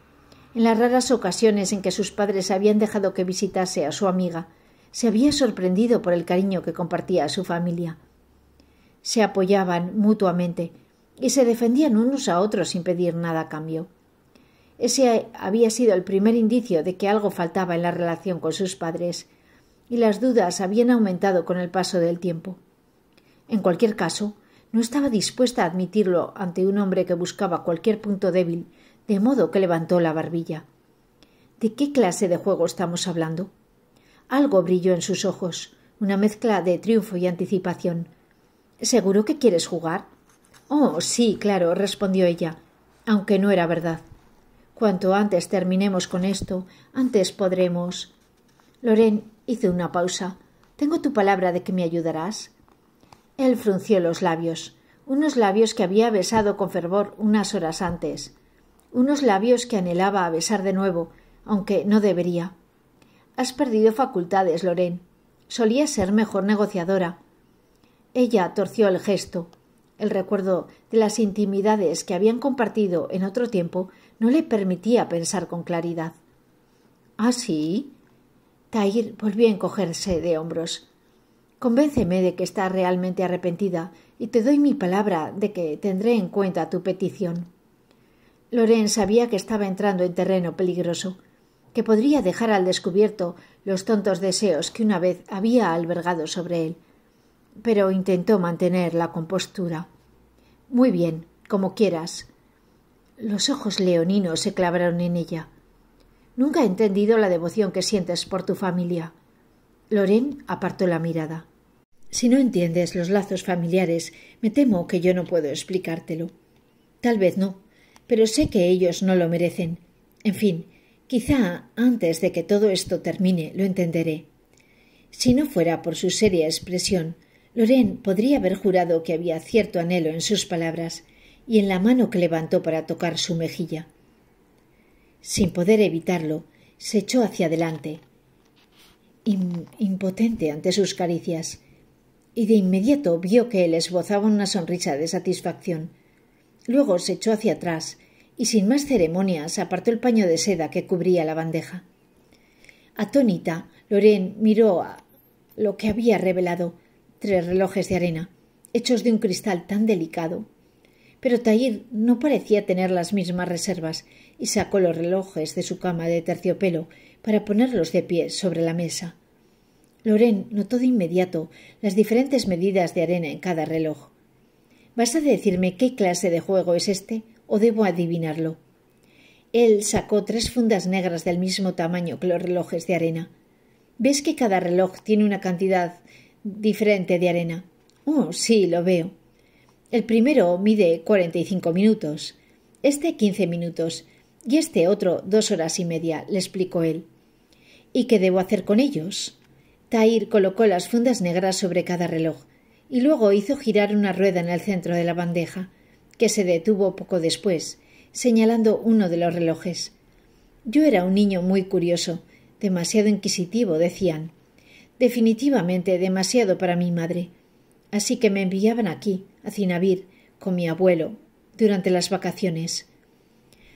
Speaker 1: En las raras ocasiones en que sus padres habían dejado que visitase a su amiga, se había sorprendido por el cariño que compartía a su familia. Se apoyaban mutuamente y se defendían unos a otros sin pedir nada a cambio. Ese había sido el primer indicio de que algo faltaba en la relación con sus padres, y las dudas habían aumentado con el paso del tiempo. En cualquier caso, no estaba dispuesta a admitirlo ante un hombre que buscaba cualquier punto débil, de modo que levantó la barbilla. ¿De qué clase de juego estamos hablando? Algo brilló en sus ojos, una mezcla de triunfo y anticipación. ¿Seguro que quieres jugar? Oh, sí, claro, respondió ella, aunque no era verdad. Cuanto antes terminemos con esto, antes podremos. Loren hizo una pausa. Tengo tu palabra de que me ayudarás. Él frunció los labios, unos labios que había besado con fervor unas horas antes, unos labios que anhelaba besar de nuevo, aunque no debería. Has perdido facultades, Lorén. Solía ser mejor negociadora. Ella torció el gesto. El recuerdo de las intimidades que habían compartido en otro tiempo no le permitía pensar con claridad. ¿Ah, sí? Tair volvió a encogerse de hombros. Convénceme de que estás realmente arrepentida y te doy mi palabra de que tendré en cuenta tu petición. Loren sabía que estaba entrando en terreno peligroso, que podría dejar al descubierto los tontos deseos que una vez había albergado sobre él, pero intentó mantener la compostura. Muy bien, como quieras. Los ojos leoninos se clavaron en ella. Nunca he entendido la devoción que sientes por tu familia. Loren apartó la mirada. Si no entiendes los lazos familiares, me temo que yo no puedo explicártelo. Tal vez no, pero sé que ellos no lo merecen. En fin, quizá antes de que todo esto termine lo entenderé. Si no fuera por su seria expresión, Loren podría haber jurado que había cierto anhelo en sus palabras y en la mano que levantó para tocar su mejilla. Sin poder evitarlo, se echó hacia adelante, impotente ante sus caricias, y de inmediato vio que él esbozaba una sonrisa de satisfacción. Luego se echó hacia atrás y sin más ceremonias apartó el paño de seda que cubría la bandeja. Atónita, Lorén miró a lo que había revelado tres relojes de arena, hechos de un cristal tan delicado. Pero Tahir no parecía tener las mismas reservas y sacó los relojes de su cama de terciopelo para ponerlos de pie sobre la mesa. Loren notó de inmediato las diferentes medidas de arena en cada reloj. ¿Vas a decirme qué clase de juego es este o debo adivinarlo? Él sacó tres fundas negras del mismo tamaño que los relojes de arena. ¿Ves que cada reloj tiene una cantidad diferente de arena? Oh, sí, lo veo. El primero mide cuarenta y cinco minutos, este quince minutos y este otro dos horas y media, le explicó él. ¿Y qué debo hacer con ellos? Tahir colocó las fundas negras sobre cada reloj y luego hizo girar una rueda en el centro de la bandeja, que se detuvo poco después, señalando uno de los relojes. Yo era un niño muy curioso, demasiado inquisitivo, decían. Definitivamente demasiado para mi madre. Así que me enviaban aquí, a Cinavir, con mi abuelo, durante las vacaciones.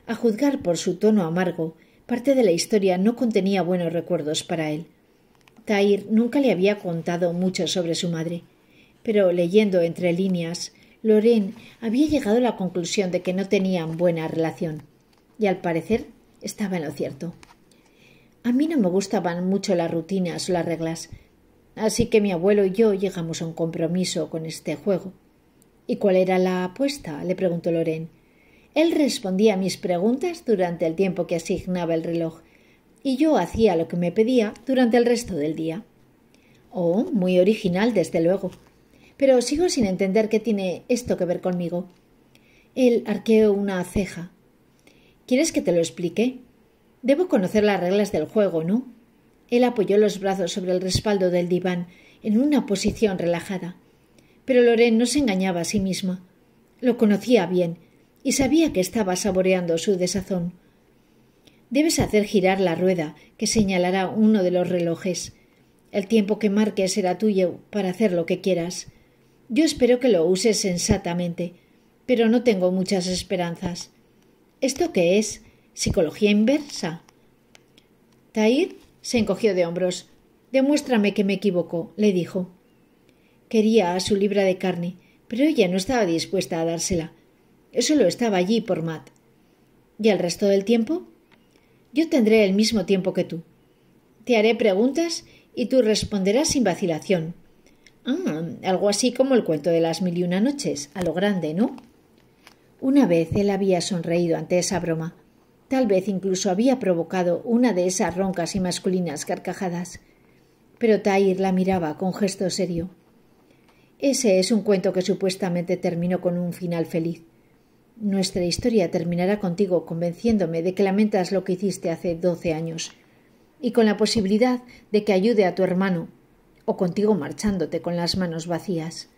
Speaker 1: A juzgar por su tono amargo, parte de la historia no contenía buenos recuerdos para él. Tair nunca le había contado mucho sobre su madre, pero leyendo entre líneas, Loren había llegado a la conclusión de que no tenían buena relación, y al parecer estaba en lo cierto. A mí no me gustaban mucho las rutinas o las reglas, así que mi abuelo y yo llegamos a un compromiso con este juego. ¿Y cuál era la apuesta? le preguntó Loren. Él respondía a mis preguntas durante el tiempo que asignaba el reloj y yo hacía lo que me pedía durante el resto del día. Oh, muy original, desde luego. Pero sigo sin entender qué tiene esto que ver conmigo. Él arqueó una ceja. ¿Quieres que te lo explique? Debo conocer las reglas del juego, ¿no? Él apoyó los brazos sobre el respaldo del diván, en una posición relajada. Pero Lorén no se engañaba a sí misma. Lo conocía bien, y sabía que estaba saboreando su desazón. Debes hacer girar la rueda que señalará uno de los relojes. El tiempo que marques será tuyo para hacer lo que quieras. Yo espero que lo uses sensatamente, pero no tengo muchas esperanzas. ¿Esto qué es? ¿Psicología inversa? Tair se encogió de hombros. Demuéstrame que me equivoco, le dijo. Quería a su libra de carne, pero ella no estaba dispuesta a dársela. Eso lo estaba allí por Matt. ¿Y el resto del tiempo? Yo tendré el mismo tiempo que tú. Te haré preguntas y tú responderás sin vacilación. Ah, algo así como el cuento de las mil y una noches, a lo grande, ¿no? Una vez él había sonreído ante esa broma. Tal vez incluso había provocado una de esas roncas y masculinas carcajadas. Pero Tair la miraba con gesto serio. Ese es un cuento que supuestamente terminó con un final feliz. Nuestra historia terminará contigo convenciéndome de que lamentas lo que hiciste hace doce años, y con la posibilidad de que ayude a tu hermano, o contigo marchándote con las manos vacías.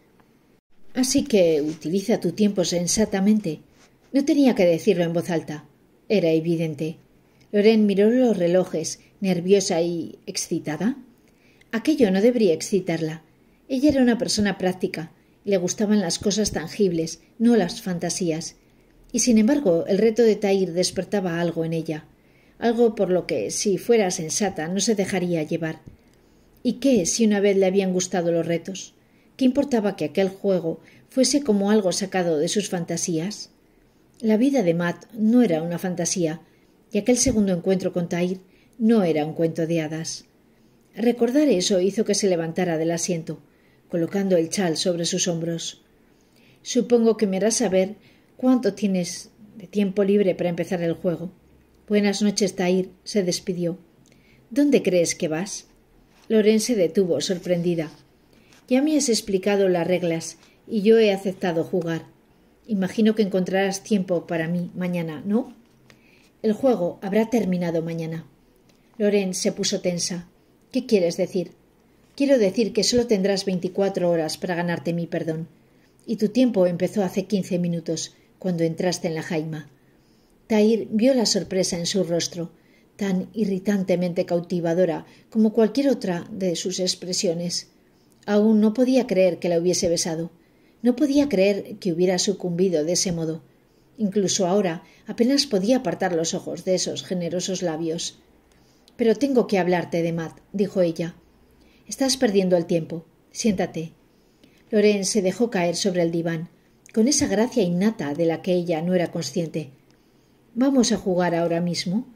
Speaker 1: Así que utiliza tu tiempo sensatamente. No tenía que decirlo en voz alta. Era evidente. Loren miró los relojes, nerviosa y excitada. Aquello no debería excitarla. Ella era una persona práctica, le gustaban las cosas tangibles, no las fantasías. Y sin embargo, el reto de Tair despertaba algo en ella, algo por lo que, si fuera sensata, no se dejaría llevar. ¿Y qué si una vez le habían gustado los retos? ¿Qué importaba que aquel juego fuese como algo sacado de sus fantasías? La vida de Matt no era una fantasía, y aquel segundo encuentro con Tair no era un cuento de hadas. Recordar eso hizo que se levantara del asiento, colocando el chal sobre sus hombros. Supongo que me hará saber ¿Cuánto tienes de tiempo libre para empezar el juego? Buenas noches, Tair, se despidió. ¿Dónde crees que vas? Loren se detuvo, sorprendida. Ya me has explicado las reglas y yo he aceptado jugar. Imagino que encontrarás tiempo para mí mañana, ¿no? El juego habrá terminado mañana. Loren se puso tensa. ¿Qué quieres decir? Quiero decir que solo tendrás veinticuatro horas para ganarte mi perdón. Y tu tiempo empezó hace quince minutos cuando entraste en la jaima. Tair vio la sorpresa en su rostro, tan irritantemente cautivadora como cualquier otra de sus expresiones. Aún no podía creer que la hubiese besado. No podía creer que hubiera sucumbido de ese modo. Incluso ahora apenas podía apartar los ojos de esos generosos labios. Pero tengo que hablarte de Matt, dijo ella. Estás perdiendo el tiempo. Siéntate. Loren se dejó caer sobre el diván con esa gracia innata de la que ella no era consciente. Vamos a jugar ahora mismo.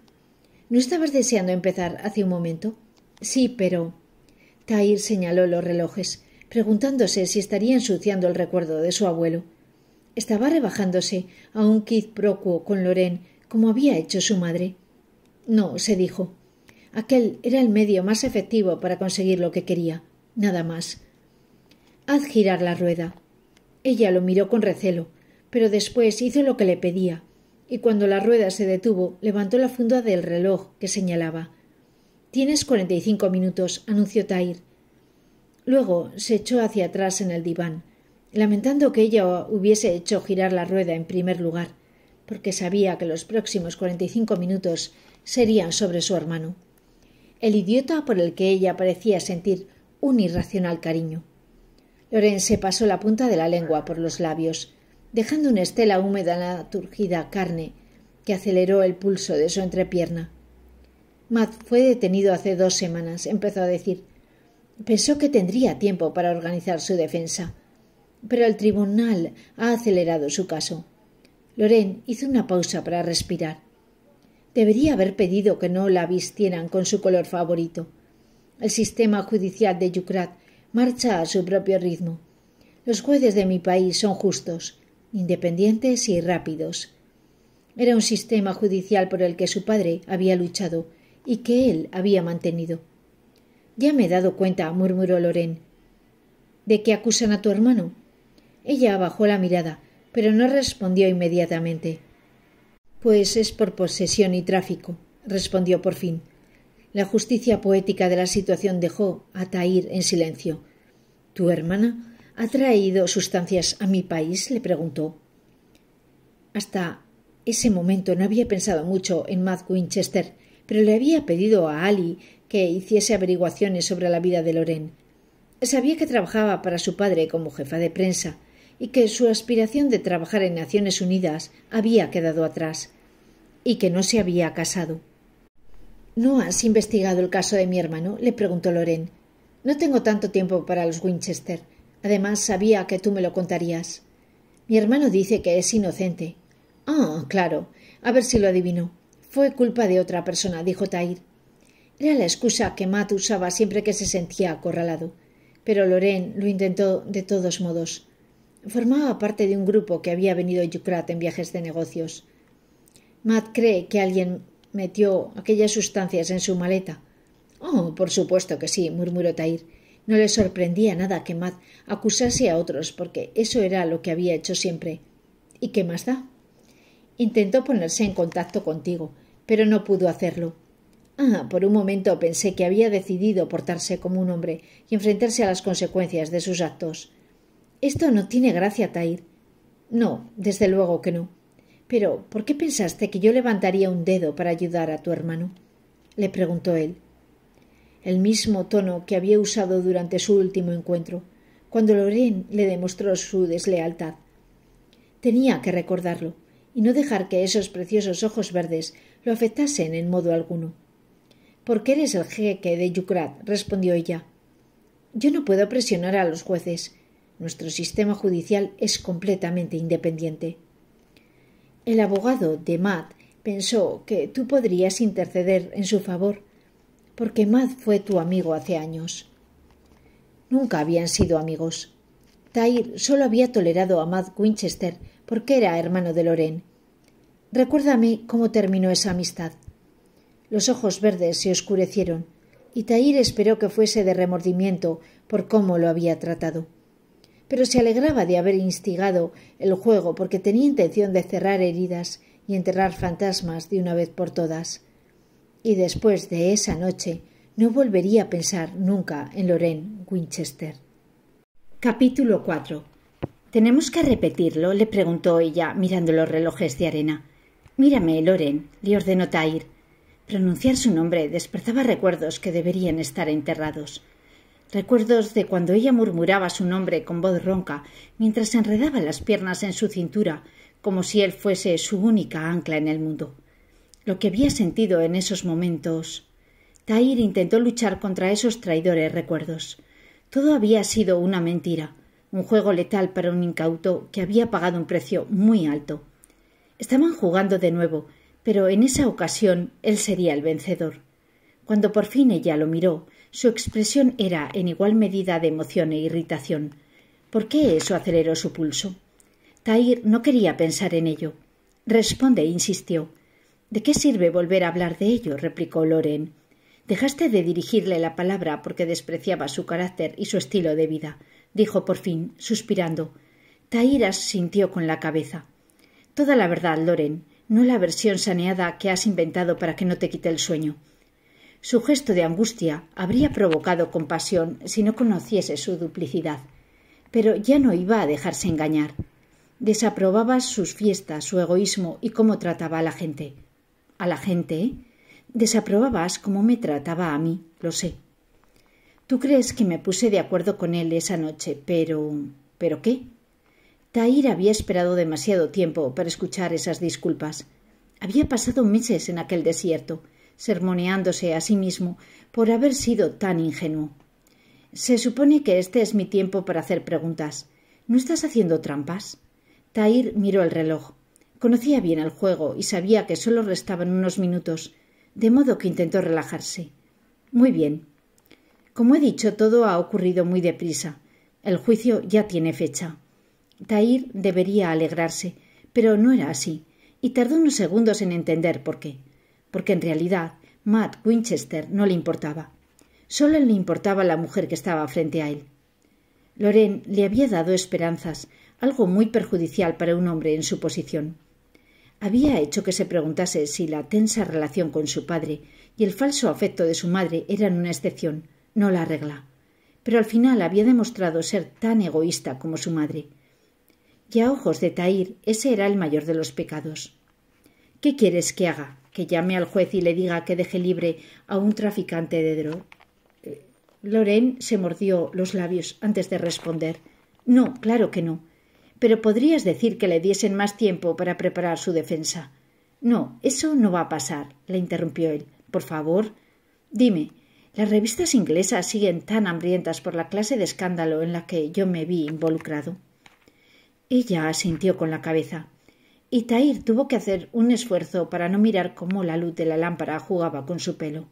Speaker 1: ¿No estabas deseando empezar hace un momento? Sí, pero. Tair señaló los relojes, preguntándose si estaría ensuciando el recuerdo de su abuelo. Estaba rebajándose a un quid quo con Loren, como había hecho su madre. No, se dijo. Aquel era el medio más efectivo para conseguir lo que quería. Nada más. Haz girar la rueda. Ella lo miró con recelo, pero después hizo lo que le pedía, y cuando la rueda se detuvo, levantó la funda del reloj que señalaba. Tienes cuarenta y cinco minutos, anunció Tair. Luego se echó hacia atrás en el diván, lamentando que ella hubiese hecho girar la rueda en primer lugar, porque sabía que los próximos cuarenta y cinco minutos serían sobre su hermano, el idiota por el que ella parecía sentir un irracional cariño se pasó la punta de la lengua por los labios, dejando una estela húmeda en la turgida carne que aceleró el pulso de su entrepierna. Matt fue detenido hace dos semanas, empezó a decir. Pensó que tendría tiempo para organizar su defensa, pero el tribunal ha acelerado su caso. Loren hizo una pausa para respirar. Debería haber pedido que no la vistieran con su color favorito. El sistema judicial de Yucrat marcha a su propio ritmo. Los jueces de mi país son justos, independientes y rápidos. Era un sistema judicial por el que su padre había luchado y que él había mantenido. Ya me he dado cuenta, murmuró Loren. ¿De qué acusan a tu hermano? Ella bajó la mirada, pero no respondió inmediatamente. Pues es por posesión y tráfico, respondió por fin. La justicia poética de la situación dejó a Tahir en silencio. ¿Tu hermana ha traído sustancias a mi país? le preguntó. Hasta ese momento no había pensado mucho en Matt Winchester, pero le había pedido a Ali que hiciese averiguaciones sobre la vida de Loren. Sabía que trabajaba para su padre como jefa de prensa y que su aspiración de trabajar en Naciones Unidas había quedado atrás y que no se había casado. ¿No has investigado el caso de mi hermano? le preguntó Loren. No tengo tanto tiempo para los Winchester. Además, sabía que tú me lo contarías. Mi hermano dice que es inocente. Ah, claro. A ver si lo adivino. Fue culpa de otra persona, dijo Tair. Era la excusa que Matt usaba siempre que se sentía acorralado. Pero Loren lo intentó de todos modos. Formaba parte de un grupo que había venido a Yucrat en viajes de negocios. Matt cree que alguien metió aquellas sustancias en su maleta. Oh, por supuesto que sí, murmuró Tair. No le sorprendía nada que Matt acusase a otros, porque eso era lo que había hecho siempre. ¿Y qué más da? Intentó ponerse en contacto contigo, pero no pudo hacerlo. Ah, por un momento pensé que había decidido portarse como un hombre y enfrentarse a las consecuencias de sus actos. Esto no tiene gracia, Tair. No, desde luego que no. Pero, ¿por qué pensaste que yo levantaría un dedo para ayudar a tu hermano? le preguntó él. El mismo tono que había usado durante su último encuentro, cuando Lorraine le demostró su deslealtad. Tenía que recordarlo y no dejar que esos preciosos ojos verdes lo afectasen en modo alguno. Porque eres el jeque de Yucrat, respondió ella. Yo no puedo presionar a los jueces. Nuestro sistema judicial es completamente independiente. El abogado de Matt pensó que tú podrías interceder en su favor, porque Matt fue tu amigo hace años. Nunca habían sido amigos. Tair solo había tolerado a Matt Winchester porque era hermano de Loren. Recuérdame cómo terminó esa amistad. Los ojos verdes se oscurecieron, y Tair esperó que fuese de remordimiento por cómo lo había tratado pero se alegraba de haber instigado el juego porque tenía intención de cerrar heridas y enterrar fantasmas de una vez por todas. Y después de esa noche no volvería a pensar nunca en Loren Winchester. Capítulo 4 ¿Tenemos que repetirlo? le preguntó ella, mirando los relojes de arena. Mírame, Loren, le ordenó Tair. Pronunciar su nombre despertaba recuerdos que deberían estar enterrados recuerdos de cuando ella murmuraba su nombre con voz ronca mientras enredaba las piernas en su cintura, como si él fuese su única ancla en el mundo. Lo que había sentido en esos momentos. Tair intentó luchar contra esos traidores recuerdos. Todo había sido una mentira, un juego letal para un incauto que había pagado un precio muy alto. Estaban jugando de nuevo, pero en esa ocasión él sería el vencedor. Cuando por fin ella lo miró, su expresión era en igual medida de emoción e irritación. ¿Por qué eso aceleró su pulso? Tair no quería pensar en ello. Responde, insistió. ¿De qué sirve volver a hablar de ello? replicó Loren. Dejaste de dirigirle la palabra porque despreciaba su carácter y su estilo de vida, dijo por fin, suspirando. Tair sintió con la cabeza. Toda la verdad, Loren, no la versión saneada que has inventado para que no te quite el sueño. Su gesto de angustia habría provocado compasión si no conociese su duplicidad. Pero ya no iba a dejarse engañar. Desaprobabas sus fiestas, su egoísmo y cómo trataba a la gente. A la gente, Desaprobabas cómo me trataba a mí, lo sé. Tú crees que me puse de acuerdo con él esa noche, pero. ¿Pero qué? Tahir había esperado demasiado tiempo para escuchar esas disculpas. Había pasado meses en aquel desierto, sermoneándose a sí mismo por haber sido tan ingenuo. Se supone que este es mi tiempo para hacer preguntas. ¿No estás haciendo trampas? tair miró el reloj. Conocía bien el juego y sabía que solo restaban unos minutos, de modo que intentó relajarse. Muy bien. Como he dicho, todo ha ocurrido muy deprisa. El juicio ya tiene fecha. Tair debería alegrarse, pero no era así, y tardó unos segundos en entender por qué porque en realidad Matt Winchester no le importaba. Solo le importaba la mujer que estaba frente a él. Loren le había dado esperanzas, algo muy perjudicial para un hombre en su posición. Había hecho que se preguntase si la tensa relación con su padre y el falso afecto de su madre eran una excepción, no la regla. Pero al final había demostrado ser tan egoísta como su madre. Y a ojos de Tair, ese era el mayor de los pecados. ¿Qué quieres que haga? que llame al juez y le diga que deje libre a un traficante de drogas. Eh, Loren se mordió los labios antes de responder. No, claro que no. Pero podrías decir que le diesen más tiempo para preparar su defensa. No, eso no va a pasar, le interrumpió él. Por favor. Dime, las revistas inglesas siguen tan hambrientas por la clase de escándalo en la que yo me vi involucrado. Ella asintió con la cabeza. Tair tuvo que hacer un esfuerzo para no mirar cómo la luz de la lámpara jugaba con su pelo.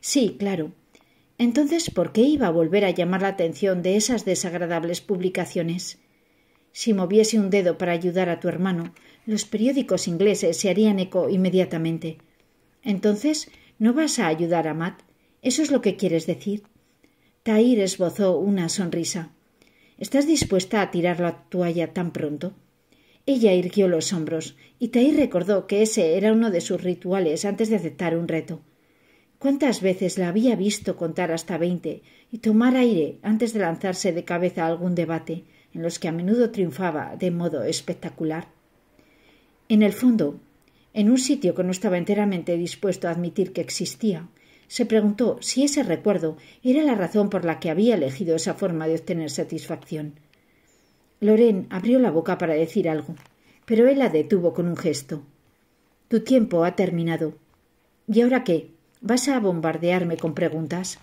Speaker 1: Sí, claro. Entonces, ¿por qué iba a volver a llamar la atención de esas desagradables publicaciones? Si moviese un dedo para ayudar a tu hermano, los periódicos ingleses se harían eco inmediatamente. Entonces, ¿no vas a ayudar a Matt? ¿Eso es lo que quieres decir? Tair esbozó una sonrisa. ¿Estás dispuesta a tirar la toalla tan pronto? Ella irguió los hombros, y Tai recordó que ese era uno de sus rituales antes de aceptar un reto. ¿Cuántas veces la había visto contar hasta veinte y tomar aire antes de lanzarse de cabeza a algún debate, en los que a menudo triunfaba de modo espectacular? En el fondo, en un sitio que no estaba enteramente dispuesto a admitir que existía, se preguntó si ese recuerdo era la razón por la que había elegido esa forma de obtener satisfacción. Loren abrió la boca para decir algo, pero él la detuvo con un gesto. Tu tiempo ha terminado. ¿Y ahora qué? ¿Vas a bombardearme con preguntas?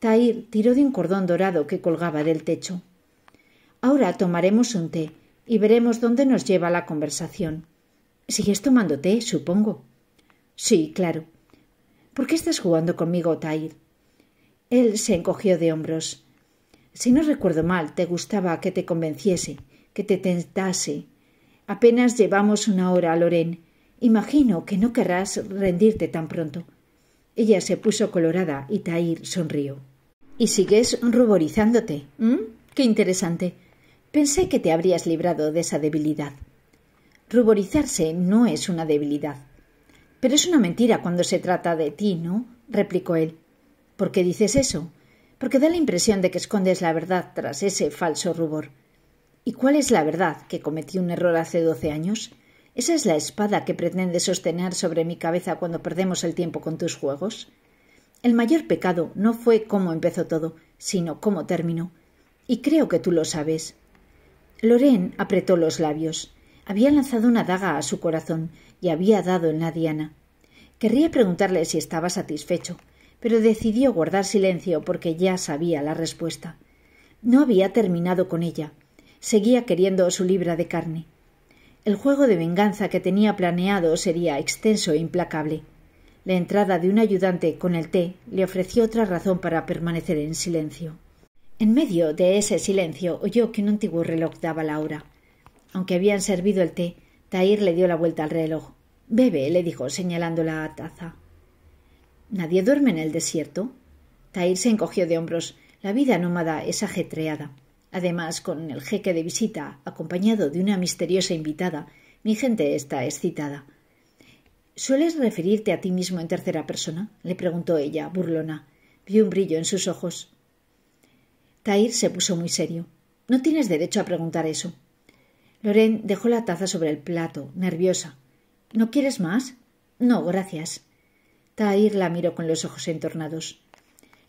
Speaker 1: Tair tiró de un cordón dorado que colgaba del techo. Ahora tomaremos un té y veremos dónde nos lleva la conversación. Sigues tomando té, supongo. Sí, claro. ¿Por qué estás jugando conmigo, Tair? Él se encogió de hombros. Si no recuerdo mal, te gustaba que te convenciese, que te tentase. Apenas llevamos una hora, Lorén. Imagino que no querrás rendirte tan pronto. Ella se puso colorada y Tahir sonrió. Y sigues ruborizándote. Qué interesante. Pensé que te habrías librado de esa debilidad. Ruborizarse no es una debilidad. Pero es una mentira cuando se trata de ti, ¿no? replicó él. ¿Por qué dices eso? porque da la impresión de que escondes la verdad tras ese falso rubor. ¿Y cuál es la verdad? ¿Que cometí un error hace doce años? ¿Esa es la espada que pretendes sostener sobre mi cabeza cuando perdemos el tiempo con tus juegos? El mayor pecado no fue cómo empezó todo, sino cómo terminó. Y creo que tú lo sabes. Lorén apretó los labios. Había lanzado una daga a su corazón y había dado en la diana. Querría preguntarle si estaba satisfecho, pero decidió guardar silencio porque ya sabía la respuesta. No había terminado con ella. Seguía queriendo su libra de carne. El juego de venganza que tenía planeado sería extenso e implacable. La entrada de un ayudante con el té le ofreció otra razón para permanecer en silencio. En medio de ese silencio oyó que un antiguo reloj daba la hora. Aunque habían servido el té, Tahir le dio la vuelta al reloj. Bebe, le dijo, señalando la taza. ¿Nadie duerme en el desierto? Tair se encogió de hombros. La vida nómada es ajetreada. Además, con el jeque de visita, acompañado de una misteriosa invitada, mi gente está excitada. ¿Sueles referirte a ti mismo en tercera persona? le preguntó ella, burlona. Vi un brillo en sus ojos. Tair se puso muy serio. No tienes derecho a preguntar eso. Loren dejó la taza sobre el plato, nerviosa. ¿No quieres más? No, gracias. Tahir la miró con los ojos entornados.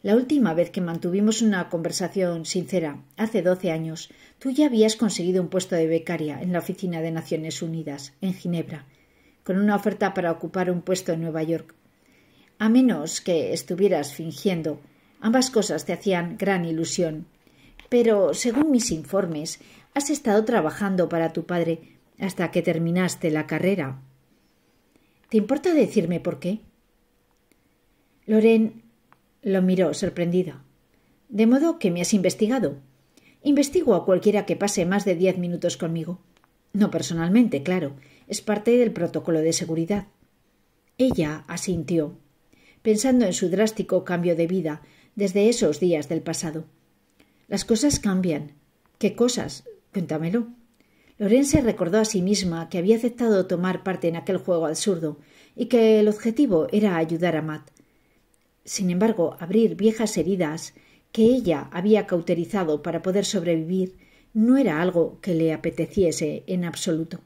Speaker 1: La última vez que mantuvimos una conversación sincera, hace doce años, tú ya habías conseguido un puesto de becaria en la Oficina de Naciones Unidas, en Ginebra, con una oferta para ocupar un puesto en Nueva York. A menos que estuvieras fingiendo, ambas cosas te hacían gran ilusión. Pero, según mis informes, has estado trabajando para tu padre hasta que terminaste la carrera. ¿Te importa decirme por qué? Loren lo miró sorprendida. ¿De modo que me has investigado? Investigo a cualquiera que pase más de diez minutos conmigo. No personalmente, claro. Es parte del protocolo de seguridad. Ella asintió, pensando en su drástico cambio de vida desde esos días del pasado. Las cosas cambian. ¿Qué cosas? Cuéntamelo. se recordó a sí misma que había aceptado tomar parte en aquel juego absurdo y que el objetivo era ayudar a Matt, sin embargo, abrir viejas heridas que ella había cauterizado para poder sobrevivir no era algo que le apeteciese en absoluto.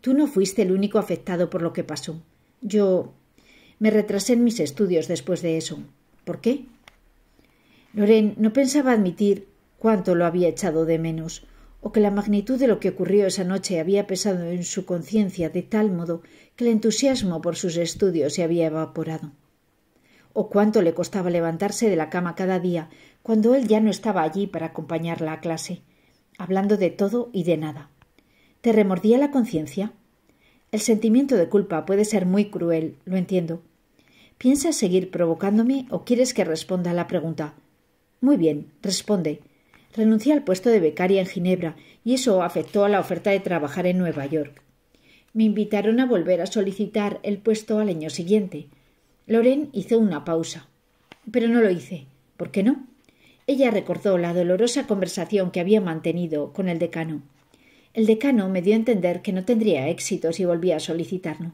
Speaker 1: Tú no fuiste el único afectado por lo que pasó. Yo me retrasé en mis estudios después de eso. ¿Por qué? Loren no pensaba admitir cuánto lo había echado de menos, o que la magnitud de lo que ocurrió esa noche había pesado en su conciencia de tal modo que el entusiasmo por sus estudios se había evaporado o cuánto le costaba levantarse de la cama cada día, cuando él ya no estaba allí para acompañarla a clase, hablando de todo y de nada. ¿Te remordía la conciencia? El sentimiento de culpa puede ser muy cruel, lo entiendo. ¿Piensas seguir provocándome o quieres que responda a la pregunta? Muy bien, responde. Renuncié al puesto de becaria en Ginebra y eso afectó a la oferta de trabajar en Nueva York. Me invitaron a volver a solicitar el puesto al año siguiente. Loren hizo una pausa. Pero no lo hice. ¿Por qué no? Ella recordó la dolorosa conversación que había mantenido con el decano. El decano me dio a entender que no tendría éxito si volvía a solicitarlo.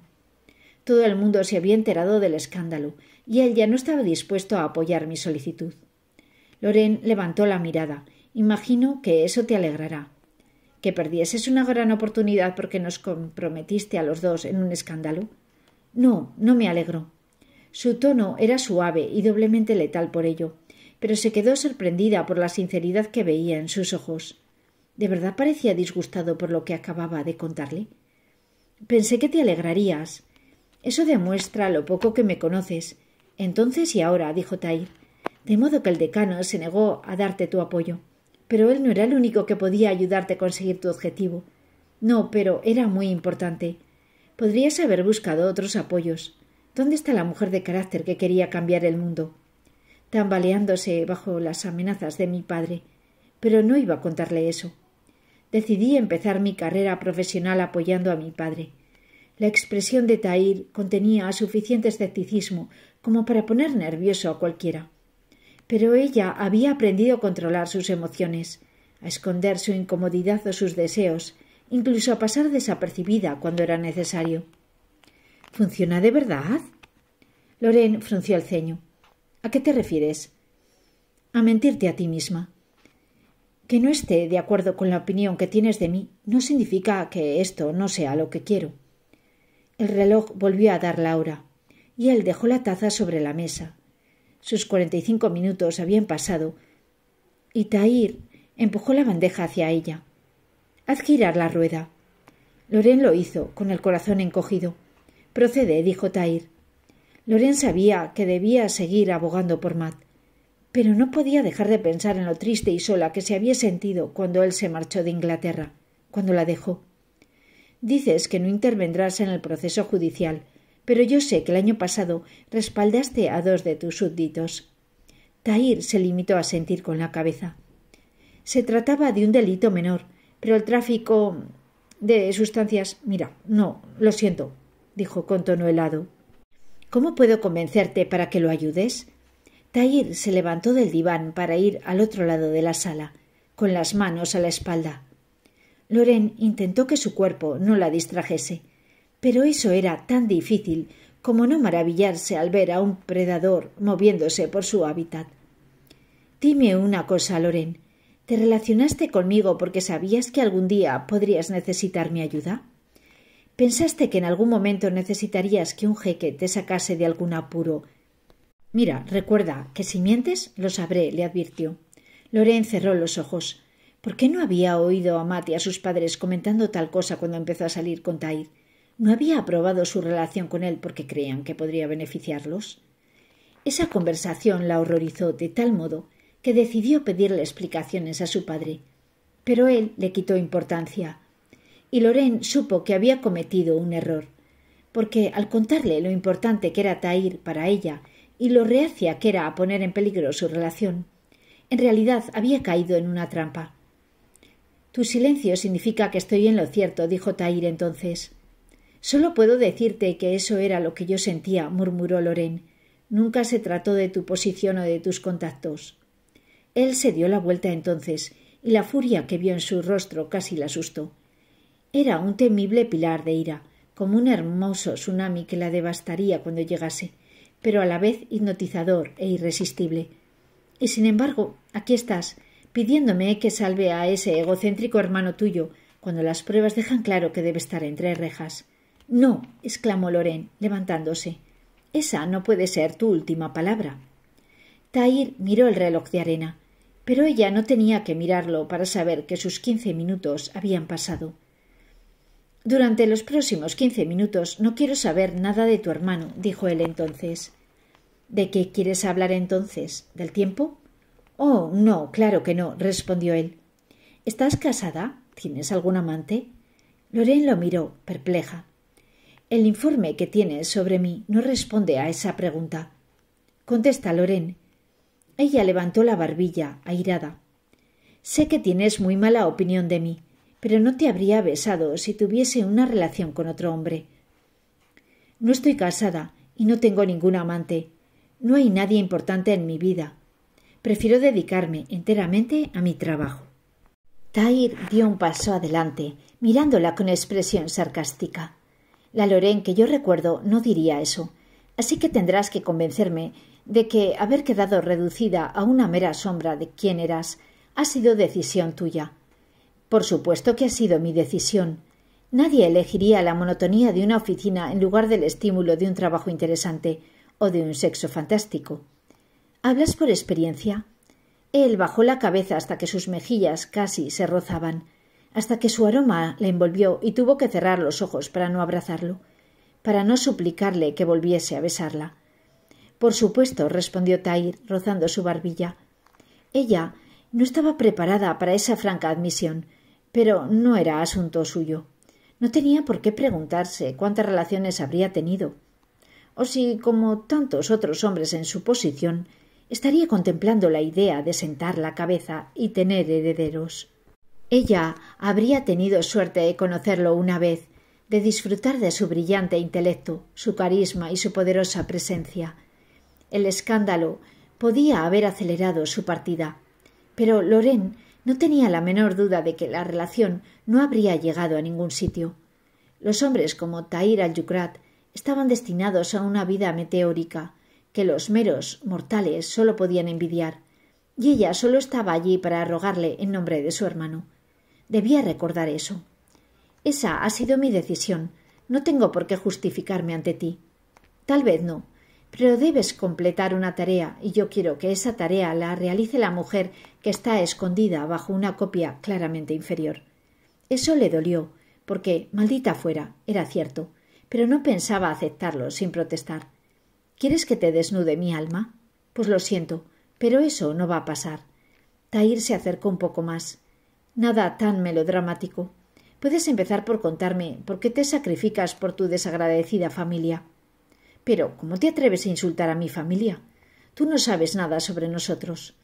Speaker 1: Todo el mundo se había enterado del escándalo, y él ya no estaba dispuesto a apoyar mi solicitud. Loren levantó la mirada. Imagino que eso te alegrará. Que perdieses una gran oportunidad porque nos comprometiste a los dos en un escándalo. No, no me alegro. Su tono era suave y doblemente letal por ello, pero se quedó sorprendida por la sinceridad que veía en sus ojos. ¿De verdad parecía disgustado por lo que acababa de contarle? Pensé que te alegrarías. Eso demuestra lo poco que me conoces. Entonces y ahora, dijo Tair. De modo que el decano se negó a darte tu apoyo. Pero él no era el único que podía ayudarte a conseguir tu objetivo. No, pero era muy importante. Podrías haber buscado otros apoyos. ¿Dónde está la mujer de carácter que quería cambiar el mundo? Tambaleándose bajo las amenazas de mi padre. Pero no iba a contarle eso. Decidí empezar mi carrera profesional apoyando a mi padre. La expresión de Tahir contenía suficiente escepticismo como para poner nervioso a cualquiera. Pero ella había aprendido a controlar sus emociones, a esconder su incomodidad o sus deseos, incluso a pasar desapercibida cuando era necesario. ¿Funciona de verdad? Loren frunció el ceño. ¿A qué te refieres? A mentirte a ti misma. Que no esté de acuerdo con la opinión que tienes de mí no significa que esto no sea lo que quiero. El reloj volvió a dar la hora, y él dejó la taza sobre la mesa. Sus cuarenta y cinco minutos habían pasado, y Tahir empujó la bandeja hacia ella. Haz girar la rueda. Loren lo hizo, con el corazón encogido. Procede, dijo Tair. Loren sabía que debía seguir abogando por Matt, pero no podía dejar de pensar en lo triste y sola que se había sentido cuando él se marchó de Inglaterra, cuando la dejó. Dices que no intervendrás en el proceso judicial, pero yo sé que el año pasado respaldaste a dos de tus súbditos. Tair se limitó a sentir con la cabeza. Se trataba de un delito menor, pero el tráfico de sustancias. Mira, no, lo siento, dijo con tono helado. ¿Cómo puedo convencerte para que lo ayudes? Tahir se levantó del diván para ir al otro lado de la sala, con las manos a la espalda. Loren intentó que su cuerpo no la distrajese, pero eso era tan difícil como no maravillarse al ver a un predador moviéndose por su hábitat. Dime una cosa, Loren. ¿Te relacionaste conmigo porque sabías que algún día podrías necesitar mi ayuda? ¿Pensaste que en algún momento necesitarías que un jeque te sacase de algún apuro? Mira, recuerda que si mientes, lo sabré, le advirtió. Loren cerró los ojos. ¿Por qué no había oído a Matt y a sus padres comentando tal cosa cuando empezó a salir con Tair? ¿No había aprobado su relación con él porque creían que podría beneficiarlos? Esa conversación la horrorizó de tal modo que decidió pedirle explicaciones a su padre. Pero él le quitó importancia y Lorraine supo que había cometido un error, porque al contarle lo importante que era Tair para ella y lo reacia que era a poner en peligro su relación, en realidad había caído en una trampa. Tu silencio significa que estoy en lo cierto, dijo Tair entonces. Solo puedo decirte que eso era lo que yo sentía, murmuró Loren. Nunca se trató de tu posición o de tus contactos. Él se dio la vuelta entonces, y la furia que vio en su rostro casi la asustó. Era un temible pilar de ira, como un hermoso tsunami que la devastaría cuando llegase, pero a la vez hipnotizador e irresistible. Y sin embargo, aquí estás, pidiéndome que salve a ese egocéntrico hermano tuyo, cuando las pruebas dejan claro que debe estar entre rejas. No, exclamó Loren, levantándose. Esa no puede ser tu última palabra. Tahir miró el reloj de arena, pero ella no tenía que mirarlo para saber que sus quince minutos habían pasado. Durante los próximos quince minutos no quiero saber nada de tu hermano, dijo él entonces. ¿De qué quieres hablar entonces? ¿Del tiempo? Oh, no, claro que no, respondió él. ¿Estás casada? ¿Tienes algún amante? Lorén lo miró, perpleja. El informe que tienes sobre mí no responde a esa pregunta. Contesta loren Ella levantó la barbilla, airada. Sé que tienes muy mala opinión de mí pero no te habría besado si tuviese una relación con otro hombre. No estoy casada y no tengo ningún amante. No hay nadie importante en mi vida. Prefiero dedicarme enteramente a mi trabajo. Tair dio un paso adelante, mirándola con expresión sarcástica. La Loren que yo recuerdo no diría eso, así que tendrás que convencerme de que haber quedado reducida a una mera sombra de quién eras ha sido decisión tuya. Por supuesto que ha sido mi decisión. Nadie elegiría la monotonía de una oficina en lugar del estímulo de un trabajo interesante o de un sexo fantástico. ¿Hablas por experiencia? Él bajó la cabeza hasta que sus mejillas casi se rozaban, hasta que su aroma la envolvió y tuvo que cerrar los ojos para no abrazarlo, para no suplicarle que volviese a besarla. Por supuesto, respondió Tair, rozando su barbilla. Ella no estaba preparada para esa franca admisión, pero no era asunto suyo. No tenía por qué preguntarse cuántas relaciones habría tenido, o si, como tantos otros hombres en su posición, estaría contemplando la idea de sentar la cabeza y tener herederos. Ella habría tenido suerte de conocerlo una vez, de disfrutar de su brillante intelecto, su carisma y su poderosa presencia. El escándalo podía haber acelerado su partida, pero Lorraine no tenía la menor duda de que la relación no habría llegado a ningún sitio. Los hombres como Tahir al-Yukrat estaban destinados a una vida meteórica que los meros mortales solo podían envidiar, y ella solo estaba allí para rogarle en nombre de su hermano. Debía recordar eso. Esa ha sido mi decisión. No tengo por qué justificarme ante ti. Tal vez no, pero debes completar una tarea y yo quiero que esa tarea la realice la mujer que está escondida bajo una copia claramente inferior. Eso le dolió, porque maldita fuera, era cierto, pero no pensaba aceptarlo sin protestar. ¿Quieres que te desnude mi alma? Pues lo siento, pero eso no va a pasar. Tair se acercó un poco más. Nada tan melodramático. Puedes empezar por contarme por qué te sacrificas por tu desagradecida familia. Pero, ¿cómo te atreves a insultar a mi familia? Tú no sabes nada sobre nosotros.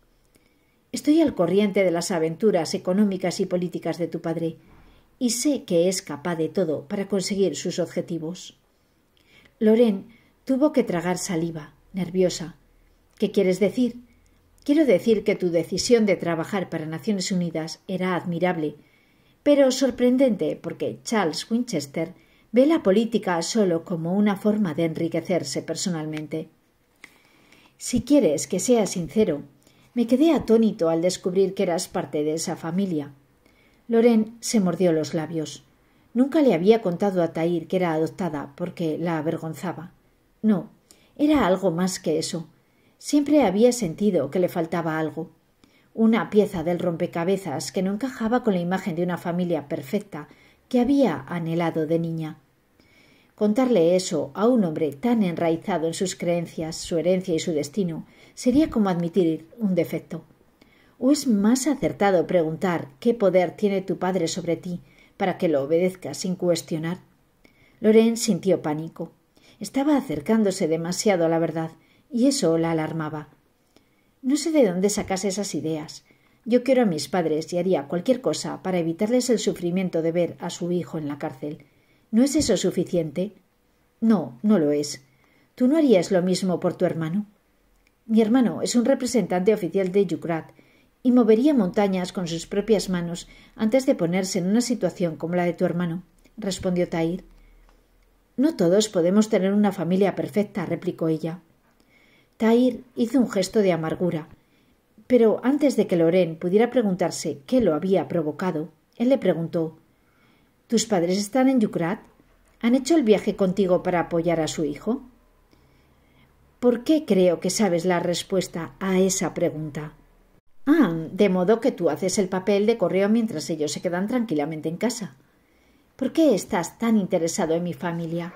Speaker 1: Estoy al corriente de las aventuras económicas y políticas de tu padre, y sé que es capaz de todo para conseguir sus objetivos. Loren tuvo que tragar saliva, nerviosa. ¿Qué quieres decir? Quiero decir que tu decisión de trabajar para Naciones Unidas era admirable, pero sorprendente porque Charles Winchester ve la política solo como una forma de enriquecerse personalmente. Si quieres que sea sincero, me quedé atónito al descubrir que eras parte de esa familia. Loren se mordió los labios. Nunca le había contado a Tair que era adoptada porque la avergonzaba. No, era algo más que eso. Siempre había sentido que le faltaba algo. Una pieza del rompecabezas que no encajaba con la imagen de una familia perfecta que había anhelado de niña. Contarle eso a un hombre tan enraizado en sus creencias, su herencia y su destino sería como admitir un defecto. ¿O es más acertado preguntar qué poder tiene tu padre sobre ti para que lo obedezca sin cuestionar? Loren sintió pánico. Estaba acercándose demasiado a la verdad y eso la alarmaba. No sé de dónde sacas esas ideas. Yo quiero a mis padres y haría cualquier cosa para evitarles el sufrimiento de ver a su hijo en la cárcel. ¿No es eso suficiente? No, no lo es. ¿Tú no harías lo mismo por tu hermano? Mi hermano es un representante oficial de Yukrat y movería montañas con sus propias manos antes de ponerse en una situación como la de tu hermano, respondió Tair. No todos podemos tener una familia perfecta, replicó ella. Tair hizo un gesto de amargura. Pero antes de que Loren pudiera preguntarse qué lo había provocado, él le preguntó ¿Tus padres están en Yucrat? ¿Han hecho el viaje contigo para apoyar a su hijo? ¿Por qué creo que sabes la respuesta a esa pregunta? Ah, de modo que tú haces el papel de correo mientras ellos se quedan tranquilamente en casa. ¿Por qué estás tan interesado en mi familia?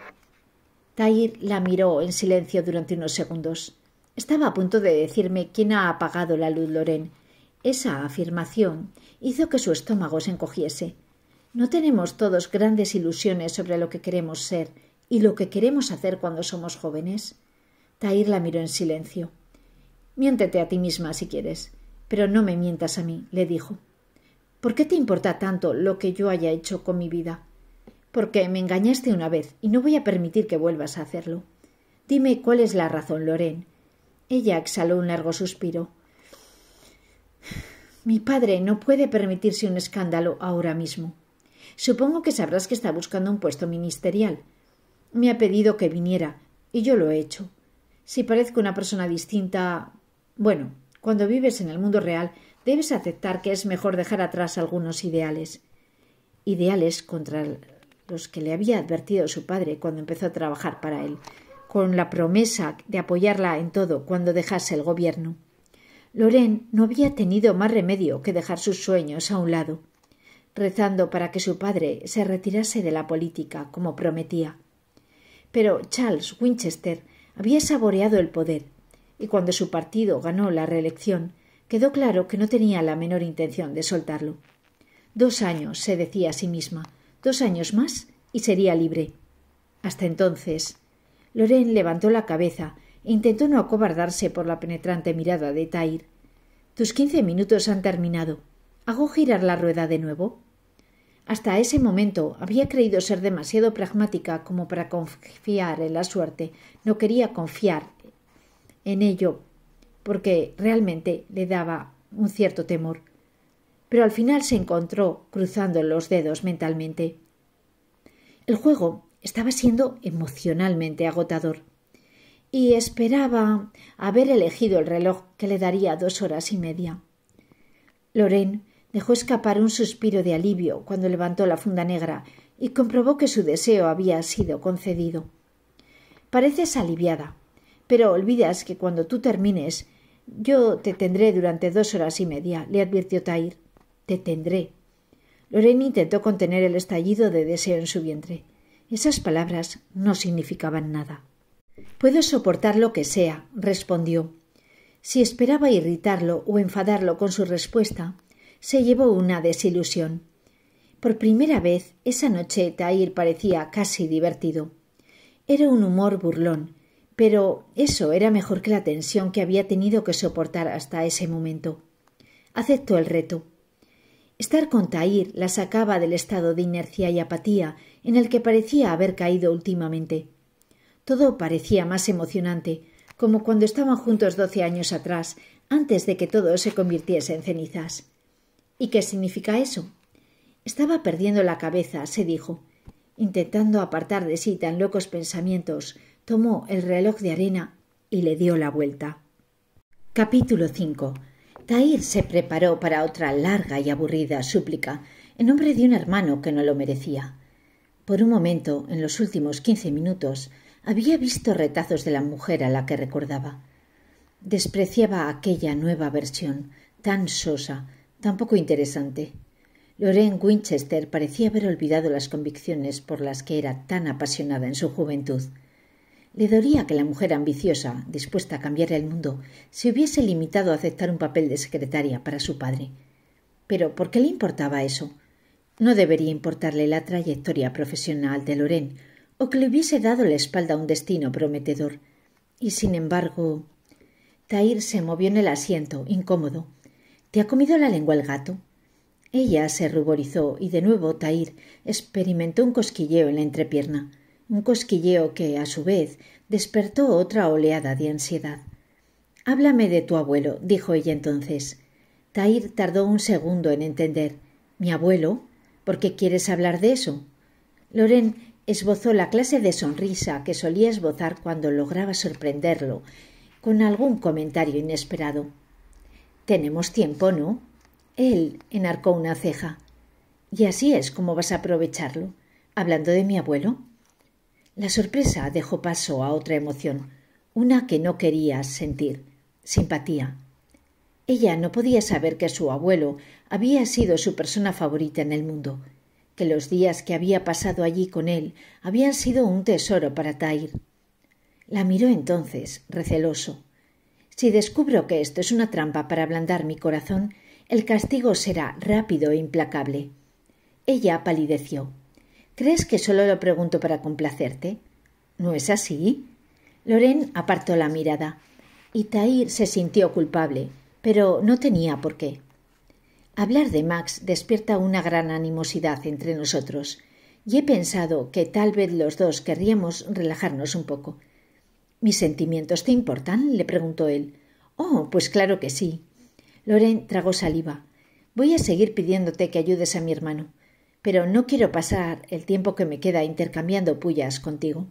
Speaker 1: Tair la miró en silencio durante unos segundos. Estaba a punto de decirme quién ha apagado la luz, Loren. Esa afirmación hizo que su estómago se encogiese. No tenemos todos grandes ilusiones sobre lo que queremos ser y lo que queremos hacer cuando somos jóvenes. Tahir la miró en silencio. Miéntete a ti misma si quieres, pero no me mientas a mí, le dijo. ¿Por qué te importa tanto lo que yo haya hecho con mi vida? Porque me engañaste una vez y no voy a permitir que vuelvas a hacerlo. Dime cuál es la razón, Loren. Ella exhaló un largo suspiro. Mi padre no puede permitirse un escándalo ahora mismo. Supongo que sabrás que está buscando un puesto ministerial. Me ha pedido que viniera, y yo lo he hecho. Si parezco una persona distinta. Bueno, cuando vives en el mundo real, debes aceptar que es mejor dejar atrás algunos ideales. Ideales contra los que le había advertido su padre cuando empezó a trabajar para él, con la promesa de apoyarla en todo cuando dejase el gobierno. Loren no había tenido más remedio que dejar sus sueños a un lado rezando para que su padre se retirase de la política, como prometía. Pero Charles Winchester había saboreado el poder, y cuando su partido ganó la reelección, quedó claro que no tenía la menor intención de soltarlo. Dos años, se decía a sí misma, dos años más y sería libre. Hasta entonces. Loren levantó la cabeza e intentó no acobardarse por la penetrante mirada de Tair. Tus quince minutos han terminado. ¿Hago girar la rueda de nuevo? Hasta ese momento había creído ser demasiado pragmática como para confiar en la suerte. No quería confiar en ello porque realmente le daba un cierto temor. Pero al final se encontró cruzando los dedos mentalmente. El juego estaba siendo emocionalmente agotador y esperaba haber elegido el reloj que le daría dos horas y media. Lorraine Dejó escapar un suspiro de alivio cuando levantó la funda negra y comprobó que su deseo había sido concedido. Pareces aliviada, pero olvidas que cuando tú termines yo te tendré durante dos horas y media, le advirtió Tair. Te tendré. Lorena intentó contener el estallido de deseo en su vientre. Esas palabras no significaban nada. Puedo soportar lo que sea, respondió. Si esperaba irritarlo o enfadarlo con su respuesta, se llevó una desilusión. Por primera vez esa noche Tahir parecía casi divertido. Era un humor burlón, pero eso era mejor que la tensión que había tenido que soportar hasta ese momento. Aceptó el reto. Estar con Tahir la sacaba del estado de inercia y apatía en el que parecía haber caído últimamente. Todo parecía más emocionante, como cuando estaban juntos doce años atrás, antes de que todo se convirtiese en cenizas. ¿Y qué significa eso? Estaba perdiendo la cabeza, se dijo. Intentando apartar de sí tan locos pensamientos, tomó el reloj de arena y le dio la vuelta. Capítulo 5. Tahir se preparó para otra larga y aburrida súplica en nombre de un hermano que no lo merecía. Por un momento, en los últimos quince minutos, había visto retazos de la mujer a la que recordaba. Despreciaba aquella nueva versión, tan sosa, tampoco interesante. Lorraine Winchester parecía haber olvidado las convicciones por las que era tan apasionada en su juventud. Le dolía que la mujer ambiciosa, dispuesta a cambiar el mundo, se hubiese limitado a aceptar un papel de secretaria para su padre. Pero ¿por qué le importaba eso? No debería importarle la trayectoria profesional de Lorraine, o que le hubiese dado la espalda a un destino prometedor. Y sin embargo. Tair se movió en el asiento, incómodo, ¿Te ha comido la lengua el gato? Ella se ruborizó y de nuevo Tair experimentó un cosquilleo en la entrepierna, un cosquilleo que, a su vez, despertó otra oleada de ansiedad. Háblame de tu abuelo, dijo ella entonces. Tair tardó un segundo en entender. ¿Mi abuelo? ¿Por qué quieres hablar de eso? Loren esbozó la clase de sonrisa que solía esbozar cuando lograba sorprenderlo con algún comentario inesperado. Tenemos tiempo, ¿no? Él enarcó una ceja. Y así es como vas a aprovecharlo. Hablando de mi abuelo. La sorpresa dejó paso a otra emoción, una que no quería sentir, simpatía. Ella no podía saber que su abuelo había sido su persona favorita en el mundo, que los días que había pasado allí con él habían sido un tesoro para Tair. La miró entonces, receloso. Si descubro que esto es una trampa para ablandar mi corazón, el castigo será rápido e implacable. Ella palideció. ¿Crees que solo lo pregunto para complacerte? ¿No es así? Loren apartó la mirada. y Tair se sintió culpable, pero no tenía por qué. Hablar de Max despierta una gran animosidad entre nosotros, y he pensado que tal vez los dos querríamos relajarnos un poco. ¿Mis sentimientos te importan? le preguntó él. Oh, pues claro que sí. Loren tragó saliva. Voy a seguir pidiéndote que ayudes a mi hermano, pero no quiero pasar el tiempo que me queda intercambiando pullas contigo.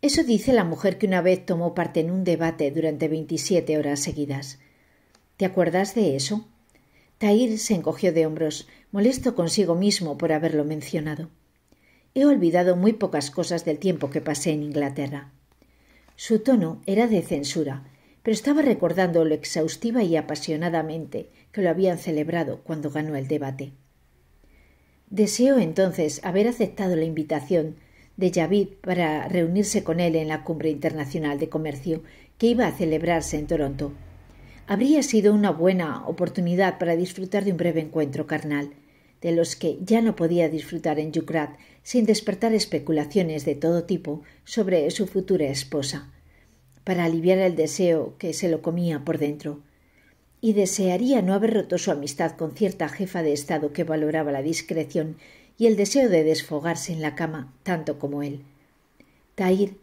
Speaker 1: Eso dice la mujer que una vez tomó parte en un debate durante veintisiete horas seguidas. ¿Te acuerdas de eso? Tair se encogió de hombros, molesto consigo mismo por haberlo mencionado. He olvidado muy pocas cosas del tiempo que pasé en Inglaterra. Su tono era de censura, pero estaba recordando lo exhaustiva y apasionadamente que lo habían celebrado cuando ganó el debate. Deseó entonces haber aceptado la invitación de Javid para reunirse con él en la Cumbre Internacional de Comercio que iba a celebrarse en Toronto. Habría sido una buena oportunidad para disfrutar de un breve encuentro carnal, de los que ya no podía disfrutar en Yucrat sin despertar especulaciones de todo tipo sobre su futura esposa, para aliviar el deseo que se lo comía por dentro. Y desearía no haber roto su amistad con cierta jefa de Estado que valoraba la discreción y el deseo de desfogarse en la cama tanto como él. Tair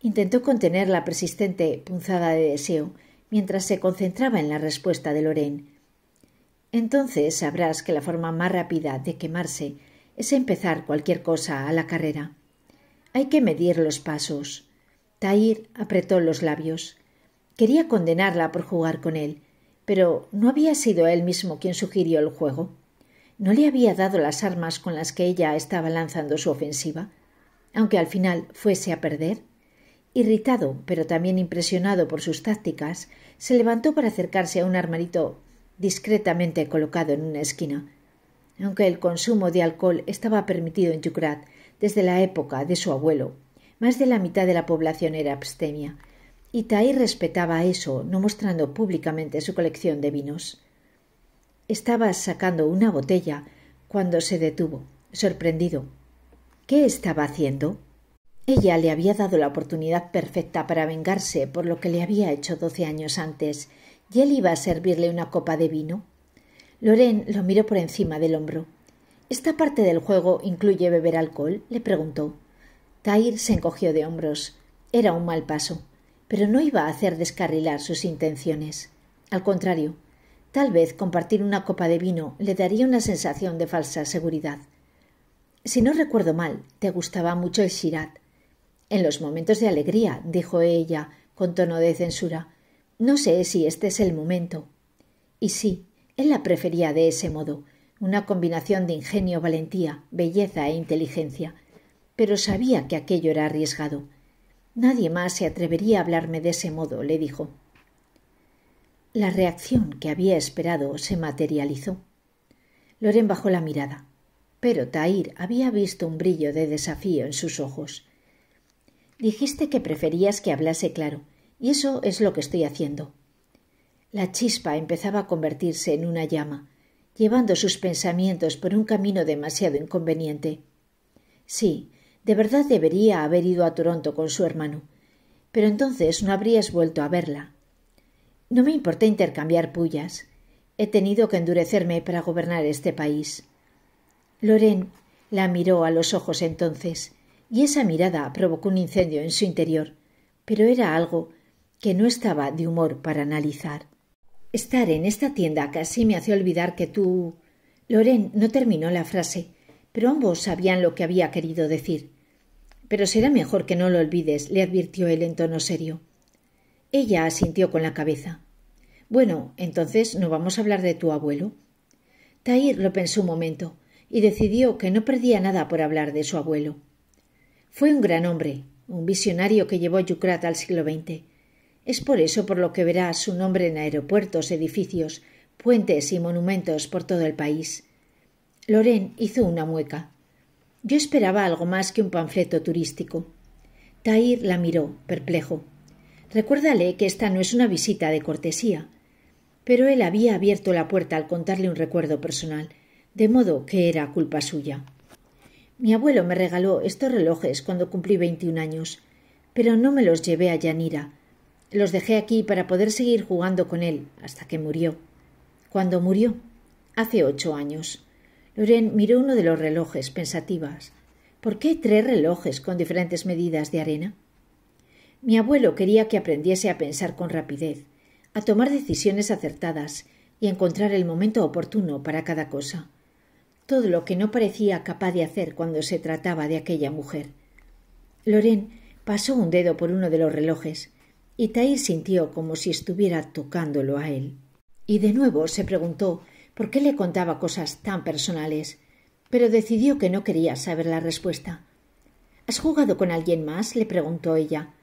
Speaker 1: intentó contener la persistente punzada de deseo mientras se concentraba en la respuesta de Loren. Entonces sabrás que la forma más rápida de quemarse es empezar cualquier cosa a la carrera. Hay que medir los pasos. Tair apretó los labios. Quería condenarla por jugar con él, pero no había sido él mismo quien sugirió el juego. No le había dado las armas con las que ella estaba lanzando su ofensiva, aunque al final fuese a perder. Irritado, pero también impresionado por sus tácticas, se levantó para acercarse a un armarito discretamente colocado en una esquina. Aunque el consumo de alcohol estaba permitido en Yucrat desde la época de su abuelo, más de la mitad de la población era abstemia, y Tai respetaba eso, no mostrando públicamente su colección de vinos. Estaba sacando una botella cuando se detuvo, sorprendido. ¿Qué estaba haciendo? Ella le había dado la oportunidad perfecta para vengarse por lo que le había hecho doce años antes, y él iba a servirle una copa de vino. Loren lo miró por encima del hombro. ¿Esta parte del juego incluye beber alcohol? le preguntó. Tair se encogió de hombros. Era un mal paso, pero no iba a hacer descarrilar sus intenciones. Al contrario, tal vez compartir una copa de vino le daría una sensación de falsa seguridad. Si no recuerdo mal, te gustaba mucho el Shirat. En los momentos de alegría, dijo ella, con tono de censura, no sé si este es el momento. Y sí, él la prefería de ese modo, una combinación de ingenio, valentía, belleza e inteligencia. Pero sabía que aquello era arriesgado. Nadie más se atrevería a hablarme de ese modo, le dijo. La reacción que había esperado se materializó. Loren bajó la mirada, pero Tair había visto un brillo de desafío en sus ojos. Dijiste que preferías que hablase claro, y eso es lo que estoy haciendo. La chispa empezaba a convertirse en una llama, llevando sus pensamientos por un camino demasiado inconveniente. Sí, de verdad debería haber ido a Toronto con su hermano, pero entonces no habrías vuelto a verla. No me importa intercambiar pullas. He tenido que endurecerme para gobernar este país. Loren la miró a los ojos entonces, y esa mirada provocó un incendio en su interior, pero era algo que no estaba de humor para analizar. Estar en esta tienda casi me hace olvidar que tú. Loren no terminó la frase, pero ambos sabían lo que había querido decir. Pero será mejor que no lo olvides, le advirtió él en tono serio. Ella asintió con la cabeza. Bueno, entonces no vamos a hablar de tu abuelo. Tahir lo pensó un momento y decidió que no perdía nada por hablar de su abuelo. Fue un gran hombre, un visionario que llevó a Yucrat al siglo XX es por eso por lo que verá su nombre en aeropuertos, edificios, puentes y monumentos por todo el país. Loren hizo una mueca. Yo esperaba algo más que un panfleto turístico. Tahir la miró, perplejo. Recuérdale que esta no es una visita de cortesía. Pero él había abierto la puerta al contarle un recuerdo personal, de modo que era culpa suya. Mi abuelo me regaló estos relojes cuando cumplí veintiún años, pero no me los llevé a Yanira, los dejé aquí para poder seguir jugando con él hasta que murió. Cuando murió, hace ocho años, Loren miró uno de los relojes pensativas. ¿Por qué tres relojes con diferentes medidas de arena? Mi abuelo quería que aprendiese a pensar con rapidez, a tomar decisiones acertadas y encontrar el momento oportuno para cada cosa. Todo lo que no parecía capaz de hacer cuando se trataba de aquella mujer. Loren pasó un dedo por uno de los relojes y Tair sintió como si estuviera tocándolo a él. Y de nuevo se preguntó por qué le contaba cosas tan personales, pero decidió que no quería saber la respuesta. ¿Has jugado con alguien más? le preguntó ella.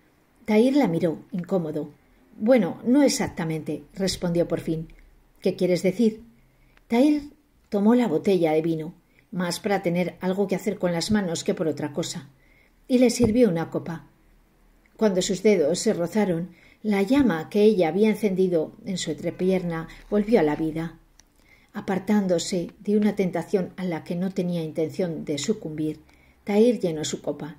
Speaker 1: Tair la miró, incómodo. Bueno, no exactamente, respondió por fin. ¿Qué quieres decir? Tair tomó la botella de vino, más para tener algo que hacer con las manos que por otra cosa, y le sirvió una copa. Cuando sus dedos se rozaron, la llama que ella había encendido en su entrepierna volvió a la vida. Apartándose de una tentación a la que no tenía intención de sucumbir, Tair llenó su copa.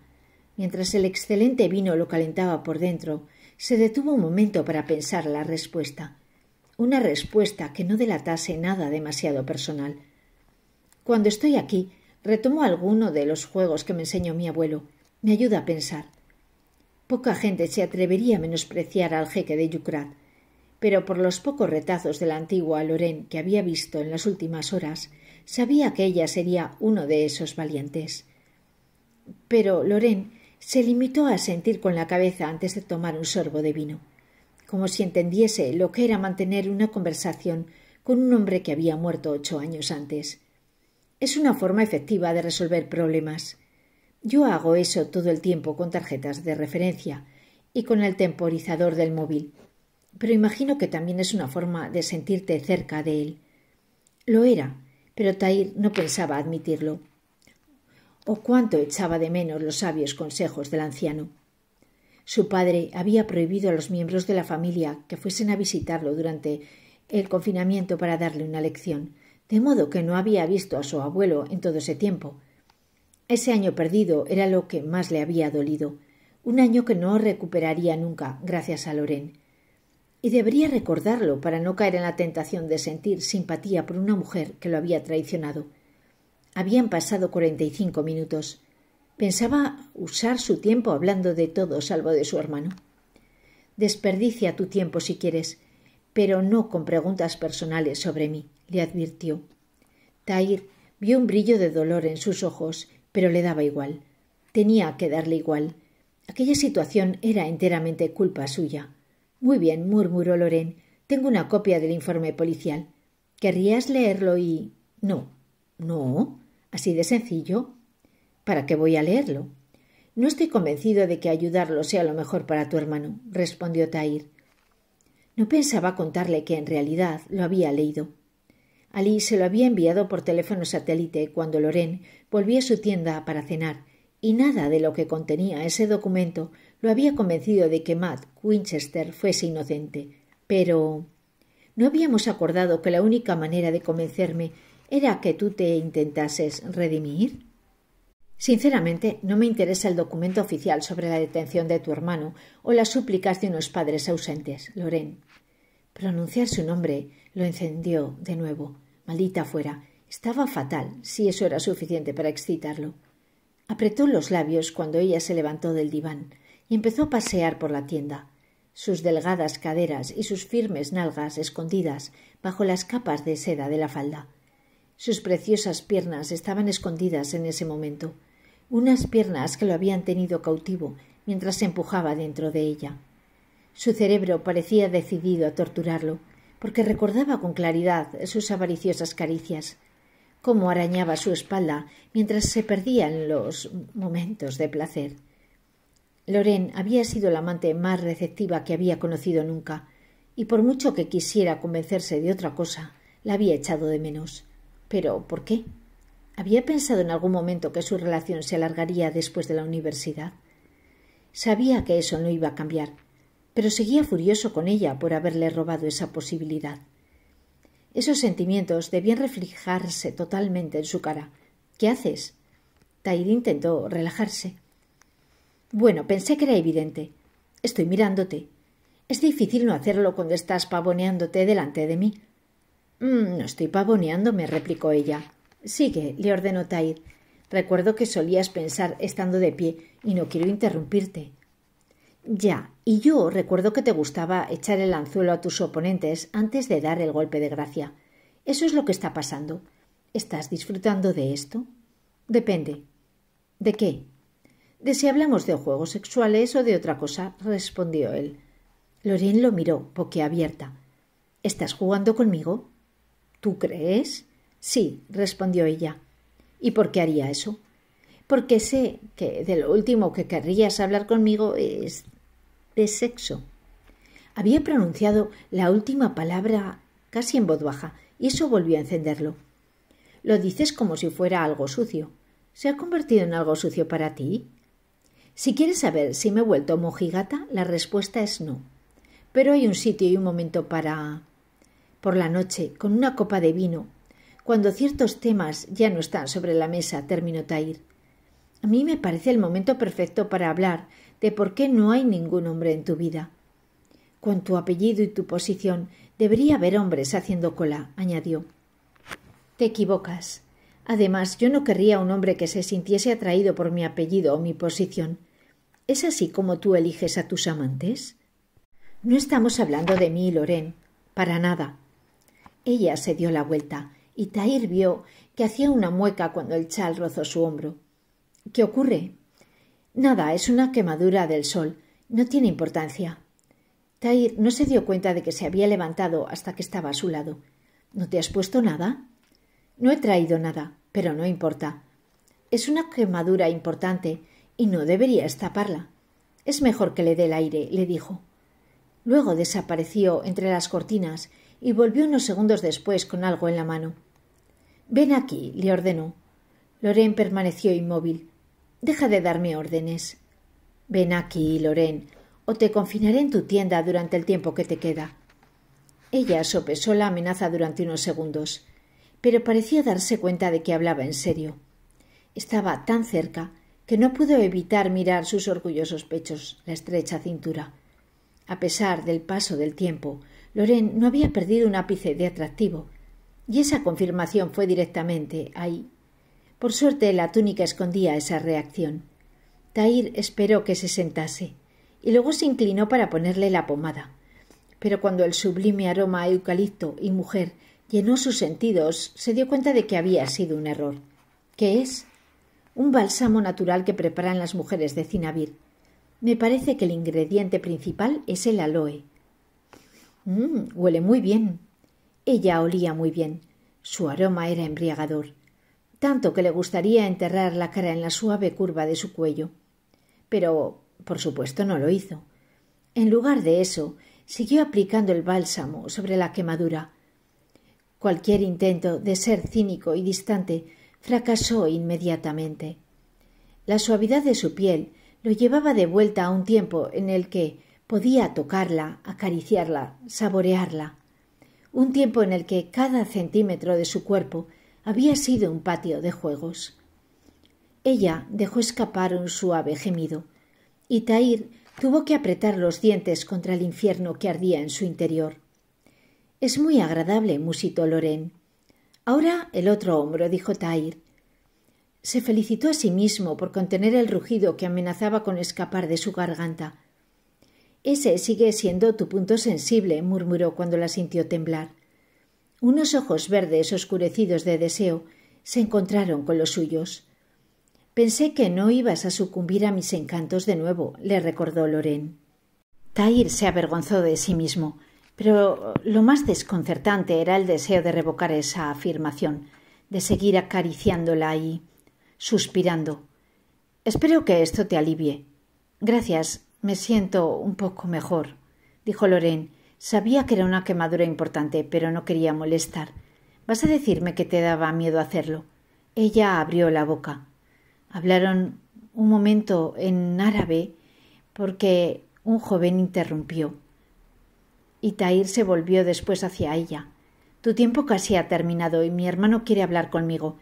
Speaker 1: Mientras el excelente vino lo calentaba por dentro, se detuvo un momento para pensar la respuesta. Una respuesta que no delatase nada demasiado personal. Cuando estoy aquí, retomo alguno de los juegos que me enseñó mi abuelo. Me ayuda a pensar. Poca gente se atrevería a menospreciar al jeque de Yucrat, pero por los pocos retazos de la antigua Lorén que había visto en las últimas horas, sabía que ella sería uno de esos valientes. Pero Lorén se limitó a sentir con la cabeza antes de tomar un sorbo de vino, como si entendiese lo que era mantener una conversación con un hombre que había muerto ocho años antes. Es una forma efectiva de resolver problemas. Yo hago eso todo el tiempo con tarjetas de referencia y con el temporizador del móvil, pero imagino que también es una forma de sentirte cerca de él. Lo era, pero Tair no pensaba admitirlo. O cuánto echaba de menos los sabios consejos del anciano. Su padre había prohibido a los miembros de la familia que fuesen a visitarlo durante el confinamiento para darle una lección, de modo que no había visto a su abuelo en todo ese tiempo, ese año perdido era lo que más le había dolido, un año que no recuperaría nunca gracias a Loren, Y debería recordarlo para no caer en la tentación de sentir simpatía por una mujer que lo había traicionado. Habían pasado cuarenta y cinco minutos. Pensaba usar su tiempo hablando de todo salvo de su hermano. Desperdicia tu tiempo si quieres, pero no con preguntas personales sobre mí, le advirtió. Tair vio un brillo de dolor en sus ojos pero le daba igual. Tenía que darle igual. Aquella situación era enteramente culpa suya. Muy bien, murmuró Loren. Tengo una copia del informe policial. ¿Querrías leerlo y. No. No. Así de sencillo. ¿Para qué voy a leerlo? No estoy convencido de que ayudarlo sea lo mejor para tu hermano, respondió Tair. No pensaba contarle que en realidad lo había leído. Ali se lo había enviado por teléfono satélite cuando Loren volvía a su tienda para cenar, y nada de lo que contenía ese documento lo había convencido de que Matt Winchester fuese inocente. Pero. ¿No habíamos acordado que la única manera de convencerme era que tú te intentases redimir? Sinceramente, no me interesa el documento oficial sobre la detención de tu hermano o las súplicas de unos padres ausentes, Loren. Pronunciar su nombre lo encendió de nuevo. Maldita fuera. Estaba fatal, si eso era suficiente para excitarlo. Apretó los labios cuando ella se levantó del diván y empezó a pasear por la tienda. Sus delgadas caderas y sus firmes nalgas escondidas bajo las capas de seda de la falda. Sus preciosas piernas estaban escondidas en ese momento, unas piernas que lo habían tenido cautivo mientras se empujaba dentro de ella. Su cerebro parecía decidido a torturarlo, porque recordaba con claridad sus avariciosas caricias, cómo arañaba su espalda mientras se en los momentos de placer. Loren había sido la amante más receptiva que había conocido nunca, y por mucho que quisiera convencerse de otra cosa, la había echado de menos. Pero ¿por qué? ¿Había pensado en algún momento que su relación se alargaría después de la universidad? Sabía que eso no iba a cambiar, pero seguía furioso con ella por haberle robado esa posibilidad. Esos sentimientos debían reflejarse totalmente en su cara. ¿Qué haces? taid intentó relajarse. Bueno, pensé que era evidente. Estoy mirándote. Es difícil no hacerlo cuando estás pavoneándote delante de mí. Mm, no estoy pavoneándome, replicó ella. Sigue, le ordenó Taid. Recuerdo que solías pensar estando de pie y no quiero interrumpirte. Ya, y yo recuerdo que te gustaba echar el anzuelo a tus oponentes antes de dar el golpe de gracia. Eso es lo que está pasando. ¿Estás disfrutando de esto? Depende. ¿De qué? De si hablamos de juegos sexuales o de otra cosa, respondió él. Lorén lo miró, boquiabierta. ¿Estás jugando conmigo? ¿Tú crees? Sí, respondió ella. ¿Y por qué haría eso? Porque sé que de lo último que querrías hablar conmigo es de sexo. Había pronunciado la última palabra casi en voz baja, y eso volvió a encenderlo. Lo dices como si fuera algo sucio. ¿Se ha convertido en algo sucio para ti? Si quieres saber si me he vuelto mojigata, la respuesta es no. Pero hay un sitio y un momento para. Por la noche, con una copa de vino, cuando ciertos temas ya no están sobre la mesa, terminó Tair. A mí me parece el momento perfecto para hablar de por qué no hay ningún hombre en tu vida. Con tu apellido y tu posición debería haber hombres haciendo cola, añadió. Te equivocas. Además, yo no querría un hombre que se sintiese atraído por mi apellido o mi posición. ¿Es así como tú eliges a tus amantes? No estamos hablando de mí, Loren, para nada. Ella se dio la vuelta y Tahir vio que hacía una mueca cuando el chal rozó su hombro. ¿Qué ocurre? Nada, es una quemadura del sol. No tiene importancia. Tair no se dio cuenta de que se había levantado hasta que estaba a su lado. ¿No te has puesto nada? No he traído nada, pero no importa. Es una quemadura importante y no debería estaparla. Es mejor que le dé el aire, le dijo. Luego desapareció entre las cortinas y volvió unos segundos después con algo en la mano. Ven aquí, le ordenó. Loren permaneció inmóvil. Deja de darme órdenes. Ven aquí, Loren, o te confinaré en tu tienda durante el tiempo que te queda. Ella sopesó la amenaza durante unos segundos, pero parecía darse cuenta de que hablaba en serio. Estaba tan cerca que no pudo evitar mirar sus orgullosos pechos, la estrecha cintura. A pesar del paso del tiempo, Loren no había perdido un ápice de atractivo, y esa confirmación fue directamente ahí por suerte la túnica escondía esa reacción. Tahir esperó que se sentase y luego se inclinó para ponerle la pomada. Pero cuando el sublime aroma a eucalipto y mujer llenó sus sentidos, se dio cuenta de que había sido un error. ¿Qué es? Un bálsamo natural que preparan las mujeres de Cinavir. Me parece que el ingrediente principal es el aloe. Mm, huele muy bien. Ella olía muy bien. Su aroma era embriagador tanto que le gustaría enterrar la cara en la suave curva de su cuello. Pero, por supuesto, no lo hizo. En lugar de eso, siguió aplicando el bálsamo sobre la quemadura. Cualquier intento de ser cínico y distante fracasó inmediatamente. La suavidad de su piel lo llevaba de vuelta a un tiempo en el que podía tocarla, acariciarla, saborearla, un tiempo en el que cada centímetro de su cuerpo había sido un patio de juegos. Ella dejó escapar un suave gemido, y Tair tuvo que apretar los dientes contra el infierno que ardía en su interior. Es muy agradable, musitó Loren. Ahora el otro hombro, dijo Tair. Se felicitó a sí mismo por contener el rugido que amenazaba con escapar de su garganta. Ese sigue siendo tu punto sensible, murmuró cuando la sintió temblar. Unos ojos verdes oscurecidos de deseo se encontraron con los suyos. Pensé que no ibas a sucumbir a mis encantos de nuevo, le recordó Loren. Tair se avergonzó de sí mismo, pero lo más desconcertante era el deseo de revocar esa afirmación, de seguir acariciándola y suspirando. Espero que esto te alivie. Gracias, me siento un poco mejor, dijo Loren, Sabía que era una quemadura importante, pero no quería molestar. ¿Vas a decirme que te daba miedo hacerlo? Ella abrió la boca. Hablaron un momento en árabe porque un joven interrumpió. Y se volvió después hacia ella. Tu tiempo casi ha terminado y mi hermano quiere hablar conmigo,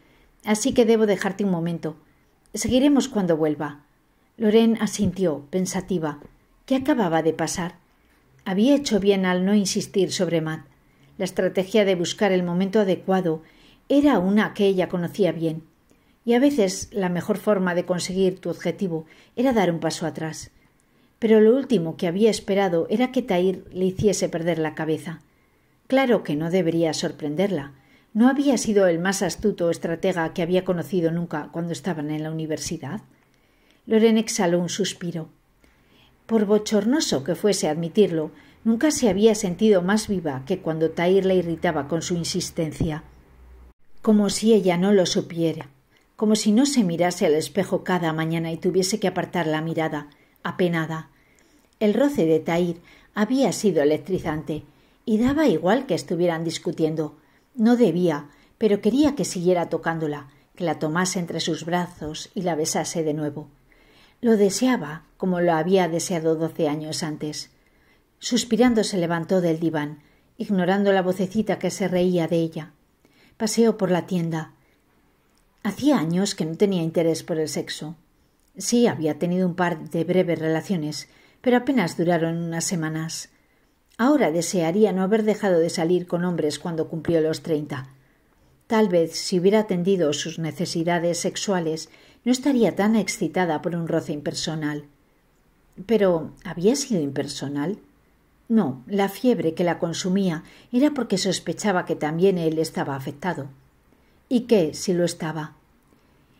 Speaker 1: así que debo dejarte un momento. Seguiremos cuando vuelva. Loren asintió, pensativa. ¿Qué acababa de pasar? Había hecho bien al no insistir sobre Matt. La estrategia de buscar el momento adecuado era una que ella conocía bien. Y a veces la mejor forma de conseguir tu objetivo era dar un paso atrás. Pero lo último que había esperado era que Tair le hiciese perder la cabeza. Claro que no debería sorprenderla. ¿No había sido el más astuto estratega que había conocido nunca cuando estaban en la universidad? Loren exhaló un suspiro. Por bochornoso que fuese admitirlo, nunca se había sentido más viva que cuando Tair la irritaba con su insistencia. Como si ella no lo supiera, como si no se mirase al espejo cada mañana y tuviese que apartar la mirada, apenada. El roce de Tair había sido electrizante y daba igual que estuvieran discutiendo. No debía, pero quería que siguiera tocándola, que la tomase entre sus brazos y la besase de nuevo. Lo deseaba como lo había deseado doce años antes. Suspirando se levantó del diván, ignorando la vocecita que se reía de ella. Paseó por la tienda. Hacía años que no tenía interés por el sexo. Sí, había tenido un par de breves relaciones, pero apenas duraron unas semanas. Ahora desearía no haber dejado de salir con hombres cuando cumplió los treinta. Tal vez si hubiera atendido sus necesidades sexuales no estaría tan excitada por un roce impersonal. Pero ¿había sido impersonal? No, la fiebre que la consumía era porque sospechaba que también él estaba afectado. ¿Y qué si lo estaba?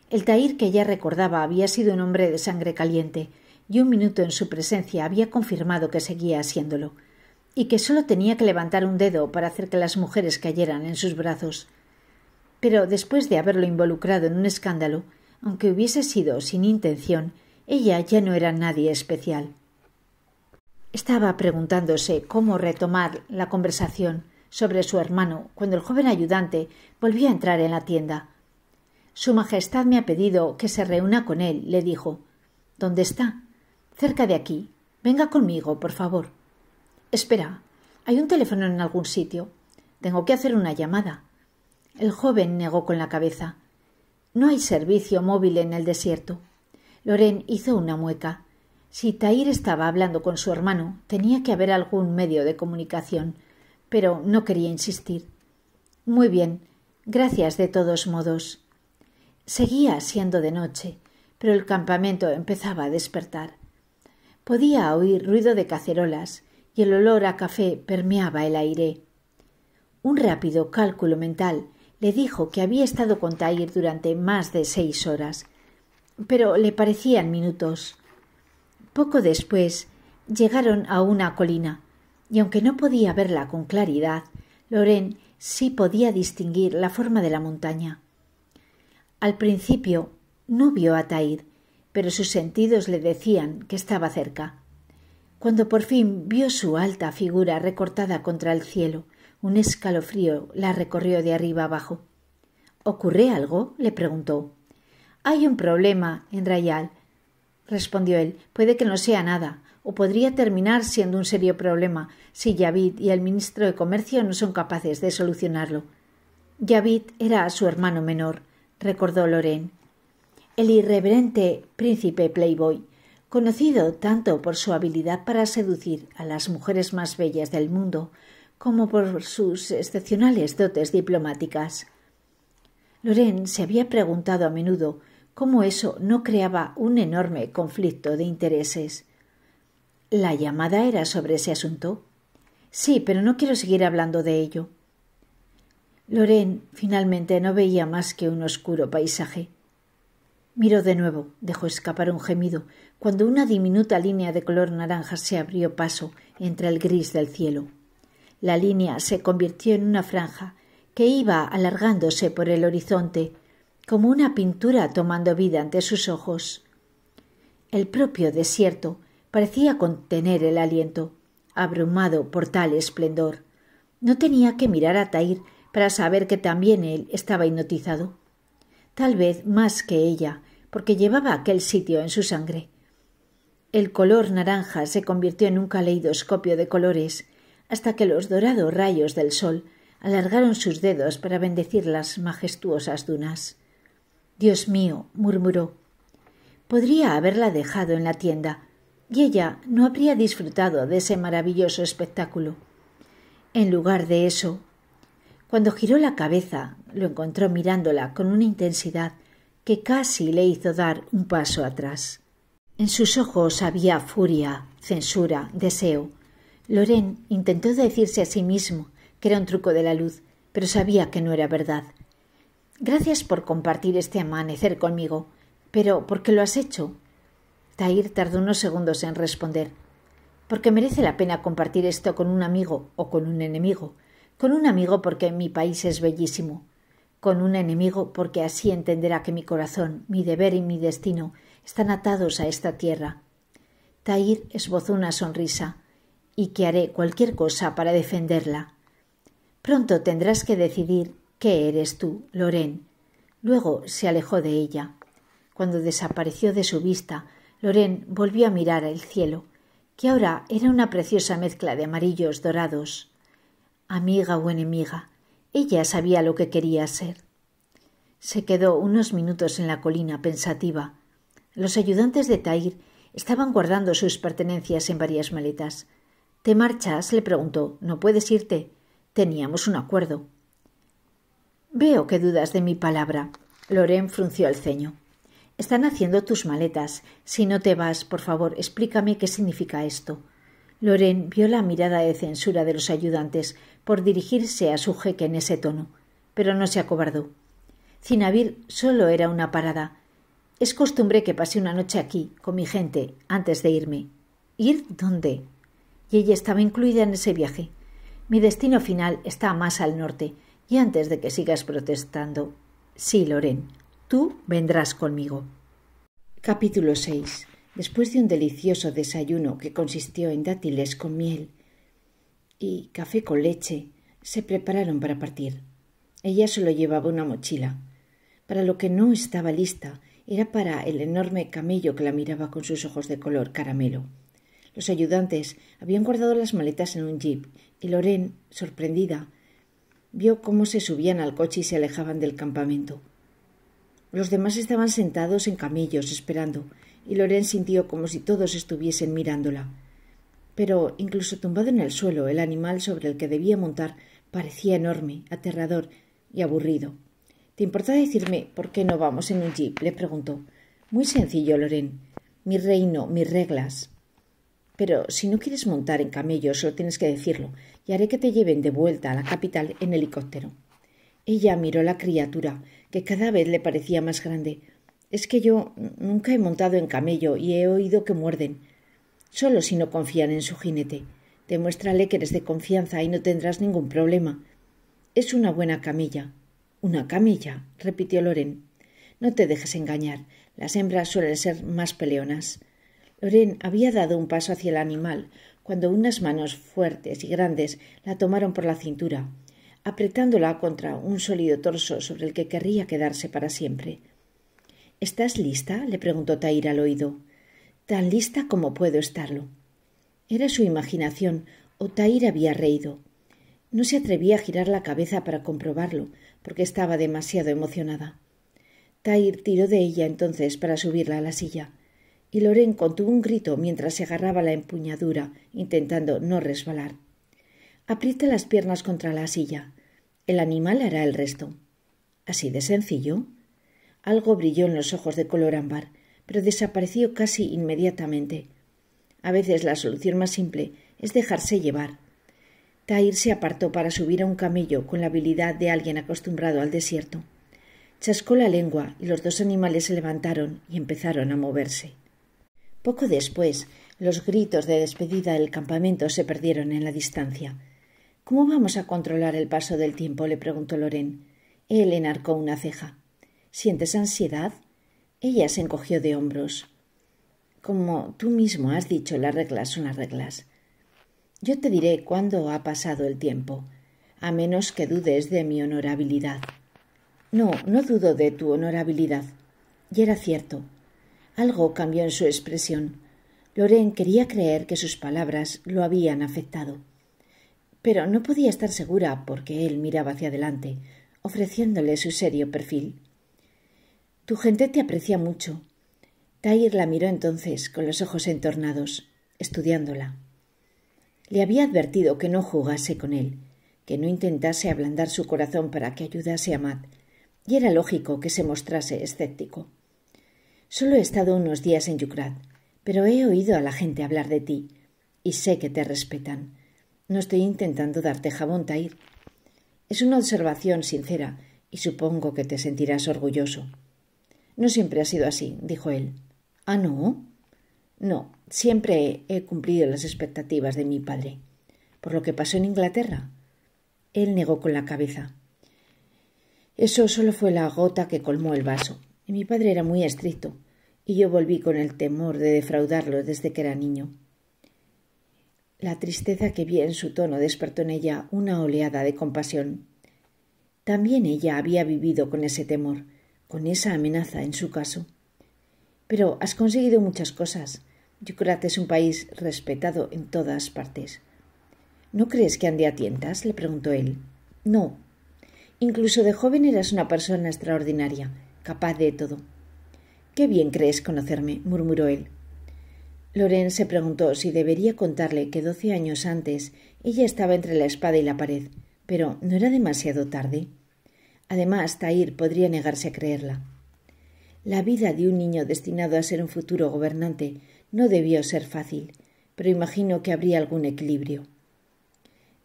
Speaker 1: El Tair que ella recordaba había sido un hombre de sangre caliente, y un minuto en su presencia había confirmado que seguía siéndolo y que solo tenía que levantar un dedo para hacer que las mujeres cayeran en sus brazos. Pero después de haberlo involucrado en un escándalo, aunque hubiese sido sin intención, ella ya no era nadie especial. Estaba preguntándose cómo retomar la conversación sobre su hermano cuando el joven ayudante volvió a entrar en la tienda. Su Majestad me ha pedido que se reúna con él, le dijo. ¿Dónde está? Cerca de aquí. Venga conmigo, por favor. Espera. Hay un teléfono en algún sitio. Tengo que hacer una llamada. El joven negó con la cabeza. No hay servicio móvil en el desierto. Loren hizo una mueca. Si Tair estaba hablando con su hermano, tenía que haber algún medio de comunicación, pero no quería insistir. Muy bien, gracias de todos modos. Seguía siendo de noche, pero el campamento empezaba a despertar. Podía oír ruido de cacerolas y el olor a café permeaba el aire. Un rápido cálculo mental le dijo que había estado con Tair durante más de seis horas, pero le parecían minutos. Poco después llegaron a una colina, y aunque no podía verla con claridad, Loren sí podía distinguir la forma de la montaña. Al principio no vio a Tair, pero sus sentidos le decían que estaba cerca. Cuando por fin vio su alta figura recortada contra el cielo, un escalofrío la recorrió de arriba abajo. ¿Ocurre algo? le preguntó. Hay un problema en Rayal, respondió él. Puede que no sea nada, o podría terminar siendo un serio problema si Yavid y el ministro de Comercio no son capaces de solucionarlo. Yavid era su hermano menor, recordó Loren. El irreverente príncipe Playboy, conocido tanto por su habilidad para seducir a las mujeres más bellas del mundo como por sus excepcionales dotes diplomáticas. Loren se había preguntado a menudo cómo eso no creaba un enorme conflicto de intereses. La llamada era sobre ese asunto. Sí, pero no quiero seguir hablando de ello. Loren finalmente no veía más que un oscuro paisaje. Miró de nuevo, dejó escapar un gemido, cuando una diminuta línea de color naranja se abrió paso entre el gris del cielo. La línea se convirtió en una franja que iba alargándose por el horizonte, como una pintura tomando vida ante sus ojos. El propio desierto parecía contener el aliento, abrumado por tal esplendor. No tenía que mirar a Tair para saber que también él estaba hipnotizado. Tal vez más que ella, porque llevaba aquel sitio en su sangre. El color naranja se convirtió en un caleidoscopio de colores, hasta que los dorados rayos del sol alargaron sus dedos para bendecir las majestuosas dunas. Dios mío, murmuró. Podría haberla dejado en la tienda, y ella no habría disfrutado de ese maravilloso espectáculo. En lugar de eso, cuando giró la cabeza, lo encontró mirándola con una intensidad que casi le hizo dar un paso atrás. En sus ojos había furia, censura, deseo, Loren intentó decirse a sí mismo que era un truco de la luz, pero sabía que no era verdad. Gracias por compartir este amanecer conmigo, pero ¿por qué lo has hecho? Tair tardó unos segundos en responder. Porque merece la pena compartir esto con un amigo o con un enemigo. Con un amigo porque mi país es bellísimo. Con un enemigo porque así entenderá que mi corazón, mi deber y mi destino están atados a esta tierra. Tair esbozó una sonrisa y que haré cualquier cosa para defenderla. Pronto tendrás que decidir qué eres tú, Lorén. Luego se alejó de ella. Cuando desapareció de su vista, Lorén volvió a mirar el cielo, que ahora era una preciosa mezcla de amarillos dorados. Amiga o enemiga, ella sabía lo que quería ser. Se quedó unos minutos en la colina pensativa. Los ayudantes de Tair estaban guardando sus pertenencias en varias maletas. ¿Te marchas? le preguntó. No puedes irte. Teníamos un acuerdo. Veo que dudas de mi palabra. Loren frunció el ceño. Están haciendo tus maletas. Si no te vas, por favor, explícame qué significa esto. Loren vio la mirada de censura de los ayudantes por dirigirse a su jeque en ese tono, pero no se acobardó. Cinavir solo era una parada. Es costumbre que pase una noche aquí, con mi gente, antes de irme. ¿Ir dónde? y ella estaba incluida en ese viaje. Mi destino final está más al norte, y antes de que sigas protestando. Sí, Loren, tú vendrás conmigo. Capítulo 6. Después de un delicioso desayuno que consistió en dátiles con miel y café con leche, se prepararon para partir. Ella solo llevaba una mochila. Para lo que no estaba lista era para el enorme camello que la miraba con sus ojos de color caramelo. Los ayudantes habían guardado las maletas en un jeep y Loren, sorprendida, vio cómo se subían al coche y se alejaban del campamento. Los demás estaban sentados en camellos, esperando y Loren sintió como si todos estuviesen mirándola. Pero incluso tumbado en el suelo, el animal sobre el que debía montar parecía enorme, aterrador y aburrido. ¿Te importa decirme por qué no vamos en un jeep? le preguntó. Muy sencillo, Loren. Mi reino, mis reglas. Pero si no quieres montar en camello, solo tienes que decirlo, y haré que te lleven de vuelta a la capital en helicóptero. Ella miró la criatura, que cada vez le parecía más grande. Es que yo nunca he montado en camello y he oído que muerden. Solo si no confían en su jinete. Demuéstrale que eres de confianza y no tendrás ningún problema. Es una buena camilla. Una camilla, repitió Loren. No te dejes engañar. Las hembras suelen ser más peleonas. Loren había dado un paso hacia el animal, cuando unas manos fuertes y grandes la tomaron por la cintura, apretándola contra un sólido torso sobre el que querría quedarse para siempre. ¿Estás lista? le preguntó Tair al oído. Tan lista como puedo estarlo. Era su imaginación, o Tair había reído. No se atrevía a girar la cabeza para comprobarlo, porque estaba demasiado emocionada. Tair tiró de ella entonces para subirla a la silla y Loren contuvo un grito mientras se agarraba la empuñadura, intentando no resbalar. Aprieta las piernas contra la silla. El animal hará el resto. ¿Así de sencillo? Algo brilló en los ojos de color ámbar, pero desapareció casi inmediatamente. A veces la solución más simple es dejarse llevar. Tair se apartó para subir a un camello con la habilidad de alguien acostumbrado al desierto. Chascó la lengua y los dos animales se levantaron y empezaron a moverse. Poco después, los gritos de despedida del campamento se perdieron en la distancia. ¿Cómo vamos a controlar el paso del tiempo? le preguntó Loren. Él enarcó una ceja. ¿Sientes ansiedad? Ella se encogió de hombros. Como tú mismo has dicho, las reglas son las reglas. Yo te diré cuándo ha pasado el tiempo, a menos que dudes de mi honorabilidad. No, no dudo de tu honorabilidad. Y era cierto. Algo cambió en su expresión. Loren quería creer que sus palabras lo habían afectado. Pero no podía estar segura porque él miraba hacia adelante, ofreciéndole su serio perfil. Tu gente te aprecia mucho. Tair la miró entonces con los ojos entornados, estudiándola. Le había advertido que no jugase con él, que no intentase ablandar su corazón para que ayudase a Matt, y era lógico que se mostrase escéptico. Solo he estado unos días en Yucrat, pero he oído a la gente hablar de ti y sé que te respetan. No estoy intentando darte jabón, Tair. Es una observación sincera y supongo que te sentirás orgulloso. No siempre ha sido así, dijo él. Ah, no. No, siempre he cumplido las expectativas de mi padre. ¿Por lo que pasó en Inglaterra? Él negó con la cabeza. Eso solo fue la gota que colmó el vaso, y mi padre era muy estricto y yo volví con el temor de defraudarlo desde que era niño. La tristeza que vi en su tono despertó en ella una oleada de compasión. También ella había vivido con ese temor, con esa amenaza en su caso. Pero has conseguido muchas cosas. Yucrat es un país respetado en todas partes. ¿No crees que ande a tientas? le preguntó él. No. Incluso de joven eras una persona extraordinaria, capaz de todo. Qué bien crees conocerme, murmuró él. Loren se preguntó si debería contarle que doce años antes ella estaba entre la espada y la pared, pero no era demasiado tarde. Además, Tahir podría negarse a creerla. La vida de un niño destinado a ser un futuro gobernante no debió ser fácil, pero imagino que habría algún equilibrio.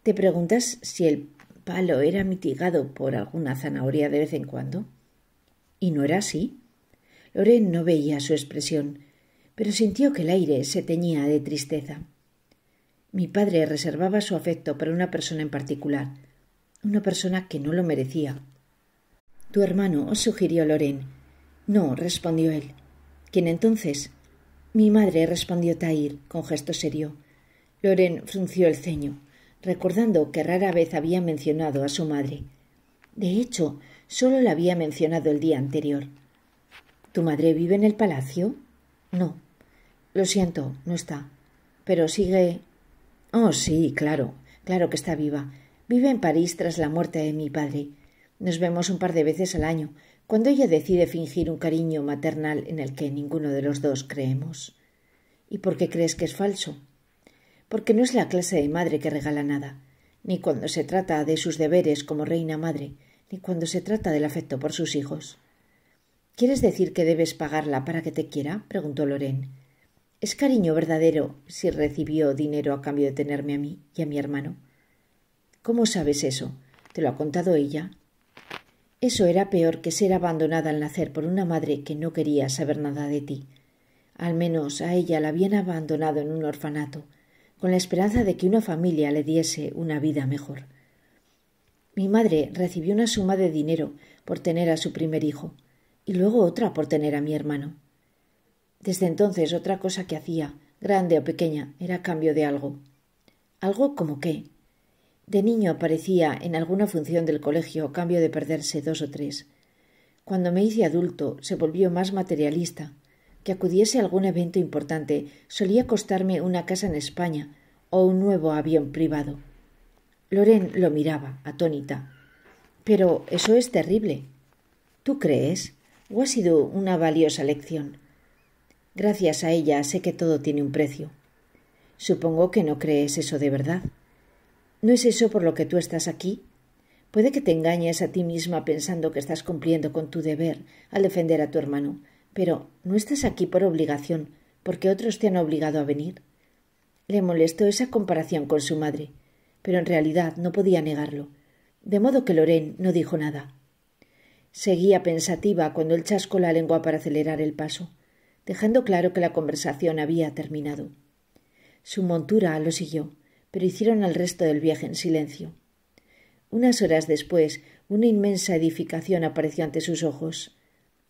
Speaker 1: ¿Te preguntas si el palo era mitigado por alguna zanahoria de vez en cuando? Y no era así. Loren no veía su expresión, pero sintió que el aire se teñía de tristeza. Mi padre reservaba su afecto para una persona en particular, una persona que no lo merecía. Tu hermano os sugirió Loren. No, respondió él. ¿Quién entonces? Mi madre respondió Tair con gesto serio. Loren frunció el ceño, recordando que rara vez había mencionado a su madre. De hecho, solo la había mencionado el día anterior. ¿Tu madre vive en el palacio? No. Lo siento, no está. Pero sigue. Oh, sí, claro, claro que está viva. Vive en París tras la muerte de mi padre. Nos vemos un par de veces al año, cuando ella decide fingir un cariño maternal en el que ninguno de los dos creemos. ¿Y por qué crees que es falso? Porque no es la clase de madre que regala nada, ni cuando se trata de sus deberes como reina madre, ni cuando se trata del afecto por sus hijos. ¿Quieres decir que debes pagarla para que te quiera? preguntó Loren. Es cariño verdadero si recibió dinero a cambio de tenerme a mí y a mi hermano. ¿Cómo sabes eso? ¿Te lo ha contado ella? Eso era peor que ser abandonada al nacer por una madre que no quería saber nada de ti. Al menos a ella la habían abandonado en un orfanato, con la esperanza de que una familia le diese una vida mejor. Mi madre recibió una suma de dinero por tener a su primer hijo y luego otra por tener a mi hermano. Desde entonces otra cosa que hacía, grande o pequeña, era cambio de algo. ¿Algo como qué? De niño aparecía en alguna función del colegio cambio de perderse dos o tres. Cuando me hice adulto se volvió más materialista. Que acudiese a algún evento importante solía costarme una casa en España o un nuevo avión privado. Loren lo miraba, atónita. Pero eso es terrible. ¿Tú crees? ha sido una valiosa lección. Gracias a ella sé que todo tiene un precio. Supongo que no crees eso de verdad. ¿No es eso por lo que tú estás aquí? Puede que te engañes a ti misma pensando que estás cumpliendo con tu deber al defender a tu hermano, pero no estás aquí por obligación, porque otros te han obligado a venir. Le molestó esa comparación con su madre, pero en realidad no podía negarlo, de modo que Lorén no dijo nada. Seguía pensativa cuando él chascó la lengua para acelerar el paso, dejando claro que la conversación había terminado. Su montura lo siguió, pero hicieron el resto del viaje en silencio. Unas horas después, una inmensa edificación apareció ante sus ojos.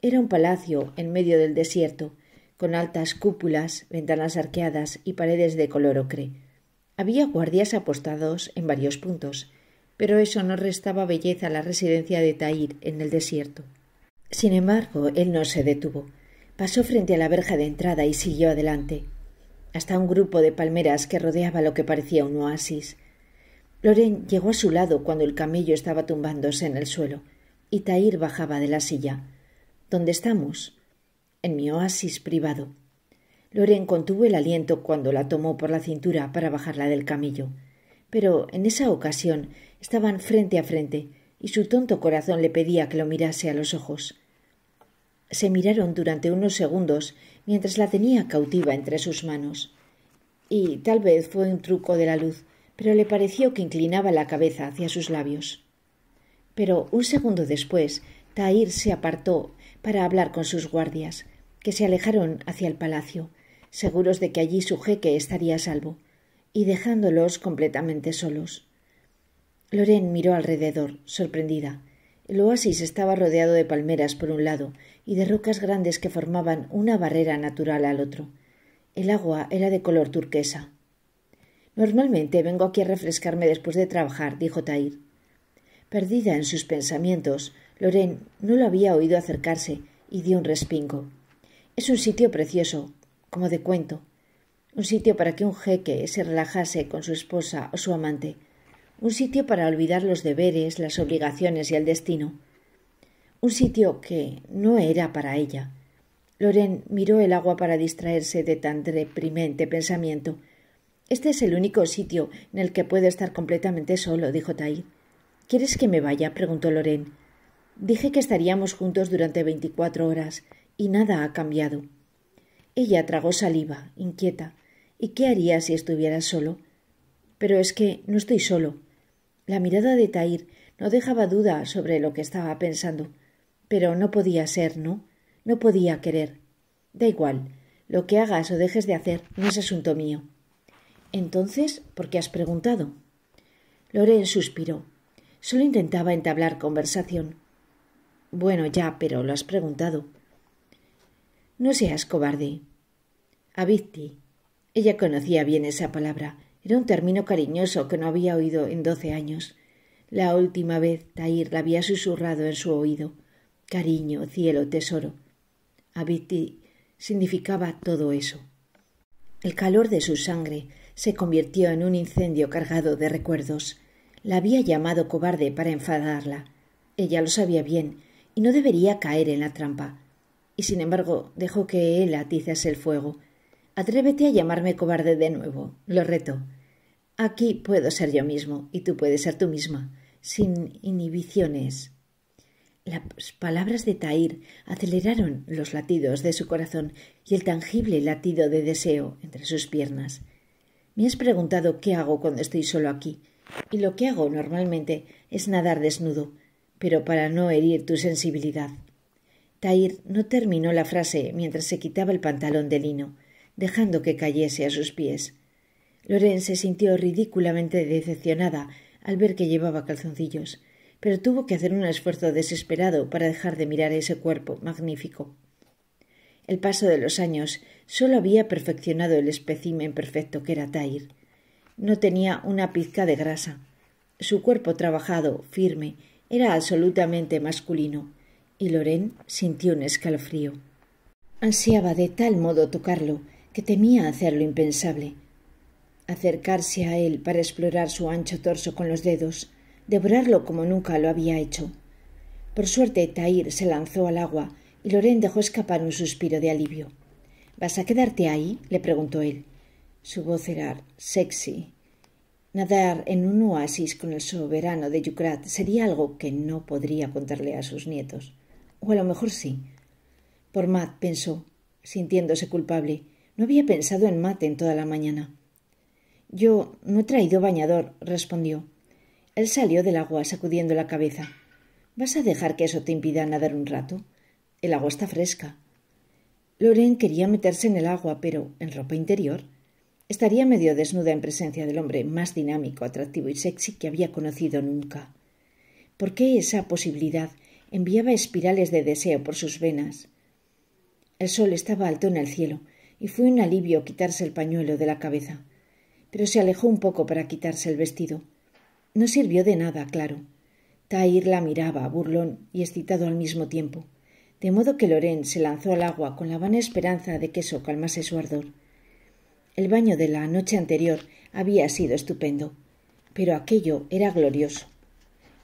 Speaker 1: Era un palacio en medio del desierto, con altas cúpulas, ventanas arqueadas y paredes de color ocre. Había guardias apostados en varios puntos, pero eso no restaba belleza a la residencia de Tahir en el desierto. Sin embargo, él no se detuvo. Pasó frente a la verja de entrada y siguió adelante, hasta un grupo de palmeras que rodeaba lo que parecía un oasis. Loren llegó a su lado cuando el camello estaba tumbándose en el suelo, y Tahir bajaba de la silla. ¿Dónde estamos? En mi oasis privado. Loren contuvo el aliento cuando la tomó por la cintura para bajarla del camello. Pero en esa ocasión estaban frente a frente, y su tonto corazón le pedía que lo mirase a los ojos. Se miraron durante unos segundos mientras la tenía cautiva entre sus manos. Y tal vez fue un truco de la luz, pero le pareció que inclinaba la cabeza hacia sus labios. Pero un segundo después, Tahir se apartó para hablar con sus guardias, que se alejaron hacia el palacio, seguros de que allí su jeque estaría salvo, y dejándolos completamente solos. Loren miró alrededor, sorprendida. El oasis estaba rodeado de palmeras por un lado y de rocas grandes que formaban una barrera natural al otro. El agua era de color turquesa. Normalmente vengo aquí a refrescarme después de trabajar, dijo Tair. Perdida en sus pensamientos, Loren no lo había oído acercarse y dio un respingo. Es un sitio precioso, como de cuento, un sitio para que un jeque se relajase con su esposa o su amante un sitio para olvidar los deberes, las obligaciones y el destino. Un sitio que no era para ella. Loren miró el agua para distraerse de tan deprimente pensamiento. Este es el único sitio en el que puedo estar completamente solo, dijo Tai. ¿Quieres que me vaya? preguntó Loren. Dije que estaríamos juntos durante veinticuatro horas, y nada ha cambiado. Ella tragó saliva, inquieta. ¿Y qué haría si estuviera solo? Pero es que no estoy solo. La mirada de Tair no dejaba duda sobre lo que estaba pensando, pero no podía ser, ¿no? No podía querer. Da igual, lo que hagas o dejes de hacer no es asunto mío. Entonces, ¿por qué has preguntado? Loren suspiró. Solo intentaba entablar conversación. Bueno, ya, pero lo has preguntado. No seas cobarde. Avicti. Ella conocía bien esa palabra era un término cariñoso que no había oído en doce años. La última vez Tair la había susurrado en su oído. Cariño, cielo, tesoro. Abiti significaba todo eso. El calor de su sangre se convirtió en un incendio cargado de recuerdos. La había llamado cobarde para enfadarla. Ella lo sabía bien y no debería caer en la trampa. Y sin embargo dejó que él atizase el fuego Atrévete a llamarme cobarde de nuevo, lo reto. Aquí puedo ser yo mismo y tú puedes ser tú misma, sin inhibiciones. Las palabras de Tair aceleraron los latidos de su corazón y el tangible latido de deseo entre sus piernas. Me has preguntado qué hago cuando estoy solo aquí, y lo que hago normalmente es nadar desnudo, pero para no herir tu sensibilidad. Tair no terminó la frase mientras se quitaba el pantalón de lino dejando que cayese a sus pies. Loren se sintió ridículamente decepcionada al ver que llevaba calzoncillos, pero tuvo que hacer un esfuerzo desesperado para dejar de mirar ese cuerpo magnífico. El paso de los años Solo había perfeccionado el espécimen perfecto que era Tair. No tenía una pizca de grasa. Su cuerpo trabajado, firme, era absolutamente masculino, y Loren sintió un escalofrío. Ansiaba de tal modo tocarlo que temía hacer lo impensable acercarse a él para explorar su ancho torso con los dedos, devorarlo como nunca lo había hecho. Por suerte, Tair se lanzó al agua y Loren dejó escapar un suspiro de alivio. ¿Vas a quedarte ahí? le preguntó él. Su voz era sexy. Nadar en un oasis con el soberano de Yucrat sería algo que no podría contarle a sus nietos. O a lo mejor sí. Por Matt pensó, sintiéndose culpable. No había pensado en mate en toda la mañana. Yo no he traído bañador, respondió. Él salió del agua sacudiendo la cabeza. ¿Vas a dejar que eso te impida nadar un rato? El agua está fresca. Loren quería meterse en el agua, pero en ropa interior. Estaría medio desnuda en presencia del hombre más dinámico, atractivo y sexy que había conocido nunca. ¿Por qué esa posibilidad enviaba espirales de deseo por sus venas? El sol estaba alto en el cielo y fue un alivio quitarse el pañuelo de la cabeza. Pero se alejó un poco para quitarse el vestido. No sirvió de nada, claro. Tair la miraba, burlón y excitado al mismo tiempo, de modo que Loren se lanzó al agua con la vana esperanza de que eso calmase su ardor. El baño de la noche anterior había sido estupendo, pero aquello era glorioso.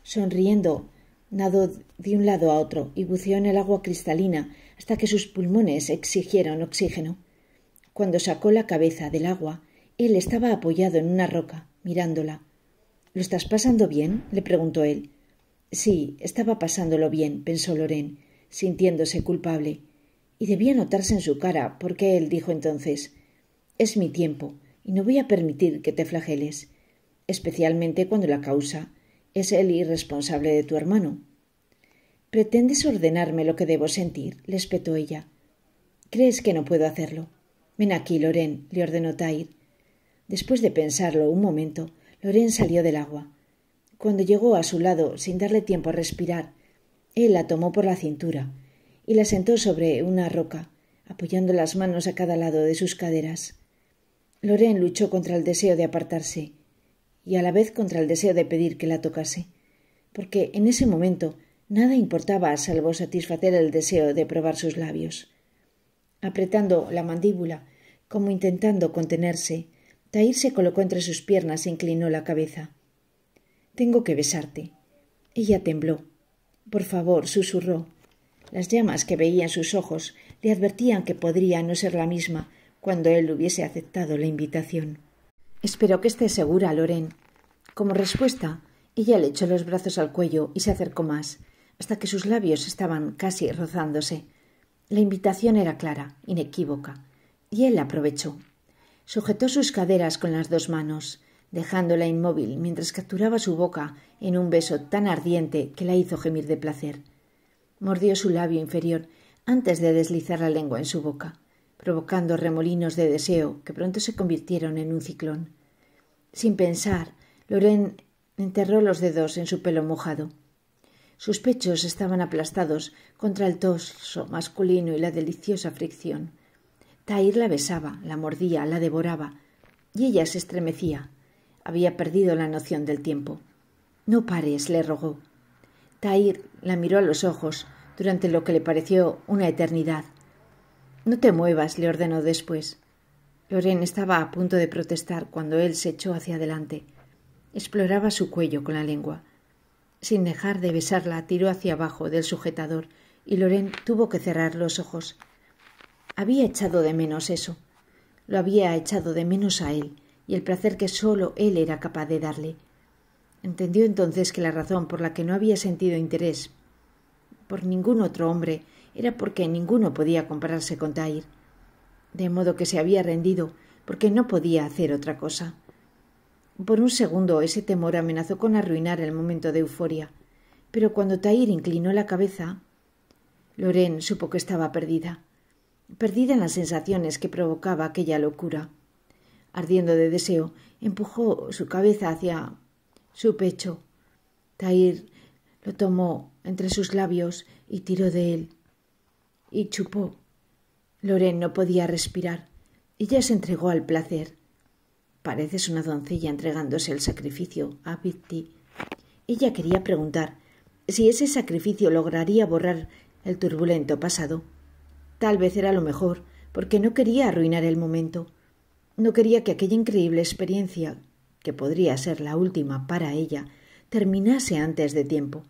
Speaker 1: Sonriendo, nadó de un lado a otro y buceó en el agua cristalina hasta que sus pulmones exigieron oxígeno. Cuando sacó la cabeza del agua, él estaba apoyado en una roca, mirándola. ¿Lo estás pasando bien? le preguntó él. Sí, estaba pasándolo bien, pensó Loren, sintiéndose culpable. Y debía notarse en su cara, porque él dijo entonces Es mi tiempo, y no voy a permitir que te flageles, especialmente cuando la causa es el irresponsable de tu hermano. ¿Pretendes ordenarme lo que debo sentir? le espetó ella. ¿Crees que no puedo hacerlo? Ven aquí, Loren, le ordenó Tair. Después de pensarlo un momento, Loren salió del agua. Cuando llegó a su lado, sin darle tiempo a respirar, él la tomó por la cintura y la sentó sobre una roca, apoyando las manos a cada lado de sus caderas. Loren luchó contra el deseo de apartarse y a la vez contra el deseo de pedir que la tocase, porque en ese momento nada importaba salvo satisfacer el deseo de probar sus labios apretando la mandíbula, como intentando contenerse. Tair se colocó entre sus piernas e inclinó la cabeza. Tengo que besarte. Ella tembló. Por favor, susurró. Las llamas que veía en sus ojos le advertían que podría no ser la misma cuando él hubiese aceptado la invitación. Espero que esté segura, Loren. Como respuesta, ella le echó los brazos al cuello y se acercó más, hasta que sus labios estaban casi rozándose. La invitación era clara, inequívoca, y él la aprovechó. Sujetó sus caderas con las dos manos, dejándola inmóvil mientras capturaba su boca en un beso tan ardiente que la hizo gemir de placer. Mordió su labio inferior antes de deslizar la lengua en su boca, provocando remolinos de deseo que pronto se convirtieron en un ciclón. Sin pensar, Loren enterró los dedos en su pelo mojado sus pechos estaban aplastados contra el torso masculino y la deliciosa fricción. Tair la besaba, la mordía, la devoraba, y ella se estremecía. Había perdido la noción del tiempo. No pares, le rogó. Tair la miró a los ojos durante lo que le pareció una eternidad. No te muevas, le ordenó después. Loren estaba a punto de protestar cuando él se echó hacia adelante. Exploraba su cuello con la lengua. Sin dejar de besarla, tiró hacia abajo del sujetador y Loren tuvo que cerrar los ojos. Había echado de menos eso. Lo había echado de menos a él y el placer que sólo él era capaz de darle. Entendió entonces que la razón por la que no había sentido interés por ningún otro hombre era porque ninguno podía compararse con Tair. De modo que se había rendido porque no podía hacer otra cosa. Por un segundo ese temor amenazó con arruinar el momento de euforia, pero cuando Tair inclinó la cabeza, Loren supo que estaba perdida, perdida en las sensaciones que provocaba aquella locura. Ardiendo de deseo, empujó su cabeza hacia su pecho. Tahir lo tomó entre sus labios y tiró de él. Y chupó. Loren no podía respirar. Ella se entregó al placer. Pareces una doncella entregándose el sacrificio a Pitti. Ella quería preguntar si ese sacrificio lograría borrar el turbulento pasado. Tal vez era lo mejor, porque no quería arruinar el momento. No quería que aquella increíble experiencia, que podría ser la última para ella, terminase antes de tiempo.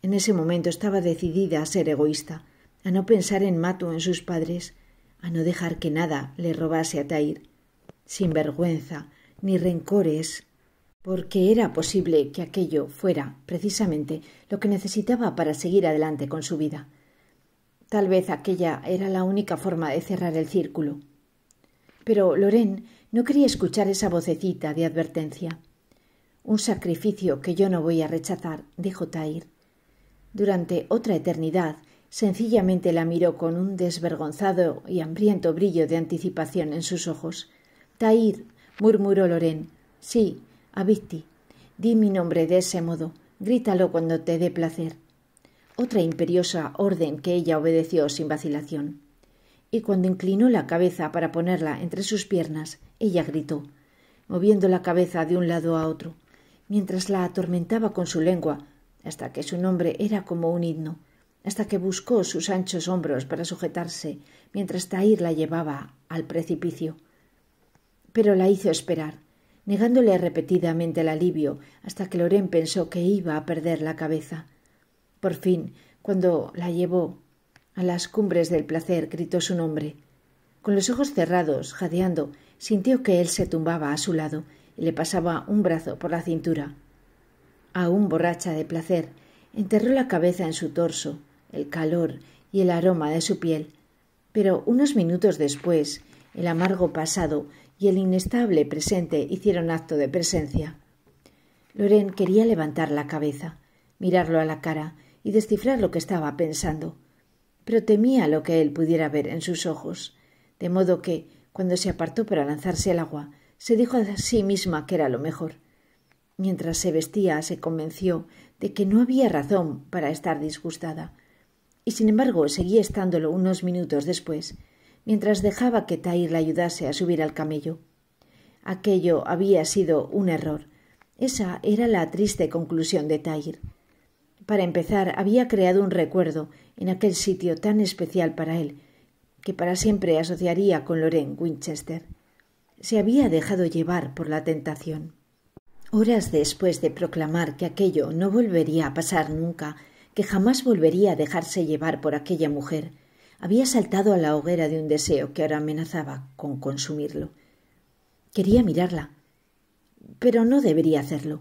Speaker 1: En ese momento estaba decidida a ser egoísta, a no pensar en Mato en sus padres, a no dejar que nada le robase a Tair sin vergüenza ni rencores, porque era posible que aquello fuera precisamente lo que necesitaba para seguir adelante con su vida. Tal vez aquella era la única forma de cerrar el círculo. Pero Loren no quería escuchar esa vocecita de advertencia. Un sacrificio que yo no voy a rechazar, dijo Tair. Durante otra eternidad, sencillamente la miró con un desvergonzado y hambriento brillo de anticipación en sus ojos. Tair, murmuró Loren. Sí, Avisti. Di mi nombre de ese modo. Grítalo cuando te dé placer. Otra imperiosa orden que ella obedeció sin vacilación. Y cuando inclinó la cabeza para ponerla entre sus piernas, ella gritó, moviendo la cabeza de un lado a otro, mientras la atormentaba con su lengua, hasta que su nombre era como un himno, hasta que buscó sus anchos hombros para sujetarse, mientras Tair la llevaba al precipicio pero la hizo esperar, negándole repetidamente el alivio hasta que Loren pensó que iba a perder la cabeza. Por fin, cuando la llevó a las cumbres del placer, gritó su nombre. Con los ojos cerrados, jadeando, sintió que él se tumbaba a su lado y le pasaba un brazo por la cintura. Aún borracha de placer, enterró la cabeza en su torso, el calor y el aroma de su piel. Pero unos minutos después, el amargo pasado y el inestable presente hicieron acto de presencia. Loren quería levantar la cabeza, mirarlo a la cara y descifrar lo que estaba pensando, pero temía lo que él pudiera ver en sus ojos, de modo que, cuando se apartó para lanzarse al agua, se dijo a sí misma que era lo mejor. Mientras se vestía, se convenció de que no había razón para estar disgustada, y sin embargo seguía estándolo unos minutos después, mientras dejaba que Tair la ayudase a subir al camello. Aquello había sido un error. Esa era la triste conclusión de Tair. Para empezar, había creado un recuerdo en aquel sitio tan especial para él, que para siempre asociaría con Loren Winchester. Se había dejado llevar por la tentación. Horas después de proclamar que aquello no volvería a pasar nunca, que jamás volvería a dejarse llevar por aquella mujer, había saltado a la hoguera de un deseo que ahora amenazaba con consumirlo. Quería mirarla, pero no debería hacerlo.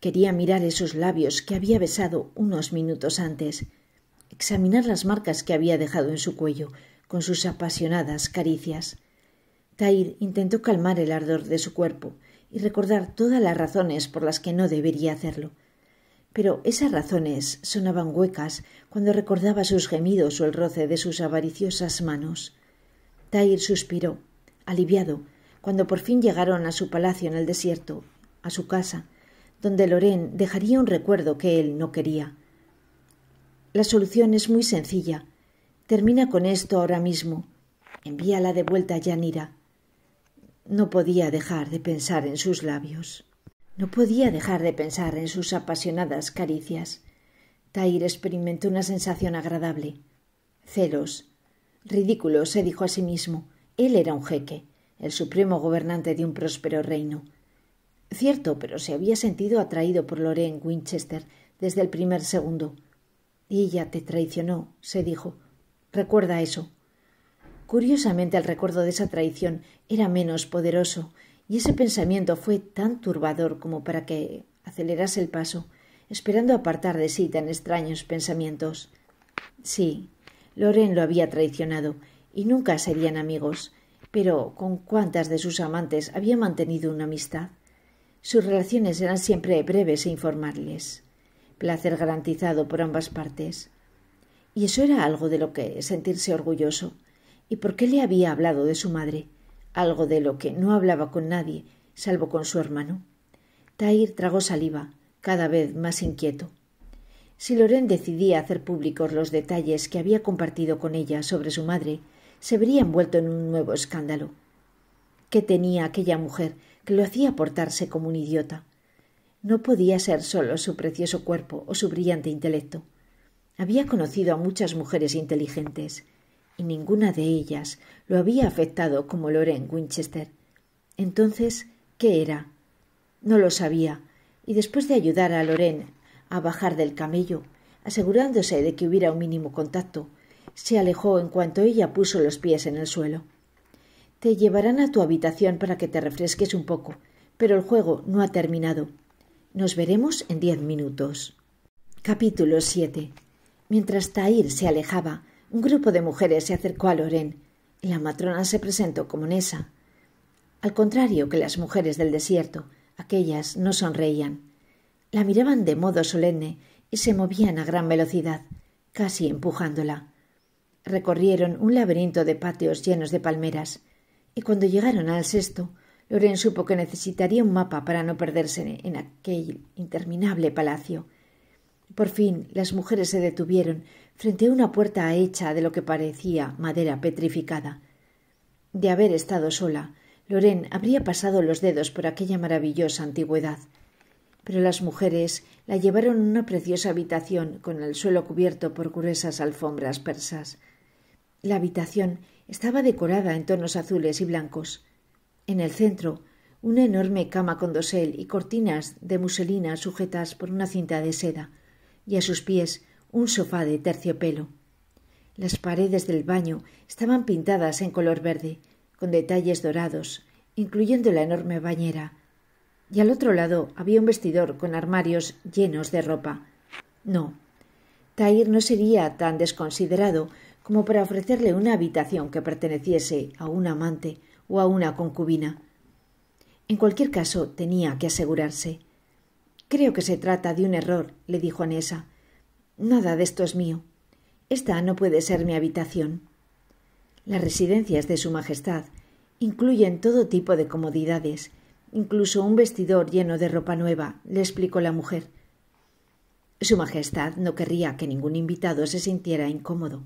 Speaker 1: Quería mirar esos labios que había besado unos minutos antes, examinar las marcas que había dejado en su cuello con sus apasionadas caricias. Tair intentó calmar el ardor de su cuerpo y recordar todas las razones por las que no debería hacerlo pero esas razones sonaban huecas cuando recordaba sus gemidos o el roce de sus avariciosas manos. Tair suspiró, aliviado, cuando por fin llegaron a su palacio en el desierto, a su casa, donde Lorén dejaría un recuerdo que él no quería. La solución es muy sencilla. Termina con esto ahora mismo. Envíala de vuelta a Yanira. No podía dejar de pensar en sus labios. No podía dejar de pensar en sus apasionadas caricias. Tair experimentó una sensación agradable. Celos. Ridículo, se dijo a sí mismo. Él era un jeque, el supremo gobernante de un próspero reino. Cierto, pero se había sentido atraído por Lorraine Winchester desde el primer segundo. Ella te traicionó, se dijo. Recuerda eso. Curiosamente, el recuerdo de esa traición era menos poderoso y ese pensamiento fue tan turbador como para que acelerase el paso, esperando apartar de sí tan extraños pensamientos. Sí, Loren lo había traicionado, y nunca serían amigos, pero con cuántas de sus amantes había mantenido una amistad. Sus relaciones eran siempre breves e informales. Placer garantizado por ambas partes. Y eso era algo de lo que sentirse orgulloso. ¿Y por qué le había hablado de su madre? algo de lo que no hablaba con nadie, salvo con su hermano. Tair tragó saliva, cada vez más inquieto. Si Loren decidía hacer públicos los detalles que había compartido con ella sobre su madre, se vería envuelto en un nuevo escándalo. ¿Qué tenía aquella mujer que lo hacía portarse como un idiota? No podía ser solo su precioso cuerpo o su brillante intelecto. Había conocido a muchas mujeres inteligentes, y ninguna de ellas lo había afectado como Loren Winchester. Entonces, ¿qué era? No lo sabía, y después de ayudar a Loren a bajar del camello, asegurándose de que hubiera un mínimo contacto, se alejó en cuanto ella puso los pies en el suelo. Te llevarán a tu habitación para que te refresques un poco, pero el juego no ha terminado. Nos veremos en diez minutos. Capítulo 7. Mientras Tair se alejaba, un grupo de mujeres se acercó a Loren. La matrona se presentó como Nesa. Al contrario que las mujeres del desierto, aquellas no sonreían. La miraban de modo solemne y se movían a gran velocidad, casi empujándola. Recorrieron un laberinto de patios llenos de palmeras, y cuando llegaron al sexto, Loren supo que necesitaría un mapa para no perderse en aquel interminable palacio. Por fin las mujeres se detuvieron frente a una puerta hecha de lo que parecía madera petrificada. De haber estado sola, Loren habría pasado los dedos por aquella maravillosa antigüedad. Pero las mujeres la llevaron a una preciosa habitación con el suelo cubierto por gruesas alfombras persas. La habitación estaba decorada en tonos azules y blancos. En el centro, una enorme cama con dosel y cortinas de muselina sujetas por una cinta de seda, y a sus pies un sofá de terciopelo. Las paredes del baño estaban pintadas en color verde, con detalles dorados, incluyendo la enorme bañera, y al otro lado había un vestidor con armarios llenos de ropa. No, Tair no sería tan desconsiderado como para ofrecerle una habitación que perteneciese a un amante o a una concubina. En cualquier caso, tenía que asegurarse. Creo que se trata de un error, le dijo Anesa. Nada de esto es mío. Esta no puede ser mi habitación. Las residencias de Su Majestad incluyen todo tipo de comodidades, incluso un vestidor lleno de ropa nueva, le explicó la mujer. Su Majestad no querría que ningún invitado se sintiera incómodo.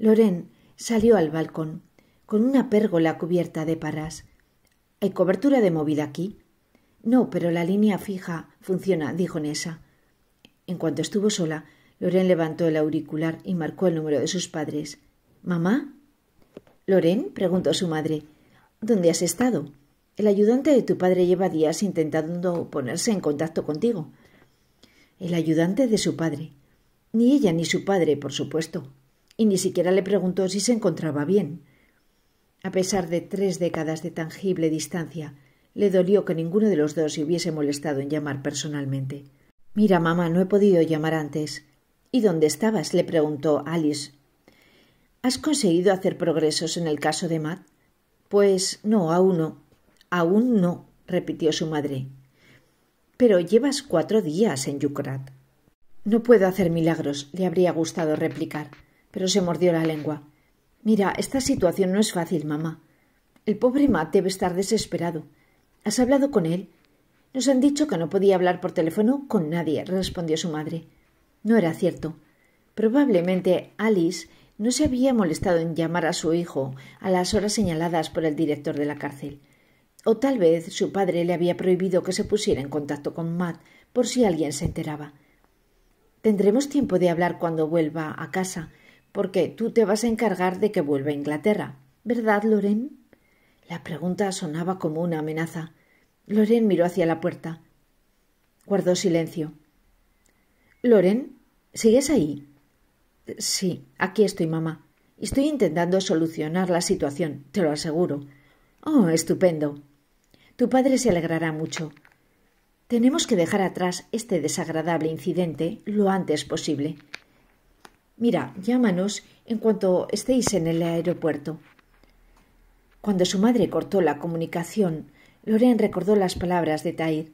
Speaker 1: Loren salió al balcón, con una pérgola cubierta de paras. ¿Hay cobertura de móvil aquí? No, pero la línea fija funciona, dijo Nessa. En cuanto estuvo sola, Loren levantó el auricular y marcó el número de sus padres. ¿Mamá? Loren preguntó su madre. ¿Dónde has estado? El ayudante de tu padre lleva días intentando ponerse en contacto contigo. El ayudante de su padre. Ni ella ni su padre, por supuesto. Y ni siquiera le preguntó si se encontraba bien. A pesar de tres décadas de tangible distancia, le dolió que ninguno de los dos se hubiese molestado en llamar personalmente. Mira, mamá, no he podido llamar antes. ¿Y dónde estabas? le preguntó Alice. ¿Has conseguido hacer progresos en el caso de Matt? Pues no, aún no. Aún no, repitió su madre. Pero llevas cuatro días en Yucrat. No puedo hacer milagros, le habría gustado replicar, pero se mordió la lengua. Mira, esta situación no es fácil, mamá. El pobre Matt debe estar desesperado. ¿Has hablado con él? Nos han dicho que no podía hablar por teléfono con nadie, respondió su madre. No era cierto. Probablemente Alice no se había molestado en llamar a su hijo a las horas señaladas por el director de la cárcel. O tal vez su padre le había prohibido que se pusiera en contacto con Matt por si alguien se enteraba. Tendremos tiempo de hablar cuando vuelva a casa, porque tú te vas a encargar de que vuelva a Inglaterra. ¿Verdad, Loren? La pregunta sonaba como una amenaza. Loren miró hacia la puerta. Guardó silencio. Loren, ¿sigues ahí? Sí, aquí estoy, mamá. Estoy intentando solucionar la situación, te lo aseguro. Oh, estupendo. Tu padre se alegrará mucho. Tenemos que dejar atrás este desagradable incidente lo antes posible. Mira, llámanos en cuanto estéis en el aeropuerto. Cuando su madre cortó la comunicación Loren recordó las palabras de Tair.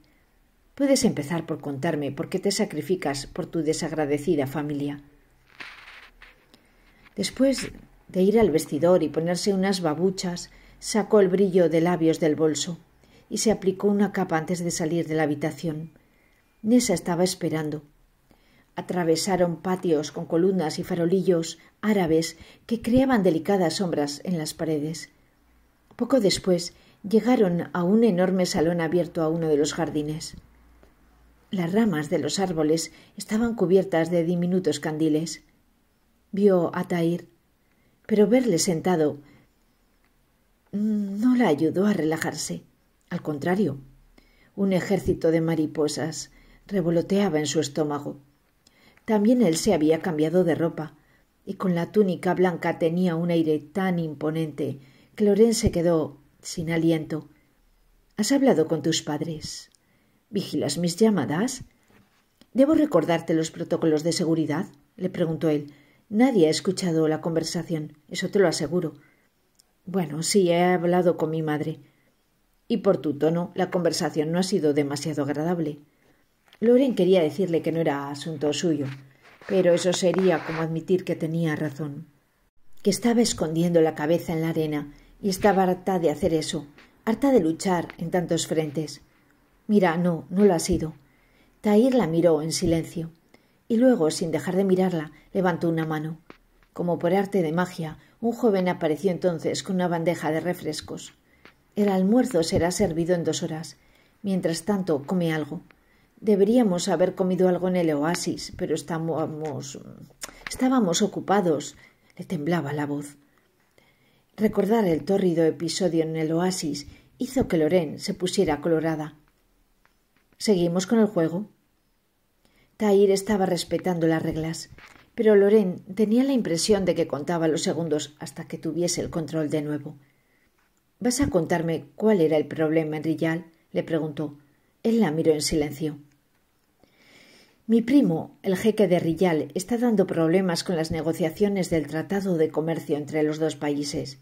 Speaker 1: Puedes empezar por contarme por qué te sacrificas por tu desagradecida familia. Después de ir al vestidor y ponerse unas babuchas, sacó el brillo de labios del bolso y se aplicó una capa antes de salir de la habitación. Nessa estaba esperando. Atravesaron patios con columnas y farolillos árabes que creaban delicadas sombras en las paredes. Poco después Llegaron a un enorme salón abierto a uno de los jardines. Las ramas de los árboles estaban cubiertas de diminutos candiles. Vio a Tahir, pero verle sentado mm, no la ayudó a relajarse. Al contrario, un ejército de mariposas revoloteaba en su estómago. También él se había cambiado de ropa, y con la túnica blanca tenía un aire tan imponente que Lorenz se quedó sin aliento. ¿Has hablado con tus padres? ¿Vigilas mis llamadas? ¿Debo recordarte los protocolos de seguridad? le preguntó él. Nadie ha escuchado la conversación, eso te lo aseguro. Bueno, sí, he hablado con mi madre. Y por tu tono, la conversación no ha sido demasiado agradable. Loren quería decirle que no era asunto suyo, pero eso sería como admitir que tenía razón, que estaba escondiendo la cabeza en la arena y estaba harta de hacer eso, harta de luchar en tantos frentes. Mira, no, no lo ha sido. Tahir la miró en silencio y luego, sin dejar de mirarla, levantó una mano. Como por arte de magia, un joven apareció entonces con una bandeja de refrescos. El almuerzo será servido en dos horas. Mientras tanto, come algo. Deberíamos haber comido algo en el oasis, pero estábamos. estábamos ocupados. Le temblaba la voz. Recordar el tórrido episodio en el oasis hizo que Loren se pusiera colorada. ¿Seguimos con el juego? Tair estaba respetando las reglas, pero Loren tenía la impresión de que contaba los segundos hasta que tuviese el control de nuevo. ¿Vas a contarme cuál era el problema en Rillal? le preguntó. Él la miró en silencio. Mi primo, el jeque de Rillal, está dando problemas con las negociaciones del Tratado de Comercio entre los dos países.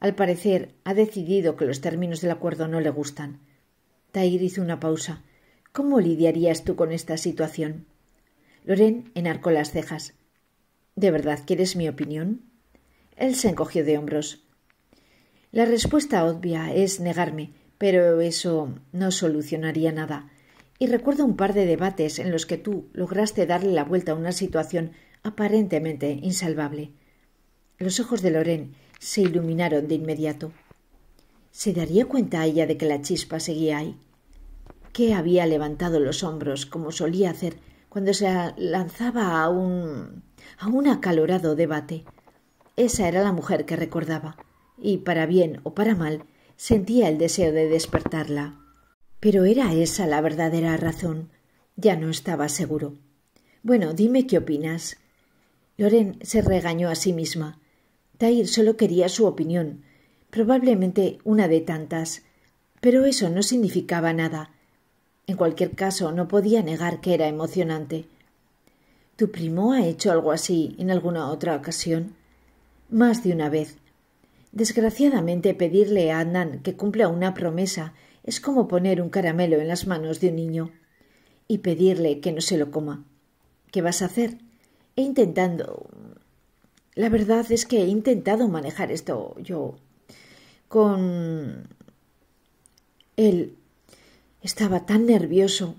Speaker 1: Al parecer, ha decidido que los términos del acuerdo no le gustan. Tair hizo una pausa. ¿Cómo lidiarías tú con esta situación? Loren enarcó las cejas. ¿De verdad quieres mi opinión? Él se encogió de hombros. La respuesta obvia es negarme, pero eso no solucionaría nada. Y recuerdo un par de debates en los que tú lograste darle la vuelta a una situación aparentemente insalvable. Los ojos de Loren se iluminaron de inmediato. ¿Se daría cuenta ella de que la chispa seguía ahí? que había levantado los hombros, como solía hacer cuando se lanzaba a un a un acalorado debate. Esa era la mujer que recordaba, y para bien o para mal sentía el deseo de despertarla. Pero era esa la verdadera razón. Ya no estaba seguro. Bueno, dime qué opinas. Loren se regañó a sí misma. Tair solo quería su opinión, probablemente una de tantas, pero eso no significaba nada. En cualquier caso, no podía negar que era emocionante. ¿Tu primo ha hecho algo así en alguna otra ocasión? Más de una vez. Desgraciadamente, pedirle a Adnan que cumpla una promesa es como poner un caramelo en las manos de un niño y pedirle que no se lo coma. ¿Qué vas a hacer? He intentado la verdad es que he intentado manejar esto yo con él. Estaba tan nervioso.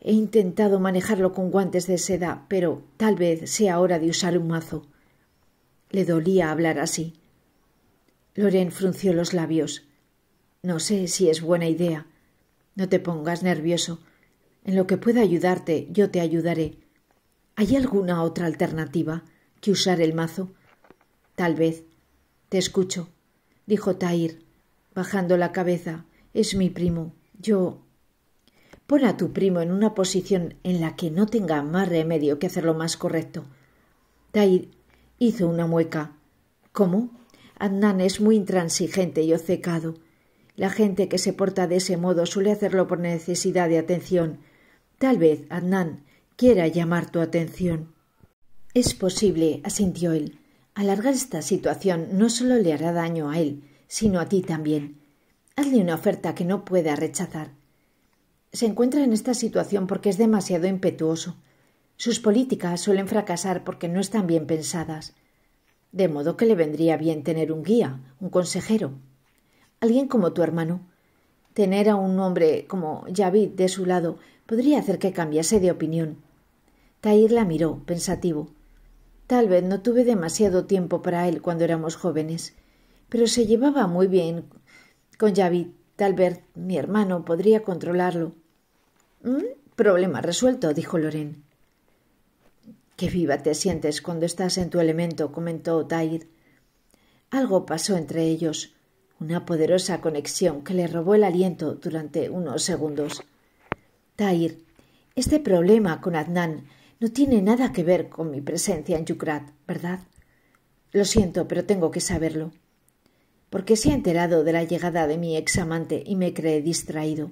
Speaker 1: He intentado manejarlo con guantes de seda, pero tal vez sea hora de usar un mazo. Le dolía hablar así. Loren frunció los labios. No sé si es buena idea. No te pongas nervioso. En lo que pueda ayudarte, yo te ayudaré. ¿Hay alguna otra alternativa? que usar el mazo. Tal vez. Te escucho, dijo Tair, bajando la cabeza. Es mi primo. Yo. Pon a tu primo en una posición en la que no tenga más remedio que hacer lo más correcto. Tair hizo una mueca. ¿Cómo? Adnan es muy intransigente y obcecado. La gente que se porta de ese modo suele hacerlo por necesidad de atención. Tal vez Adnan quiera llamar tu atención. Es posible, asintió él. Alargar esta situación no solo le hará daño a él, sino a ti también. Hazle una oferta que no pueda rechazar. Se encuentra en esta situación porque es demasiado impetuoso. Sus políticas suelen fracasar porque no están bien pensadas. De modo que le vendría bien tener un guía, un consejero. Alguien como tu hermano. Tener a un hombre como Javid de su lado podría hacer que cambiase de opinión. Tair la miró, pensativo. Tal vez no tuve demasiado tiempo para él cuando éramos jóvenes, pero se llevaba muy bien con Yavit. Tal vez mi hermano podría controlarlo. Mm, problema resuelto, dijo Loren. Qué viva te sientes cuando estás en tu elemento, comentó Tair. Algo pasó entre ellos, una poderosa conexión que le robó el aliento durante unos segundos. Tair, este problema con Adnan no tiene nada que ver con mi presencia en Yucrat, ¿verdad? Lo siento, pero tengo que saberlo. Porque se ha enterado de la llegada de mi ex amante y me cree distraído.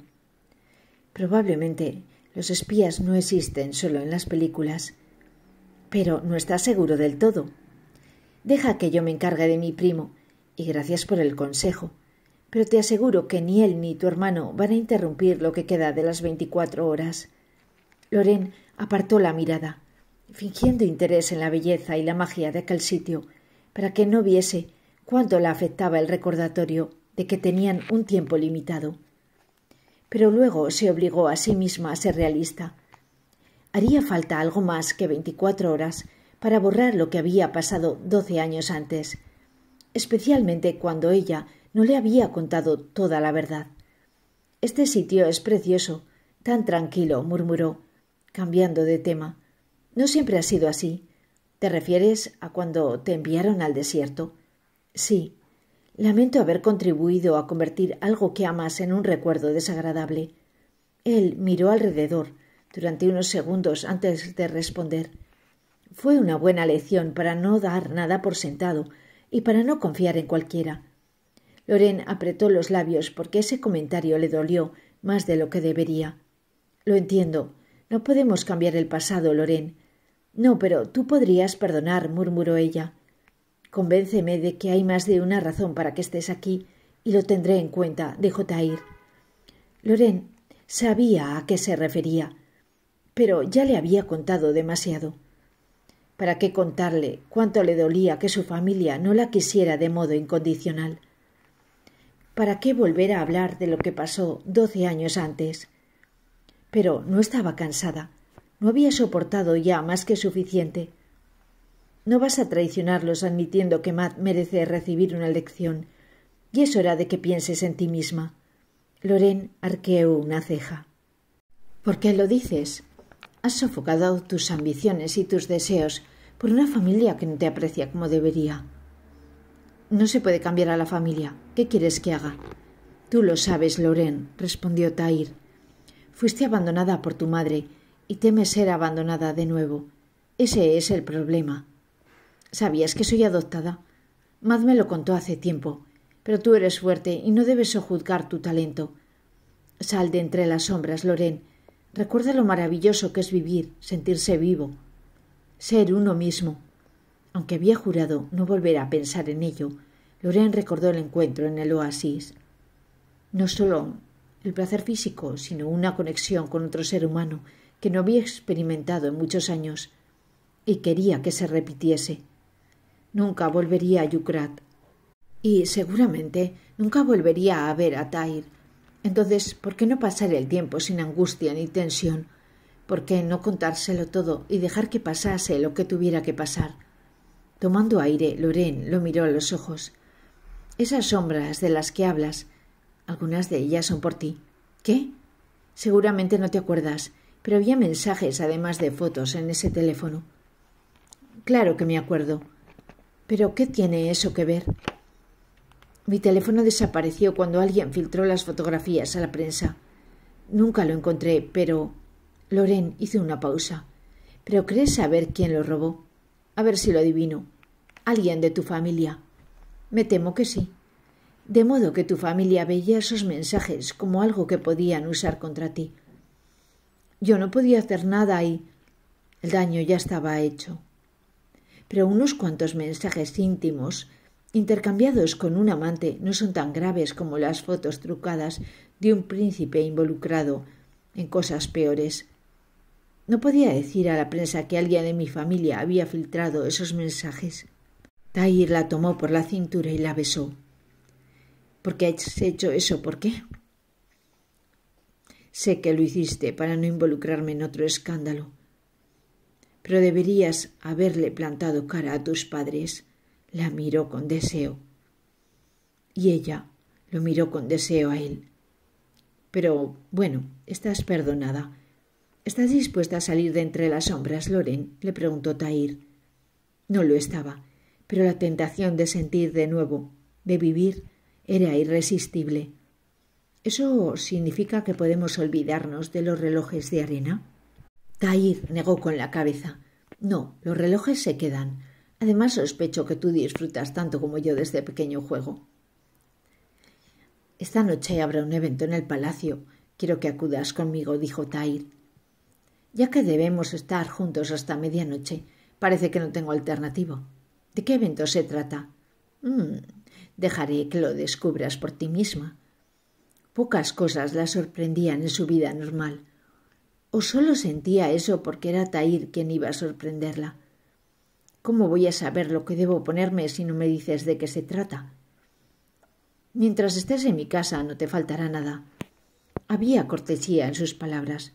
Speaker 1: Probablemente los espías no existen solo en las películas. Pero no está seguro del todo. Deja que yo me encargue de mi primo, y gracias por el consejo. Pero te aseguro que ni él ni tu hermano van a interrumpir lo que queda de las veinticuatro horas. Loren apartó la mirada, fingiendo interés en la belleza y la magia de aquel sitio, para que no viese cuánto la afectaba el recordatorio de que tenían un tiempo limitado. Pero luego se obligó a sí misma a ser realista. Haría falta algo más que veinticuatro horas para borrar lo que había pasado doce años antes, especialmente cuando ella no le había contado toda la verdad. Este sitio es precioso, tan tranquilo, murmuró, cambiando de tema. No siempre ha sido así. ¿Te refieres a cuando te enviaron al desierto? Sí. Lamento haber contribuido a convertir algo que amas en un recuerdo desagradable. Él miró alrededor durante unos segundos antes de responder. Fue una buena lección para no dar nada por sentado y para no confiar en cualquiera. Loren apretó los labios porque ese comentario le dolió más de lo que debería. Lo entiendo, no podemos cambiar el pasado, Loren No, pero tú podrías perdonar, murmuró ella. Convénceme de que hay más de una razón para que estés aquí y lo tendré en cuenta, dijo Tair. Loren sabía a qué se refería, pero ya le había contado demasiado. ¿Para qué contarle cuánto le dolía que su familia no la quisiera de modo incondicional? ¿Para qué volver a hablar de lo que pasó doce años antes? pero no estaba cansada. No había soportado ya más que suficiente. No vas a traicionarlos admitiendo que Matt merece recibir una lección. Y es hora de que pienses en ti misma. Loren arqueó una ceja. ¿Por qué lo dices? Has sofocado tus ambiciones y tus deseos por una familia que no te aprecia como debería. No se puede cambiar a la familia. ¿Qué quieres que haga? Tú lo sabes, Loren, respondió Tair. Fuiste abandonada por tu madre y temes ser abandonada de nuevo. Ese es el problema. ¿Sabías que soy adoptada? Mad me lo contó hace tiempo, pero tú eres fuerte y no debes sojuzgar tu talento. Sal de entre las sombras, Loren. Recuerda lo maravilloso que es vivir, sentirse vivo, ser uno mismo. Aunque había jurado no volver a pensar en ello, Loren recordó el encuentro en el oasis. No solo el placer físico, sino una conexión con otro ser humano que no había experimentado en muchos años y quería que se repitiese. Nunca volvería a Yucrat y seguramente nunca volvería a ver a Tair. Entonces, ¿por qué no pasar el tiempo sin angustia ni tensión? ¿Por qué no contárselo todo y dejar que pasase lo que tuviera que pasar? Tomando aire, Loren lo miró a los ojos. Esas sombras de las que hablas algunas de ellas son por ti. ¿Qué? Seguramente no te acuerdas, pero había mensajes además de fotos en ese teléfono. Claro que me acuerdo. Pero ¿qué tiene eso que ver? Mi teléfono desapareció cuando alguien filtró las fotografías a la prensa. Nunca lo encontré, pero. Loren hizo una pausa. ¿Pero crees saber quién lo robó? A ver si lo adivino. Alguien de tu familia. Me temo que sí de modo que tu familia veía esos mensajes como algo que podían usar contra ti. Yo no podía hacer nada y el daño ya estaba hecho. Pero unos cuantos mensajes íntimos intercambiados con un amante no son tan graves como las fotos trucadas de un príncipe involucrado en cosas peores. No podía decir a la prensa que alguien de mi familia había filtrado esos mensajes. Tair la tomó por la cintura y la besó. ¿Por qué has hecho eso? ¿Por qué? Sé que lo hiciste para no involucrarme en otro escándalo, pero deberías haberle plantado cara a tus padres. La miró con deseo. Y ella lo miró con deseo a él. Pero bueno, estás perdonada. ¿Estás dispuesta a salir de entre las sombras, Loren? le preguntó Tair. No lo estaba, pero la tentación de sentir de nuevo, de vivir, era irresistible. ¿Eso significa que podemos olvidarnos de los relojes de arena? Tair negó con la cabeza. No, los relojes se quedan. Además, sospecho que tú disfrutas tanto como yo de este pequeño juego. Esta noche habrá un evento en el palacio. Quiero que acudas conmigo, dijo Tair. Ya que debemos estar juntos hasta medianoche, parece que no tengo alternativa. ¿De qué evento se trata? Mm, Dejaré que lo descubras por ti misma. Pocas cosas la sorprendían en su vida normal. ¿O solo sentía eso porque era Tahir quien iba a sorprenderla? ¿Cómo voy a saber lo que debo ponerme si no me dices de qué se trata? Mientras estés en mi casa no te faltará nada. Había cortesía en sus palabras.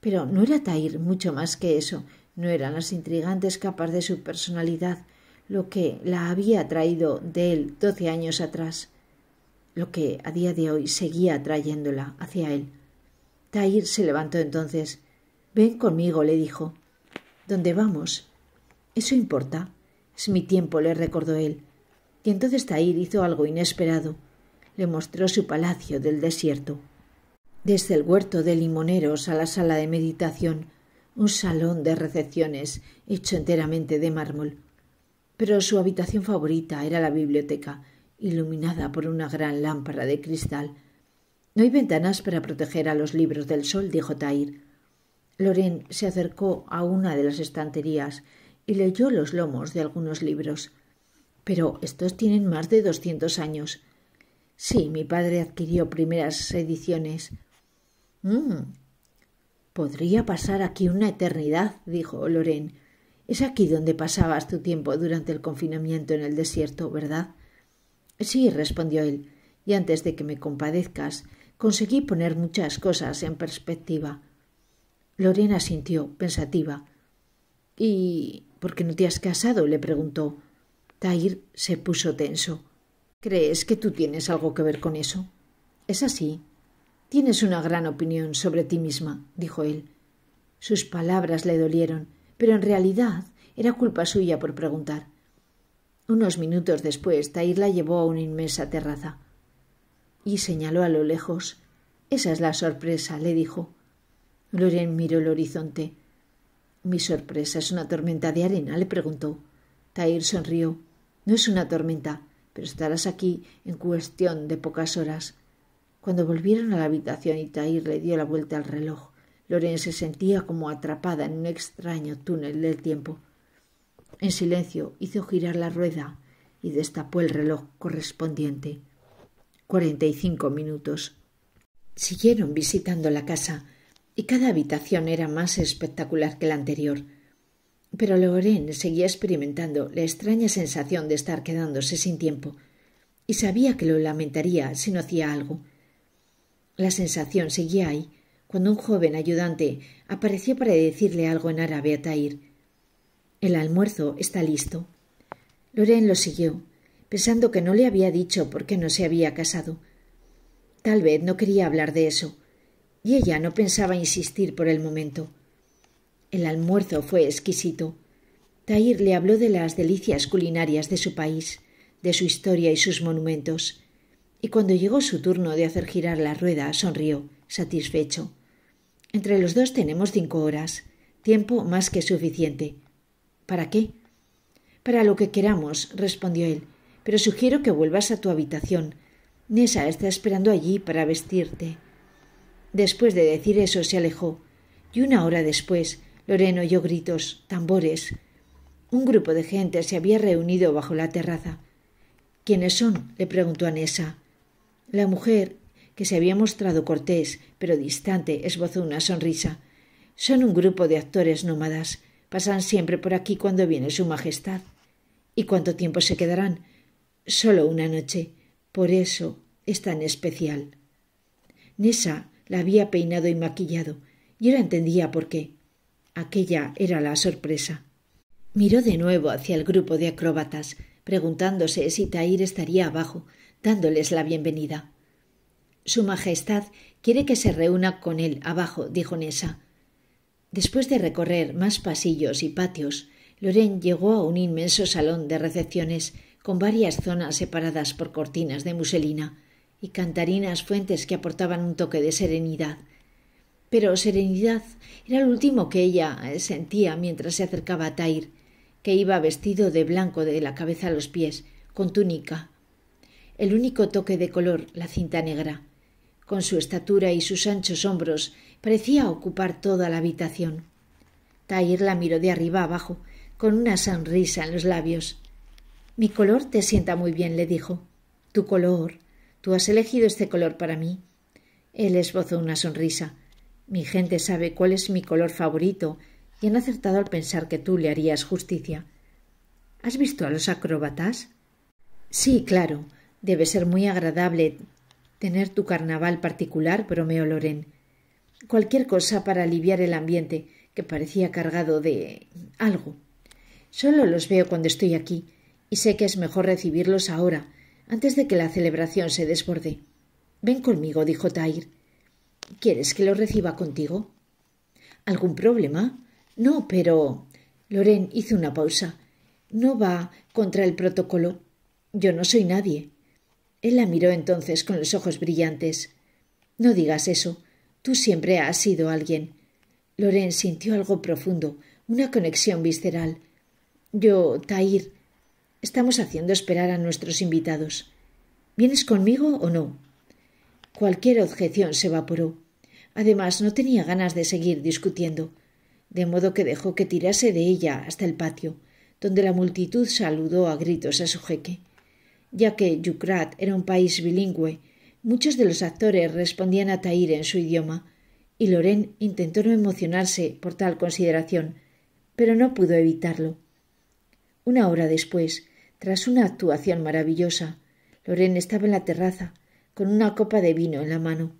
Speaker 1: Pero no era Tair mucho más que eso, no eran las intrigantes capas de su personalidad, lo que la había traído de él doce años atrás, lo que a día de hoy seguía trayéndola hacia él. Tair se levantó entonces. Ven conmigo, le dijo. ¿Dónde vamos? Eso importa. Es mi tiempo, le recordó él. Y entonces Tair hizo algo inesperado. Le mostró su palacio del desierto. Desde el huerto de limoneros a la sala de meditación, un salón de recepciones hecho enteramente de mármol. Pero su habitación favorita era la biblioteca, iluminada por una gran lámpara de cristal. No hay ventanas para proteger a los libros del sol, dijo Tair. Loren se acercó a una de las estanterías y leyó los lomos de algunos libros. Pero estos tienen más de doscientos años. Sí, mi padre adquirió primeras ediciones. Mm. Podría pasar aquí una eternidad, dijo Loren. Es aquí donde pasabas tu tiempo durante el confinamiento en el desierto, ¿verdad? Sí, respondió él, y antes de que me compadezcas, conseguí poner muchas cosas en perspectiva. Lorena sintió, pensativa. ¿Y por qué no te has casado? le preguntó. Tair se puso tenso. ¿Crees que tú tienes algo que ver con eso? Es así. Tienes una gran opinión sobre ti misma, dijo él. Sus palabras le dolieron pero en realidad era culpa suya por preguntar. Unos minutos después, Tair la llevó a una inmensa terraza. Y señaló a lo lejos. Esa es la sorpresa, le dijo. Loren miró el horizonte. Mi sorpresa es una tormenta de arena, le preguntó. Tair sonrió. No es una tormenta, pero estarás aquí en cuestión de pocas horas. Cuando volvieron a la habitación y Tahir le dio la vuelta al reloj. Loren se sentía como atrapada en un extraño túnel del tiempo. En silencio hizo girar la rueda y destapó el reloj correspondiente. Cuarenta y cinco minutos. Siguieron visitando la casa y cada habitación era más espectacular que la anterior. Pero Loren seguía experimentando la extraña sensación de estar quedándose sin tiempo y sabía que lo lamentaría si no hacía algo. La sensación seguía ahí cuando un joven ayudante apareció para decirle algo en árabe a Tair, El almuerzo está listo. Loren lo siguió, pensando que no le había dicho por qué no se había casado. Tal vez no quería hablar de eso, y ella no pensaba insistir por el momento. El almuerzo fue exquisito. Tair le habló de las delicias culinarias de su país, de su historia y sus monumentos, y cuando llegó su turno de hacer girar la rueda sonrió, satisfecho. Entre los dos tenemos cinco horas, tiempo más que suficiente. ¿Para qué? Para lo que queramos, respondió él, pero sugiero que vuelvas a tu habitación. Nesa está esperando allí para vestirte. Después de decir eso se alejó, y una hora después Loreno oyó gritos, tambores. Un grupo de gente se había reunido bajo la terraza. ¿Quiénes son? le preguntó a Nessa. La mujer que se había mostrado cortés, pero distante, esbozó una sonrisa. Son un grupo de actores nómadas. Pasan siempre por aquí cuando viene Su Majestad. ¿Y cuánto tiempo se quedarán? Solo una noche. Por eso es tan especial. nesa la había peinado y maquillado, y ahora entendía por qué. Aquella era la sorpresa. Miró de nuevo hacia el grupo de acróbatas, preguntándose si Tair estaría abajo, dándoles la bienvenida. Su Majestad quiere que se reúna con él abajo, dijo Nessa. Después de recorrer más pasillos y patios, Loren llegó a un inmenso salón de recepciones con varias zonas separadas por cortinas de muselina y cantarinas fuentes que aportaban un toque de serenidad. Pero serenidad era el último que ella eh, sentía mientras se acercaba a Tair, que iba vestido de blanco de la cabeza a los pies, con túnica. El único toque de color, la cinta negra, con su estatura y sus anchos hombros parecía ocupar toda la habitación. Tair la miró de arriba abajo, con una sonrisa en los labios. Mi color te sienta muy bien, le dijo. Tu color. Tú has elegido este color para mí. Él esbozó una sonrisa. Mi gente sabe cuál es mi color favorito y han acertado al pensar que tú le harías justicia. ¿Has visto a los acróbatas? Sí, claro. Debe ser muy agradable Tener tu carnaval particular, bromeó Loren. Cualquier cosa para aliviar el ambiente, que parecía cargado de algo. Solo los veo cuando estoy aquí, y sé que es mejor recibirlos ahora, antes de que la celebración se desborde. Ven conmigo, dijo Tair. ¿Quieres que lo reciba contigo? ¿Algún problema? No, pero. Loren hizo una pausa. No va contra el protocolo. Yo no soy nadie. Él la miró entonces con los ojos brillantes. No digas eso. Tú siempre has sido alguien. Loren sintió algo profundo, una conexión visceral. Yo, Tair, estamos haciendo esperar a nuestros invitados. ¿Vienes conmigo o no? Cualquier objeción se evaporó. Además, no tenía ganas de seguir discutiendo, de modo que dejó que tirase de ella hasta el patio, donde la multitud saludó a gritos a su jeque ya que Yukrat era un país bilingüe. Muchos de los actores respondían a Tahir en su idioma, y Loren intentó no emocionarse por tal consideración, pero no pudo evitarlo. Una hora después, tras una actuación maravillosa, Loren estaba en la terraza, con una copa de vino en la mano.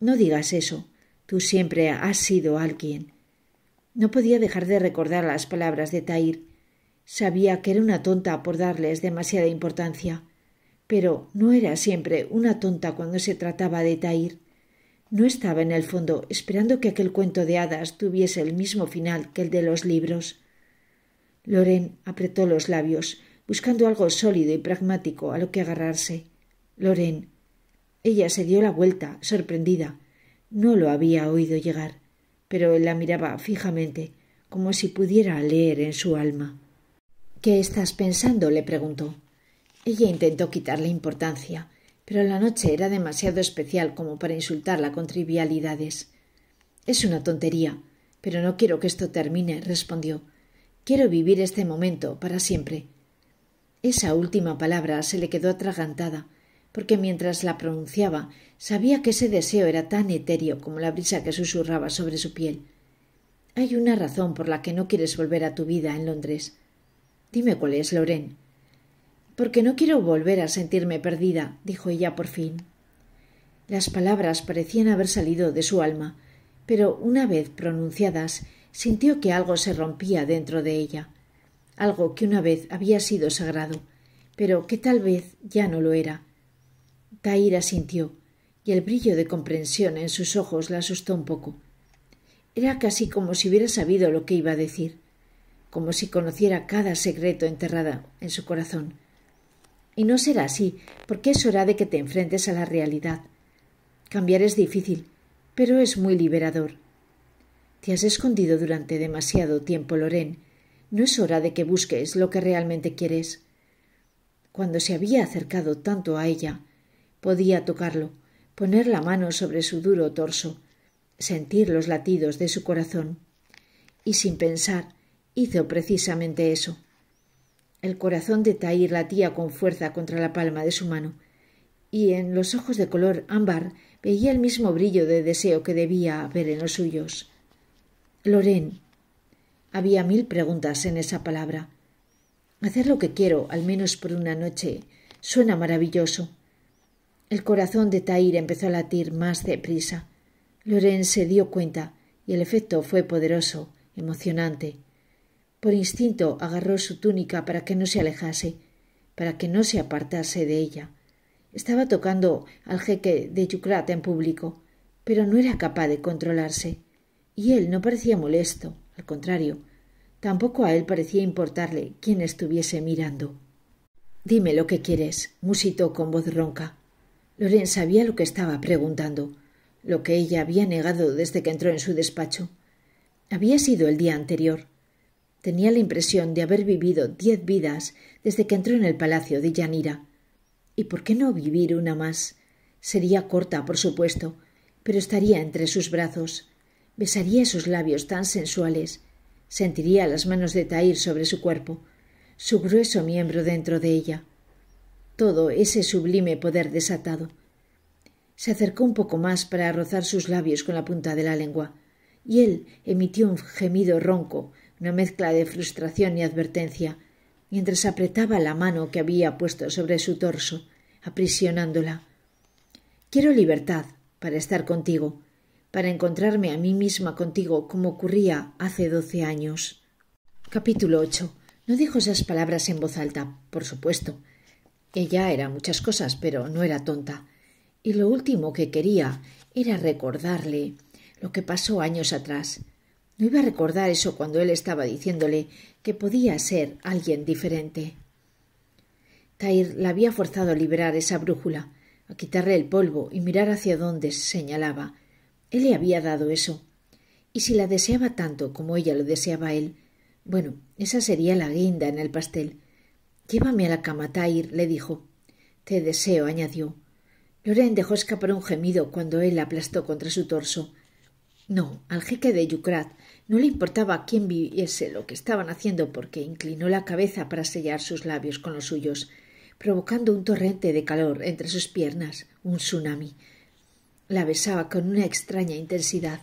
Speaker 1: No digas eso, tú siempre has sido alguien. No podía dejar de recordar las palabras de Tahir. Sabía que era una tonta por darles demasiada importancia, pero no era siempre una tonta cuando se trataba de Tair. No estaba en el fondo esperando que aquel cuento de hadas tuviese el mismo final que el de los libros. Loren apretó los labios, buscando algo sólido y pragmático a lo que agarrarse. Loren. Ella se dio la vuelta, sorprendida. No lo había oído llegar, pero la miraba fijamente, como si pudiera leer en su alma. ¿Qué estás pensando? le preguntó. Ella intentó quitarle importancia, pero la noche era demasiado especial como para insultarla con trivialidades. Es una tontería, pero no quiero que esto termine, respondió. Quiero vivir este momento para siempre. Esa última palabra se le quedó atragantada, porque mientras la pronunciaba sabía que ese deseo era tan etéreo como la brisa que susurraba sobre su piel. Hay una razón por la que no quieres volver a tu vida en Londres. Dime cuál es, Loren. Porque no quiero volver a sentirme perdida, dijo ella por fin. Las palabras parecían haber salido de su alma, pero una vez pronunciadas sintió que algo se rompía dentro de ella, algo que una vez había sido sagrado, pero que tal vez ya no lo era. Taira sintió, y el brillo de comprensión en sus ojos la asustó un poco. Era casi como si hubiera sabido lo que iba a decir como si conociera cada secreto enterrada en su corazón. Y no será así, porque es hora de que te enfrentes a la realidad. Cambiar es difícil, pero es muy liberador. Te has escondido durante demasiado tiempo, Loren. No es hora de que busques lo que realmente quieres. Cuando se había acercado tanto a ella, podía tocarlo, poner la mano sobre su duro torso, sentir los latidos de su corazón, y sin pensar hizo precisamente eso. El corazón de Tahir latía con fuerza contra la palma de su mano, y en los ojos de color ámbar veía el mismo brillo de deseo que debía haber en los suyos. Loren. Había mil preguntas en esa palabra. Hacer lo que quiero, al menos por una noche, suena maravilloso. El corazón de Tair empezó a latir más deprisa. Loren se dio cuenta, y el efecto fue poderoso, emocionante. Por instinto agarró su túnica para que no se alejase, para que no se apartase de ella. Estaba tocando al jeque de Yucrat en público, pero no era capaz de controlarse. Y él no parecía molesto, al contrario, tampoco a él parecía importarle quién estuviese mirando. Dime lo que quieres, musitó con voz ronca. Loren sabía lo que estaba preguntando, lo que ella había negado desde que entró en su despacho. Había sido el día anterior. Tenía la impresión de haber vivido diez vidas desde que entró en el palacio de Yanira. ¿Y por qué no vivir una más? Sería corta, por supuesto, pero estaría entre sus brazos. Besaría esos labios tan sensuales. Sentiría las manos de Tair sobre su cuerpo, su grueso miembro dentro de ella. Todo ese sublime poder desatado. Se acercó un poco más para rozar sus labios con la punta de la lengua, y él emitió un gemido ronco una mezcla de frustración y advertencia, mientras apretaba la mano que había puesto sobre su torso, aprisionándola. Quiero libertad para estar contigo, para encontrarme a mí misma contigo como ocurría hace doce años. Capítulo 8. No dijo esas palabras en voz alta, por supuesto. Ella era muchas cosas, pero no era tonta. Y lo último que quería era recordarle lo que pasó años atrás, no iba a recordar eso cuando él estaba diciéndole que podía ser alguien diferente. Tair la había forzado a liberar esa brújula, a quitarle el polvo y mirar hacia donde señalaba. Él le había dado eso. Y si la deseaba tanto como ella lo deseaba él, bueno, esa sería la guinda en el pastel. Llévame a la cama, Tair, le dijo. Te deseo, añadió. Loren dejó escapar un gemido cuando él la aplastó contra su torso. No, al jeque de Yucrat no le importaba quién viese lo que estaban haciendo porque inclinó la cabeza para sellar sus labios con los suyos, provocando un torrente de calor entre sus piernas, un tsunami. La besaba con una extraña intensidad,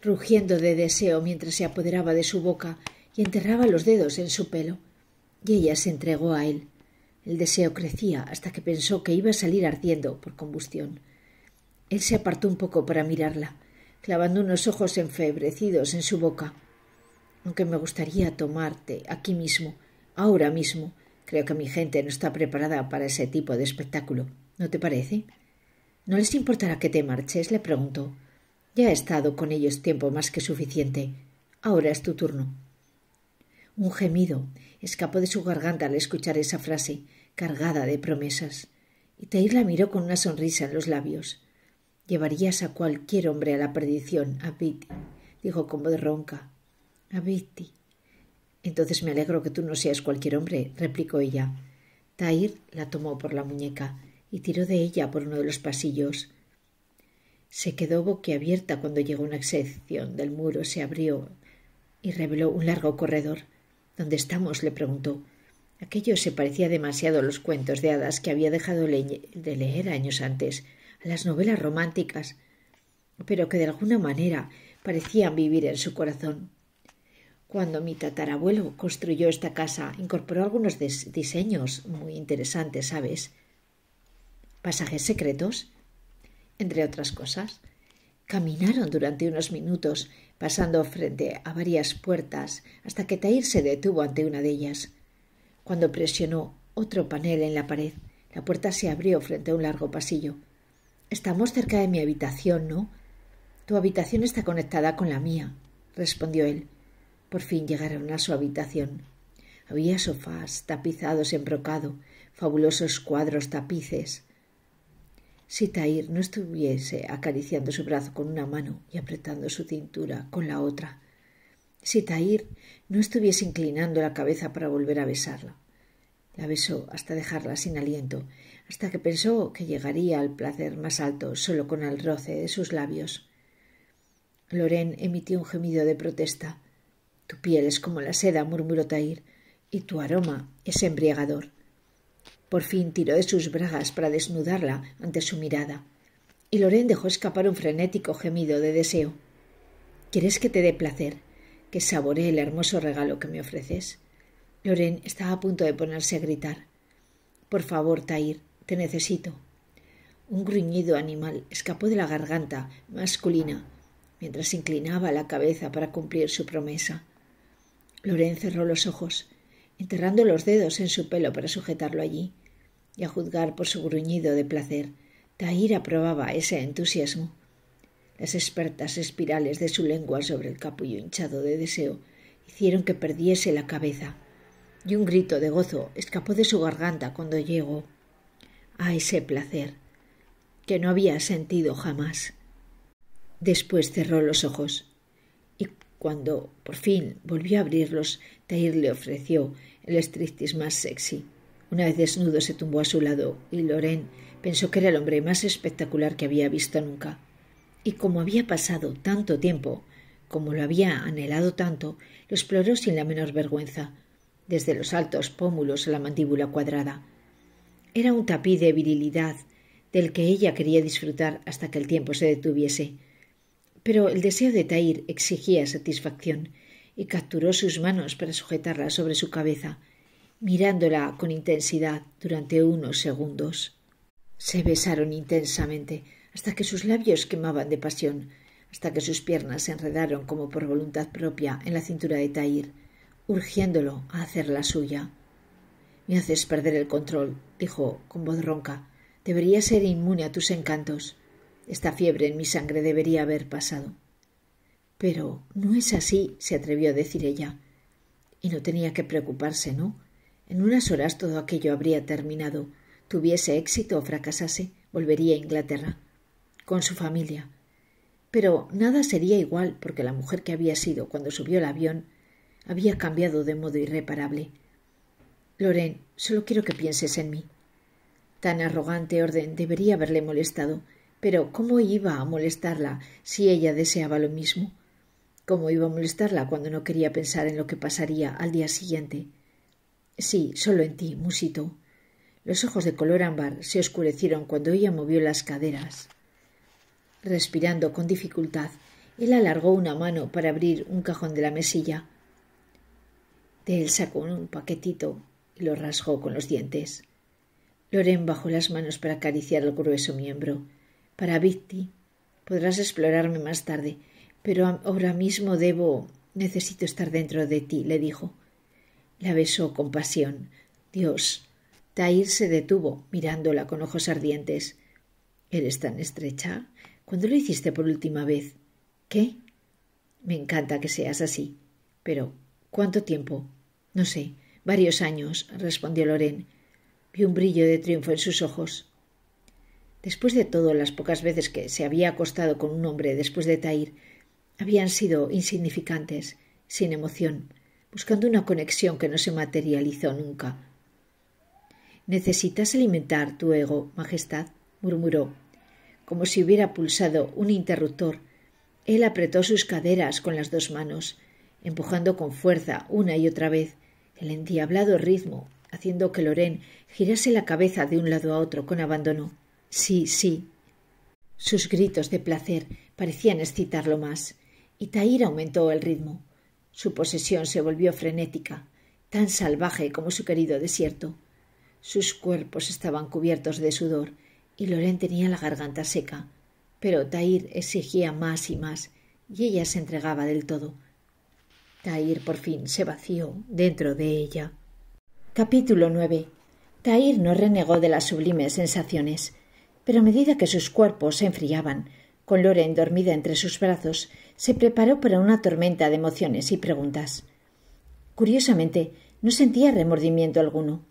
Speaker 1: rugiendo de deseo mientras se apoderaba de su boca y enterraba los dedos en su pelo. Y ella se entregó a él. El deseo crecía hasta que pensó que iba a salir ardiendo por combustión. Él se apartó un poco para mirarla clavando unos ojos enfebrecidos en su boca. Aunque me gustaría tomarte aquí mismo, ahora mismo, creo que mi gente no está preparada para ese tipo de espectáculo. ¿No te parece? ¿No les importará que te marches? le preguntó. Ya he estado con ellos tiempo más que suficiente. Ahora es tu turno. Un gemido escapó de su garganta al escuchar esa frase, cargada de promesas, y Teir la miró con una sonrisa en los labios. Llevarías a cualquier hombre a la perdición, a dijo con voz ronca. A Entonces me alegro que tú no seas cualquier hombre, replicó ella. Tair la tomó por la muñeca y tiró de ella por uno de los pasillos. Se quedó boquiabierta cuando llegó una excepción del muro, se abrió y reveló un largo corredor. ¿Dónde estamos? le preguntó. Aquello se parecía demasiado a los cuentos de hadas que había dejado de leer años antes las novelas románticas, pero que de alguna manera parecían vivir en su corazón. Cuando mi tatarabuelo construyó esta casa, incorporó algunos diseños muy interesantes, ¿sabes? Pasajes secretos, entre otras cosas. Caminaron durante unos minutos, pasando frente a varias puertas, hasta que Tair se detuvo ante una de ellas. Cuando presionó otro panel en la pared, la puerta se abrió frente a un largo pasillo. Estamos cerca de mi habitación, ¿no? Tu habitación está conectada con la mía, respondió él. Por fin llegaron a su habitación. Había sofás tapizados en brocado, fabulosos cuadros tapices. Si Tair no estuviese acariciando su brazo con una mano y apretando su cintura con la otra, si Tair no estuviese inclinando la cabeza para volver a besarla. La besó hasta dejarla sin aliento hasta que pensó que llegaría al placer más alto solo con el roce de sus labios. Loren emitió un gemido de protesta. Tu piel es como la seda, murmuró Tair, y tu aroma es embriagador. Por fin tiró de sus bragas para desnudarla ante su mirada, y Loren dejó escapar un frenético gemido de deseo. ¿Quieres que te dé placer? ¿Que saboree el hermoso regalo que me ofreces? Loren estaba a punto de ponerse a gritar. Por favor, Tair, te necesito. Un gruñido animal escapó de la garganta masculina mientras inclinaba la cabeza para cumplir su promesa. Loren cerró los ojos, enterrando los dedos en su pelo para sujetarlo allí, y a juzgar por su gruñido de placer, Tahir aprobaba ese entusiasmo. Las expertas espirales de su lengua sobre el capullo hinchado de deseo hicieron que perdiese la cabeza, y un grito de gozo escapó de su garganta cuando llegó a ese placer que no había sentido jamás. Después cerró los ojos y cuando por fin volvió a abrirlos, Tair le ofreció el striptease más sexy. Una vez desnudo se tumbó a su lado y Loren pensó que era el hombre más espectacular que había visto nunca. Y como había pasado tanto tiempo, como lo había anhelado tanto, lo exploró sin la menor vergüenza, desde los altos pómulos a la mandíbula cuadrada, era un tapiz de virilidad del que ella quería disfrutar hasta que el tiempo se detuviese. Pero el deseo de Tair exigía satisfacción y capturó sus manos para sujetarla sobre su cabeza, mirándola con intensidad durante unos segundos. Se besaron intensamente hasta que sus labios quemaban de pasión, hasta que sus piernas se enredaron como por voluntad propia en la cintura de Tair, urgiéndolo a hacer la suya. Me haces perder el control, dijo con voz ronca. Debería ser inmune a tus encantos. Esta fiebre en mi sangre debería haber pasado. Pero no es así, se atrevió a decir ella. Y no tenía que preocuparse, ¿no? En unas horas todo aquello habría terminado. Tuviese éxito o fracasase, volvería a Inglaterra. Con su familia. Pero nada sería igual, porque la mujer que había sido cuando subió el avión había cambiado de modo irreparable. Loren, solo quiero que pienses en mí. Tan arrogante orden debería haberle molestado, pero ¿cómo iba a molestarla si ella deseaba lo mismo? ¿Cómo iba a molestarla cuando no quería pensar en lo que pasaría al día siguiente? Sí, solo en ti, musito. Los ojos de color ámbar se oscurecieron cuando ella movió las caderas. Respirando con dificultad, él alargó una mano para abrir un cajón de la mesilla. De él sacó un paquetito y lo rasgó con los dientes. Loren bajó las manos para acariciar el grueso miembro. Para Vitti, podrás explorarme más tarde, pero ahora mismo debo. Necesito estar dentro de ti, le dijo. La besó con pasión. Dios. Tair se detuvo, mirándola con ojos ardientes. ¿Eres tan estrecha? ¿Cuándo lo hiciste por última vez? ¿Qué? Me encanta que seas así. Pero, ¿cuánto tiempo? No sé. Varios años, respondió Lorén. Vi un brillo de triunfo en sus ojos. Después de todo, las pocas veces que se había acostado con un hombre después de Tair habían sido insignificantes, sin emoción, buscando una conexión que no se materializó nunca. Necesitas alimentar tu ego, Majestad, murmuró. Como si hubiera pulsado un interruptor, él apretó sus caderas con las dos manos, empujando con fuerza una y otra vez, el endiablado ritmo, haciendo que Loren girase la cabeza de un lado a otro con abandono. Sí, sí. Sus gritos de placer parecían excitarlo más, y Tahir aumentó el ritmo. Su posesión se volvió frenética, tan salvaje como su querido desierto. Sus cuerpos estaban cubiertos de sudor, y Loren tenía la garganta seca. Pero Tahir exigía más y más, y ella se entregaba del todo, Tair por fin se vació dentro de ella. Capítulo 9. Tair no renegó de las sublimes sensaciones, pero a medida que sus cuerpos se enfriaban, con Loren dormida entre sus brazos, se preparó para una tormenta de emociones y preguntas. Curiosamente, no sentía remordimiento alguno.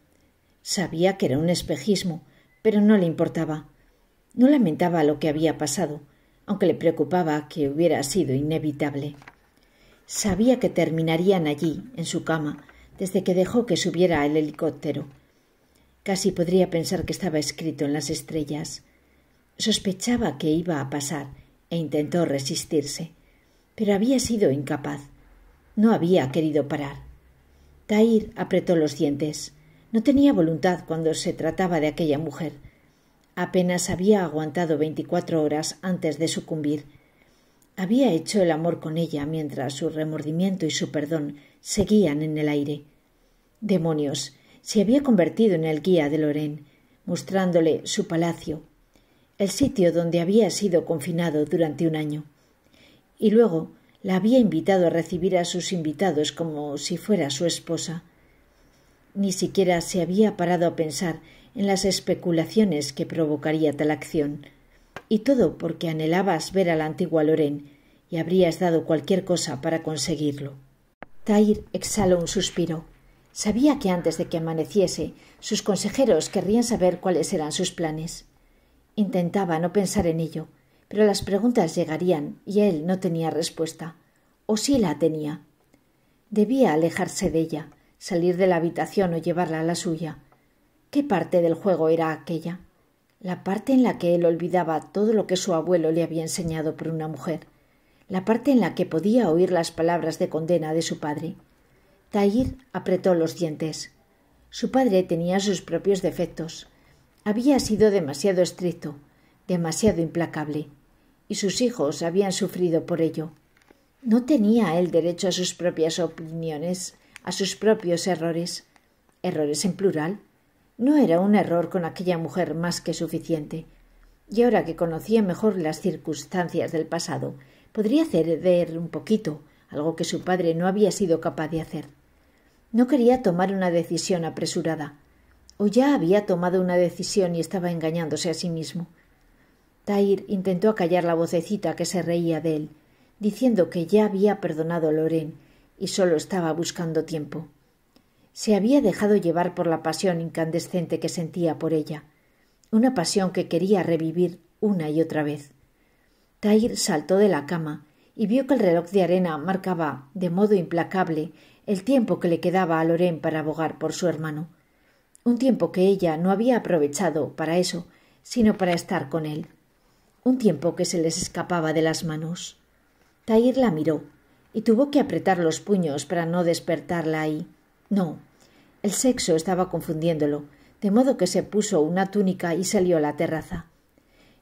Speaker 1: Sabía que era un espejismo, pero no le importaba. No lamentaba lo que había pasado, aunque le preocupaba que hubiera sido inevitable. Sabía que terminarían allí, en su cama, desde que dejó que subiera el helicóptero. Casi podría pensar que estaba escrito en las estrellas. Sospechaba que iba a pasar e intentó resistirse, pero había sido incapaz. No había querido parar. Tair apretó los dientes. No tenía voluntad cuando se trataba de aquella mujer. Apenas había aguantado veinticuatro horas antes de sucumbir había hecho el amor con ella mientras su remordimiento y su perdón seguían en el aire. Demonios, se había convertido en el guía de Loren, mostrándole su palacio, el sitio donde había sido confinado durante un año. Y luego la había invitado a recibir a sus invitados como si fuera su esposa. Ni siquiera se había parado a pensar en las especulaciones que provocaría tal acción y todo porque anhelabas ver a la antigua Lorén y habrías dado cualquier cosa para conseguirlo. Tair exhaló un suspiro. Sabía que antes de que amaneciese, sus consejeros querrían saber cuáles eran sus planes. Intentaba no pensar en ello, pero las preguntas llegarían y él no tenía respuesta. O sí la tenía. Debía alejarse de ella, salir de la habitación o llevarla a la suya. ¿Qué parte del juego era aquella? la parte en la que él olvidaba todo lo que su abuelo le había enseñado por una mujer, la parte en la que podía oír las palabras de condena de su padre. Tahir apretó los dientes. Su padre tenía sus propios defectos. Había sido demasiado estricto, demasiado implacable, y sus hijos habían sufrido por ello. No tenía él derecho a sus propias opiniones, a sus propios errores. ¿Errores en plural? No era un error con aquella mujer más que suficiente. Y ahora que conocía mejor las circunstancias del pasado, podría ceder un poquito, algo que su padre no había sido capaz de hacer. No quería tomar una decisión apresurada, o ya había tomado una decisión y estaba engañándose a sí mismo. Tair intentó acallar la vocecita que se reía de él, diciendo que ya había perdonado a Loren y solo estaba buscando tiempo. Se había dejado llevar por la pasión incandescente que sentía por ella, una pasión que quería revivir una y otra vez. Tair saltó de la cama y vio que el reloj de arena marcaba de modo implacable el tiempo que le quedaba a Lorén para abogar por su hermano, un tiempo que ella no había aprovechado para eso, sino para estar con él, un tiempo que se les escapaba de las manos. Tair la miró y tuvo que apretar los puños para no despertarla ahí, no, el sexo estaba confundiéndolo, de modo que se puso una túnica y salió a la terraza.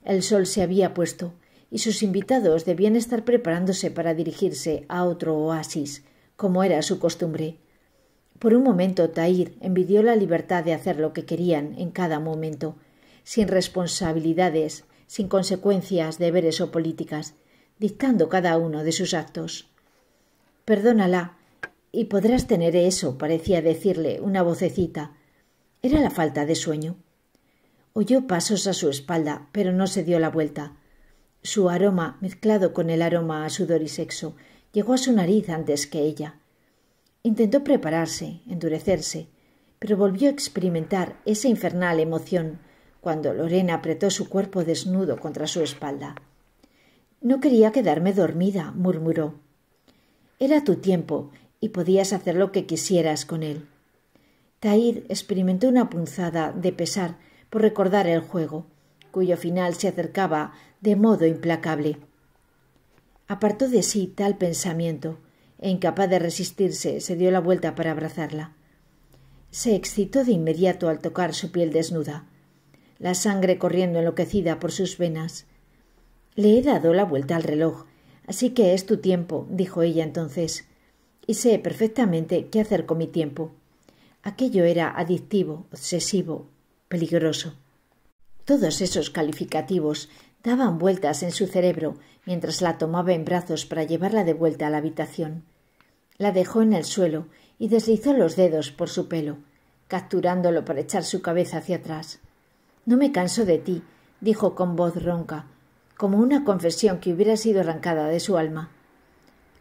Speaker 1: El sol se había puesto, y sus invitados debían estar preparándose para dirigirse a otro oasis, como era su costumbre. Por un momento Tair envidió la libertad de hacer lo que querían en cada momento, sin responsabilidades, sin consecuencias, deberes o políticas, dictando cada uno de sus actos. Perdónala, y podrás tener eso, parecía decirle una vocecita. Era la falta de sueño. Oyó pasos a su espalda, pero no se dio la vuelta. Su aroma, mezclado con el aroma a sudor y sexo, llegó a su nariz antes que ella. Intentó prepararse, endurecerse, pero volvió a experimentar esa infernal emoción cuando Lorena apretó su cuerpo desnudo contra su espalda. No quería quedarme dormida, murmuró. Era tu tiempo, y podías hacer lo que quisieras con él. Taid experimentó una punzada de pesar por recordar el juego, cuyo final se acercaba de modo implacable. Apartó de sí tal pensamiento, e incapaz de resistirse, se dio la vuelta para abrazarla. Se excitó de inmediato al tocar su piel desnuda, la sangre corriendo enloquecida por sus venas. Le he dado la vuelta al reloj, así que es tu tiempo, dijo ella entonces y sé perfectamente qué hacer con mi tiempo. Aquello era adictivo, obsesivo, peligroso. Todos esos calificativos daban vueltas en su cerebro mientras la tomaba en brazos para llevarla de vuelta a la habitación. La dejó en el suelo y deslizó los dedos por su pelo, capturándolo para echar su cabeza hacia atrás. No me canso de ti, dijo con voz ronca, como una confesión que hubiera sido arrancada de su alma.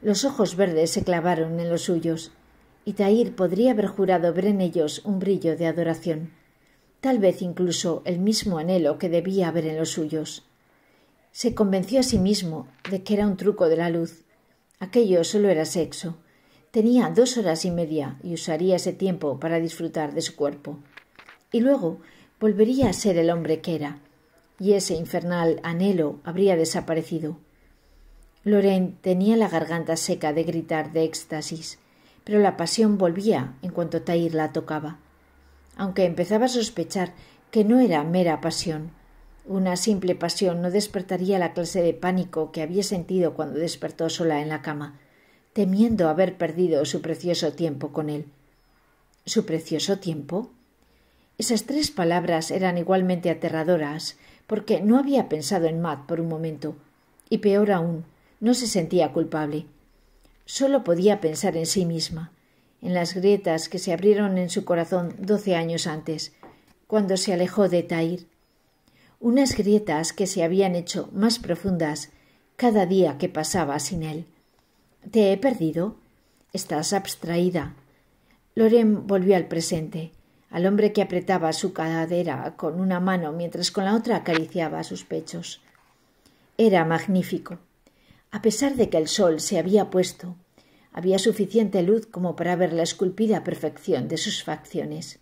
Speaker 1: Los ojos verdes se clavaron en los suyos, y Tahir podría haber jurado ver en ellos un brillo de adoración, tal vez incluso el mismo anhelo que debía haber en los suyos. Se convenció a sí mismo de que era un truco de la luz. Aquello solo era sexo. Tenía dos horas y media y usaría ese tiempo para disfrutar de su cuerpo. Y luego volvería a ser el hombre que era, y ese infernal anhelo habría desaparecido. Loren tenía la garganta seca de gritar de éxtasis, pero la pasión volvía en cuanto Tair la tocaba, aunque empezaba a sospechar que no era mera pasión. Una simple pasión no despertaría la clase de pánico que había sentido cuando despertó sola en la cama, temiendo haber perdido su precioso tiempo con él. ¿Su precioso tiempo? Esas tres palabras eran igualmente aterradoras, porque no había pensado en Matt por un momento, y peor aún, no se sentía culpable. Solo podía pensar en sí misma, en las grietas que se abrieron en su corazón doce años antes, cuando se alejó de Tair. Unas grietas que se habían hecho más profundas cada día que pasaba sin él. ¿Te he perdido? Estás abstraída. Loren volvió al presente, al hombre que apretaba su cadera con una mano mientras con la otra acariciaba sus pechos. Era magnífico. A pesar de que el sol se había puesto, había suficiente luz como para ver la esculpida perfección de sus facciones.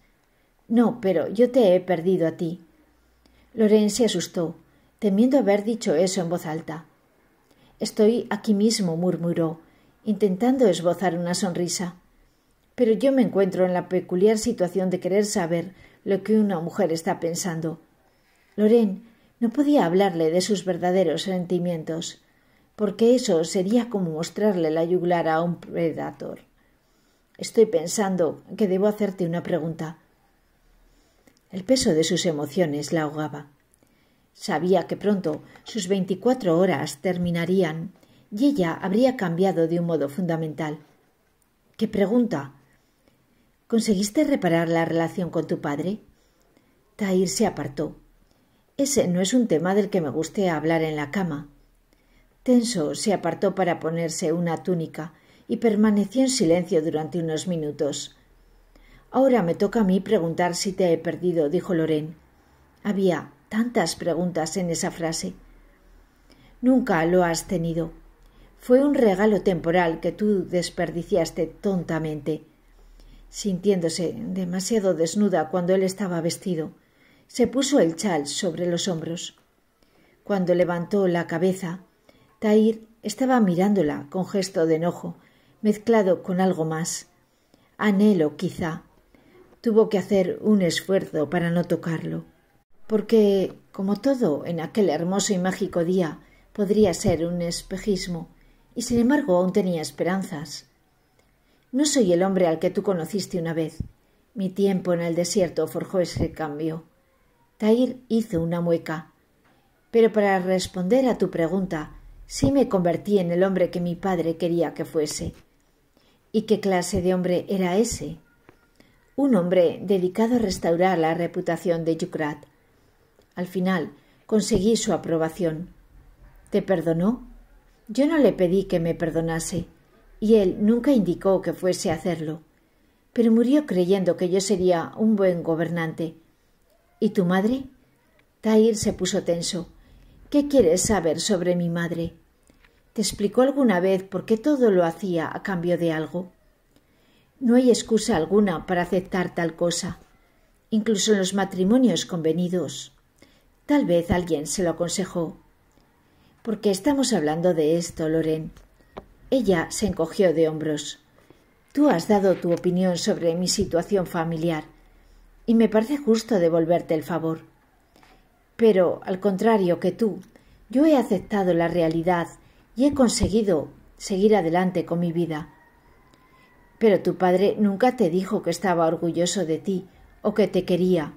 Speaker 1: No, pero yo te he perdido a ti. Loren se asustó, temiendo haber dicho eso en voz alta. Estoy aquí mismo, murmuró, intentando esbozar una sonrisa. Pero yo me encuentro en la peculiar situación de querer saber lo que una mujer está pensando. Loren no podía hablarle de sus verdaderos sentimientos porque eso sería como mostrarle la yugular a un predator. Estoy pensando que debo hacerte una pregunta. El peso de sus emociones la ahogaba. Sabía que pronto sus veinticuatro horas terminarían y ella habría cambiado de un modo fundamental. ¿Qué pregunta? ¿Conseguiste reparar la relación con tu padre? Tahir se apartó. Ese no es un tema del que me guste hablar en la cama se apartó para ponerse una túnica y permaneció en silencio durante unos minutos. Ahora me toca a mí preguntar si te he perdido, dijo Lorén. Había tantas preguntas en esa frase. Nunca lo has tenido. Fue un regalo temporal que tú desperdiciaste tontamente. Sintiéndose demasiado desnuda cuando él estaba vestido, se puso el chal sobre los hombros. Cuando levantó la cabeza, Tair estaba mirándola con gesto de enojo, mezclado con algo más. Anhelo, quizá. Tuvo que hacer un esfuerzo para no tocarlo, porque, como todo en aquel hermoso y mágico día, podría ser un espejismo, y sin embargo aún tenía esperanzas. No soy el hombre al que tú conociste una vez. Mi tiempo en el desierto forjó ese cambio. Tair hizo una mueca. Pero para responder a tu pregunta, sí me convertí en el hombre que mi padre quería que fuese. ¿Y qué clase de hombre era ese? Un hombre dedicado a restaurar la reputación de Yucrat. Al final conseguí su aprobación. ¿Te perdonó? Yo no le pedí que me perdonase, y él nunca indicó que fuese a hacerlo. Pero murió creyendo que yo sería un buen gobernante. ¿Y tu madre? Tair se puso tenso. ¿Qué quieres saber sobre mi madre? ¿Te explicó alguna vez por qué todo lo hacía a cambio de algo? No hay excusa alguna para aceptar tal cosa, incluso en los matrimonios convenidos. Tal vez alguien se lo aconsejó. Porque estamos hablando de esto, Loren. Ella se encogió de hombros. Tú has dado tu opinión sobre mi situación familiar, y me parece justo devolverte el favor. Pero, al contrario que tú, yo he aceptado la realidad y he conseguido seguir adelante con mi vida. Pero tu padre nunca te dijo que estaba orgulloso de ti o que te quería.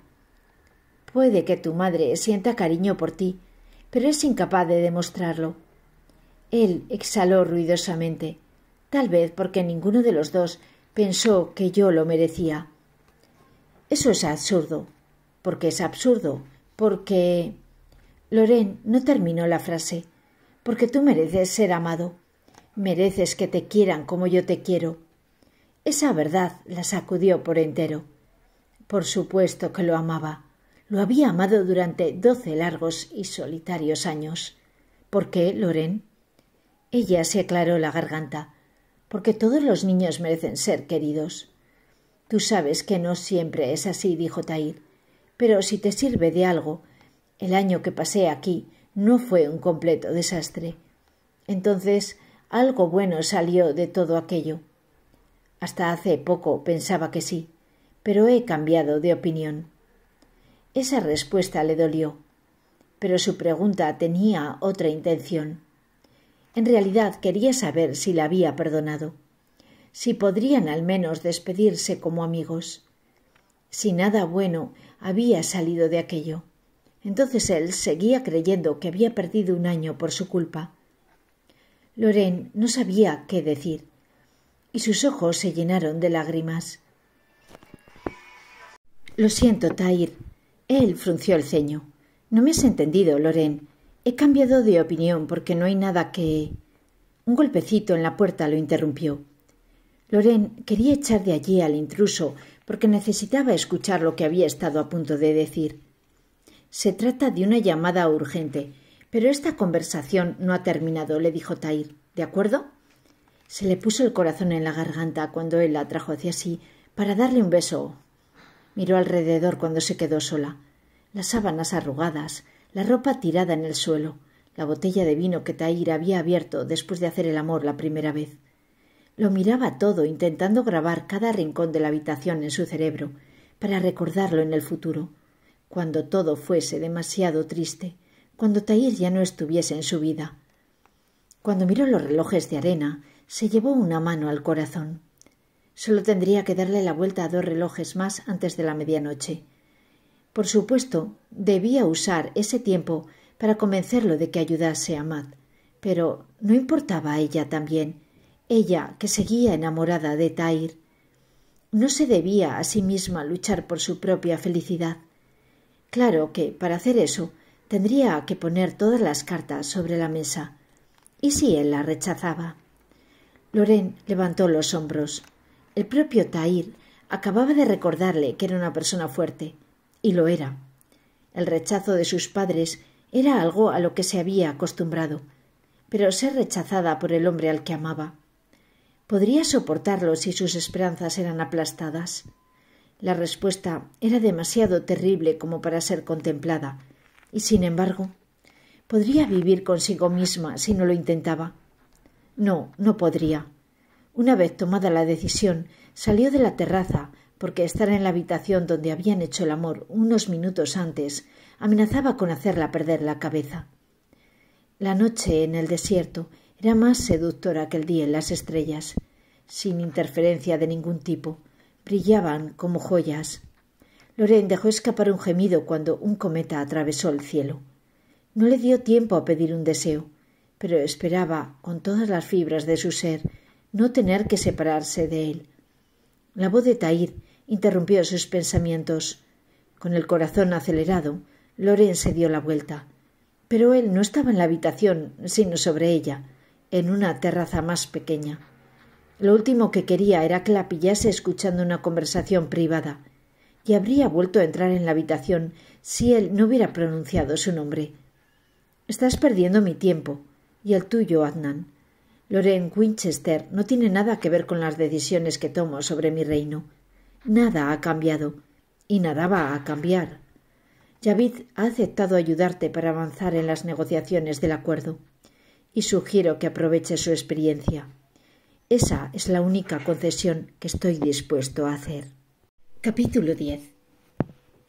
Speaker 1: Puede que tu madre sienta cariño por ti, pero es incapaz de demostrarlo. Él exhaló ruidosamente, tal vez porque ninguno de los dos pensó que yo lo merecía. Eso es absurdo, porque es absurdo, porque. Loren no terminó la frase porque tú mereces ser amado, mereces que te quieran como yo te quiero. Esa verdad la sacudió por entero. Por supuesto que lo amaba. Lo había amado durante doce largos y solitarios años. ¿Por qué, Loren? Ella se aclaró la garganta. Porque todos los niños merecen ser queridos. Tú sabes que no siempre es así, dijo Tair. Pero si te sirve de algo, el año que pasé aquí no fue un completo desastre. Entonces, algo bueno salió de todo aquello. Hasta hace poco pensaba que sí, pero he cambiado de opinión. Esa respuesta le dolió, pero su pregunta tenía otra intención. En realidad quería saber si la había perdonado, si podrían al menos despedirse como amigos. Si nada bueno había salido de aquello. Entonces él seguía creyendo que había perdido un año por su culpa. Loren no sabía qué decir, y sus ojos se llenaron de lágrimas. Lo siento, Tair. Él frunció el ceño. No me has entendido, Loren. He cambiado de opinión porque no hay nada que. Un golpecito en la puerta lo interrumpió. Loren quería echar de allí al intruso porque necesitaba escuchar lo que había estado a punto de decir. Se trata de una llamada urgente. Pero esta conversación no ha terminado, le dijo Tair. ¿De acuerdo? Se le puso el corazón en la garganta cuando él la trajo hacia sí para darle un beso. Miró alrededor cuando se quedó sola. Las sábanas arrugadas, la ropa tirada en el suelo, la botella de vino que Tair había abierto después de hacer el amor la primera vez. Lo miraba todo, intentando grabar cada rincón de la habitación en su cerebro, para recordarlo en el futuro cuando todo fuese demasiado triste, cuando Tair ya no estuviese en su vida. Cuando miró los relojes de arena, se llevó una mano al corazón. Solo tendría que darle la vuelta a dos relojes más antes de la medianoche. Por supuesto, debía usar ese tiempo para convencerlo de que ayudase a Matt, pero no importaba a ella también, ella que seguía enamorada de Tair. No se debía a sí misma luchar por su propia felicidad. Claro que, para hacer eso, tendría que poner todas las cartas sobre la mesa. ¿Y si él la rechazaba? Loren levantó los hombros. El propio Tahir acababa de recordarle que era una persona fuerte, y lo era. El rechazo de sus padres era algo a lo que se había acostumbrado, pero ser rechazada por el hombre al que amaba. ¿Podría soportarlo si sus esperanzas eran aplastadas? La respuesta era demasiado terrible como para ser contemplada, y sin embargo, ¿podría vivir consigo misma si no lo intentaba? No, no podría. Una vez tomada la decisión, salió de la terraza, porque estar en la habitación donde habían hecho el amor unos minutos antes amenazaba con hacerla perder la cabeza. La noche en el desierto era más seductora que el día en las estrellas, sin interferencia de ningún tipo brillaban como joyas. Loren dejó escapar un gemido cuando un cometa atravesó el cielo. No le dio tiempo a pedir un deseo, pero esperaba, con todas las fibras de su ser, no tener que separarse de él. La voz de Tair interrumpió sus pensamientos. Con el corazón acelerado, Loren se dio la vuelta. Pero él no estaba en la habitación, sino sobre ella, en una terraza más pequeña. Lo último que quería era que la pillase escuchando una conversación privada, y habría vuelto a entrar en la habitación si él no hubiera pronunciado su nombre. Estás perdiendo mi tiempo y el tuyo, Adnan. Loren Winchester no tiene nada que ver con las decisiones que tomo sobre mi reino. Nada ha cambiado y nada va a cambiar. Yavid ha aceptado ayudarte para avanzar en las negociaciones del acuerdo y sugiero que aproveche su experiencia. Esa es la única concesión que estoy dispuesto a hacer. Capítulo 10.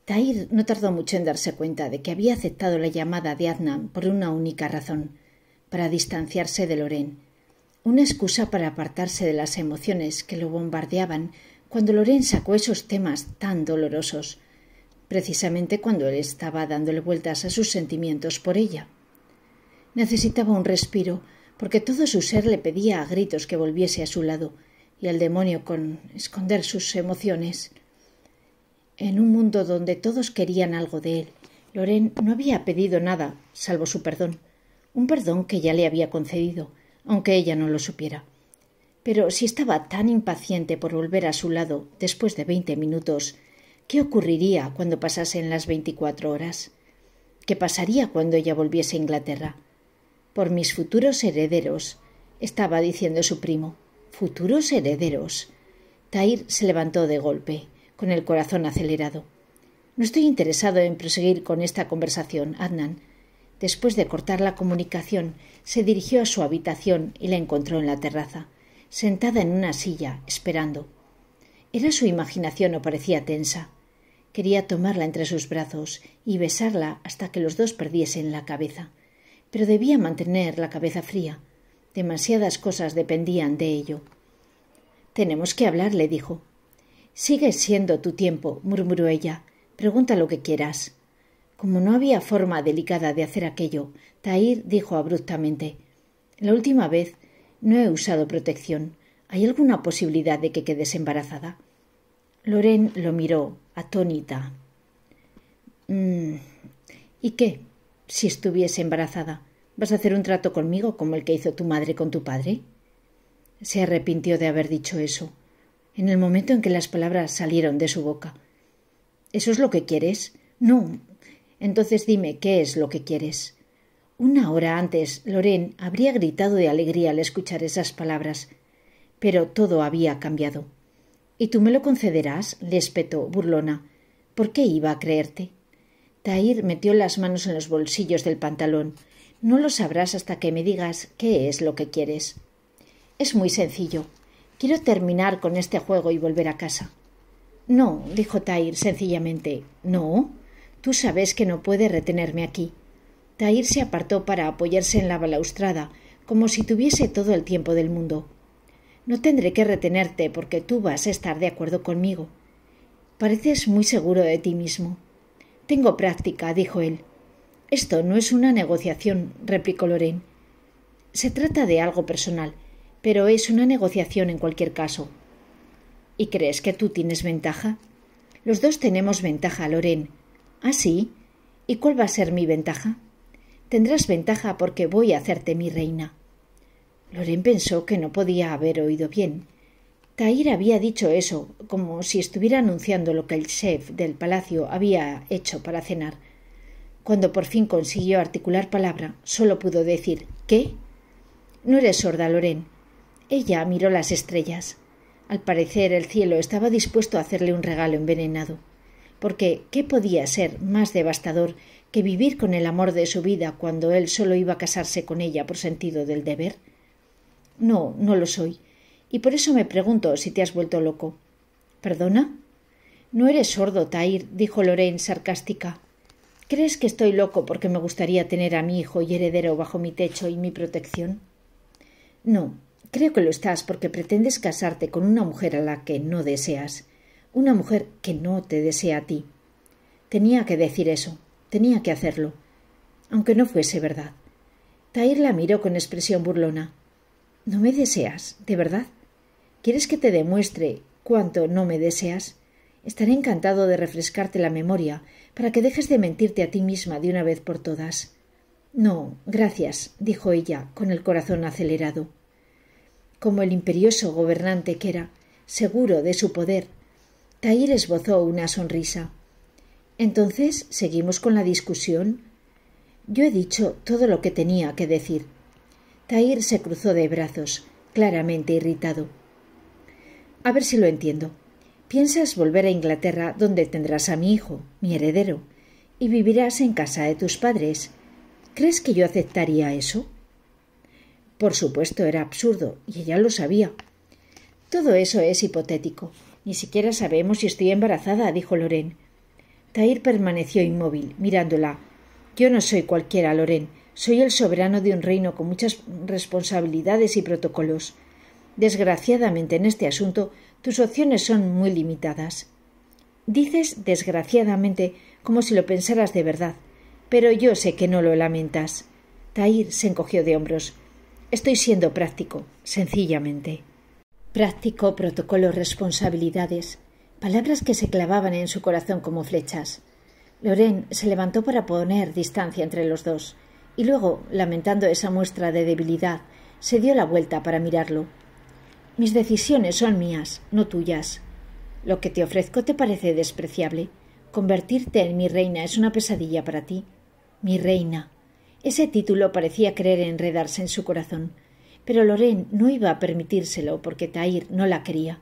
Speaker 1: Tahir no tardó mucho en darse cuenta de que había aceptado la llamada de Adnan por una única razón, para distanciarse de Loren, una excusa para apartarse de las emociones que lo bombardeaban cuando Loren sacó esos temas tan dolorosos, precisamente cuando él estaba dándole vueltas a sus sentimientos por ella. Necesitaba un respiro porque todo su ser le pedía a gritos que volviese a su lado, y al demonio con esconder sus emociones. En un mundo donde todos querían algo de él, Loren no había pedido nada, salvo su perdón, un perdón que ya le había concedido, aunque ella no lo supiera. Pero si estaba tan impaciente por volver a su lado después de veinte minutos, ¿qué ocurriría cuando pasasen las veinticuatro horas? ¿Qué pasaría cuando ella volviese a Inglaterra? por mis futuros herederos, estaba diciendo su primo. Futuros herederos. Tair se levantó de golpe, con el corazón acelerado. No estoy interesado en proseguir con esta conversación, Adnan. Después de cortar la comunicación, se dirigió a su habitación y la encontró en la terraza, sentada en una silla, esperando. Era su imaginación o parecía tensa. Quería tomarla entre sus brazos y besarla hasta que los dos perdiesen la cabeza pero debía mantener la cabeza fría. Demasiadas cosas dependían de ello. Tenemos que hablar, le dijo. Sigue siendo tu tiempo, murmuró ella. Pregunta lo que quieras. Como no había forma delicada de hacer aquello, Tair dijo abruptamente La última vez no he usado protección. ¿Hay alguna posibilidad de que quedes embarazada? Loren lo miró, atónita. Mm, ¿Y qué? si estuviese embarazada. ¿Vas a hacer un trato conmigo como el que hizo tu madre con tu padre? Se arrepintió de haber dicho eso, en el momento en que las palabras salieron de su boca. ¿Eso es lo que quieres? No. Entonces dime, ¿qué es lo que quieres? Una hora antes, Lorén habría gritado de alegría al escuchar esas palabras, pero todo había cambiado. ¿Y tú me lo concederás? le espetó burlona. ¿Por qué iba a creerte? Tahir metió las manos en los bolsillos del pantalón. No lo sabrás hasta que me digas qué es lo que quieres. Es muy sencillo. Quiero terminar con este juego y volver a casa. No, dijo Tair sencillamente. No. Tú sabes que no puede retenerme aquí. Tair se apartó para apoyarse en la balaustrada, como si tuviese todo el tiempo del mundo. No tendré que retenerte porque tú vas a estar de acuerdo conmigo. Pareces muy seguro de ti mismo. Tengo práctica, dijo él. Esto no es una negociación, replicó Loren. Se trata de algo personal, pero es una negociación en cualquier caso. ¿Y crees que tú tienes ventaja? Los dos tenemos ventaja, Loren. ¿Ah, sí? ¿Y cuál va a ser mi ventaja? Tendrás ventaja porque voy a hacerte mi reina. Loren pensó que no podía haber oído bien. Tahir había dicho eso, como si estuviera anunciando lo que el chef del palacio había hecho para cenar. Cuando por fin consiguió articular palabra, solo pudo decir ¿Qué? No eres sorda, Loren. Ella miró las estrellas. Al parecer el cielo estaba dispuesto a hacerle un regalo envenenado. Porque, ¿qué podía ser más devastador que vivir con el amor de su vida cuando él solo iba a casarse con ella por sentido del deber? No, no lo soy y por eso me pregunto si te has vuelto loco. ¿Perdona? No eres sordo, Tair, dijo Lorraine sarcástica. ¿Crees que estoy loco porque me gustaría tener a mi hijo y heredero bajo mi techo y mi protección? No, creo que lo estás porque pretendes casarte con una mujer a la que no deseas, una mujer que no te desea a ti. Tenía que decir eso, tenía que hacerlo, aunque no fuese verdad. Tair la miró con expresión burlona. ¿No me deseas, de verdad? ¿Quieres que te demuestre cuánto no me deseas? Estaré encantado de refrescarte la memoria para que dejes de mentirte a ti misma de una vez por todas. No, gracias, dijo ella, con el corazón acelerado. Como el imperioso gobernante que era, seguro de su poder, tair esbozó una sonrisa. Entonces, ¿seguimos con la discusión? Yo he dicho todo lo que tenía que decir. Tair se cruzó de brazos, claramente irritado. A ver si lo entiendo. Piensas volver a Inglaterra, donde tendrás a mi hijo, mi heredero, y vivirás en casa de tus padres. ¿Crees que yo aceptaría eso? Por supuesto, era absurdo, y ella lo sabía. Todo eso es hipotético. Ni siquiera sabemos si estoy embarazada, dijo Loren. Tair permaneció inmóvil, mirándola. Yo no soy cualquiera, Loren. Soy el soberano de un reino con muchas responsabilidades y protocolos. Desgraciadamente en este asunto tus opciones son muy limitadas. Dices desgraciadamente como si lo pensaras de verdad, pero yo sé que no lo lamentas. Tahir se encogió de hombros. Estoy siendo práctico, sencillamente. Práctico, protocolo, responsabilidades. Palabras que se clavaban en su corazón como flechas. Loren se levantó para poner distancia entre los dos, y luego, lamentando esa muestra de debilidad, se dio la vuelta para mirarlo. Mis decisiones son mías, no tuyas. Lo que te ofrezco te parece despreciable. Convertirte en mi reina es una pesadilla para ti. Mi reina. Ese título parecía querer enredarse en su corazón, pero Lorén no iba a permitírselo porque Tair no la quería.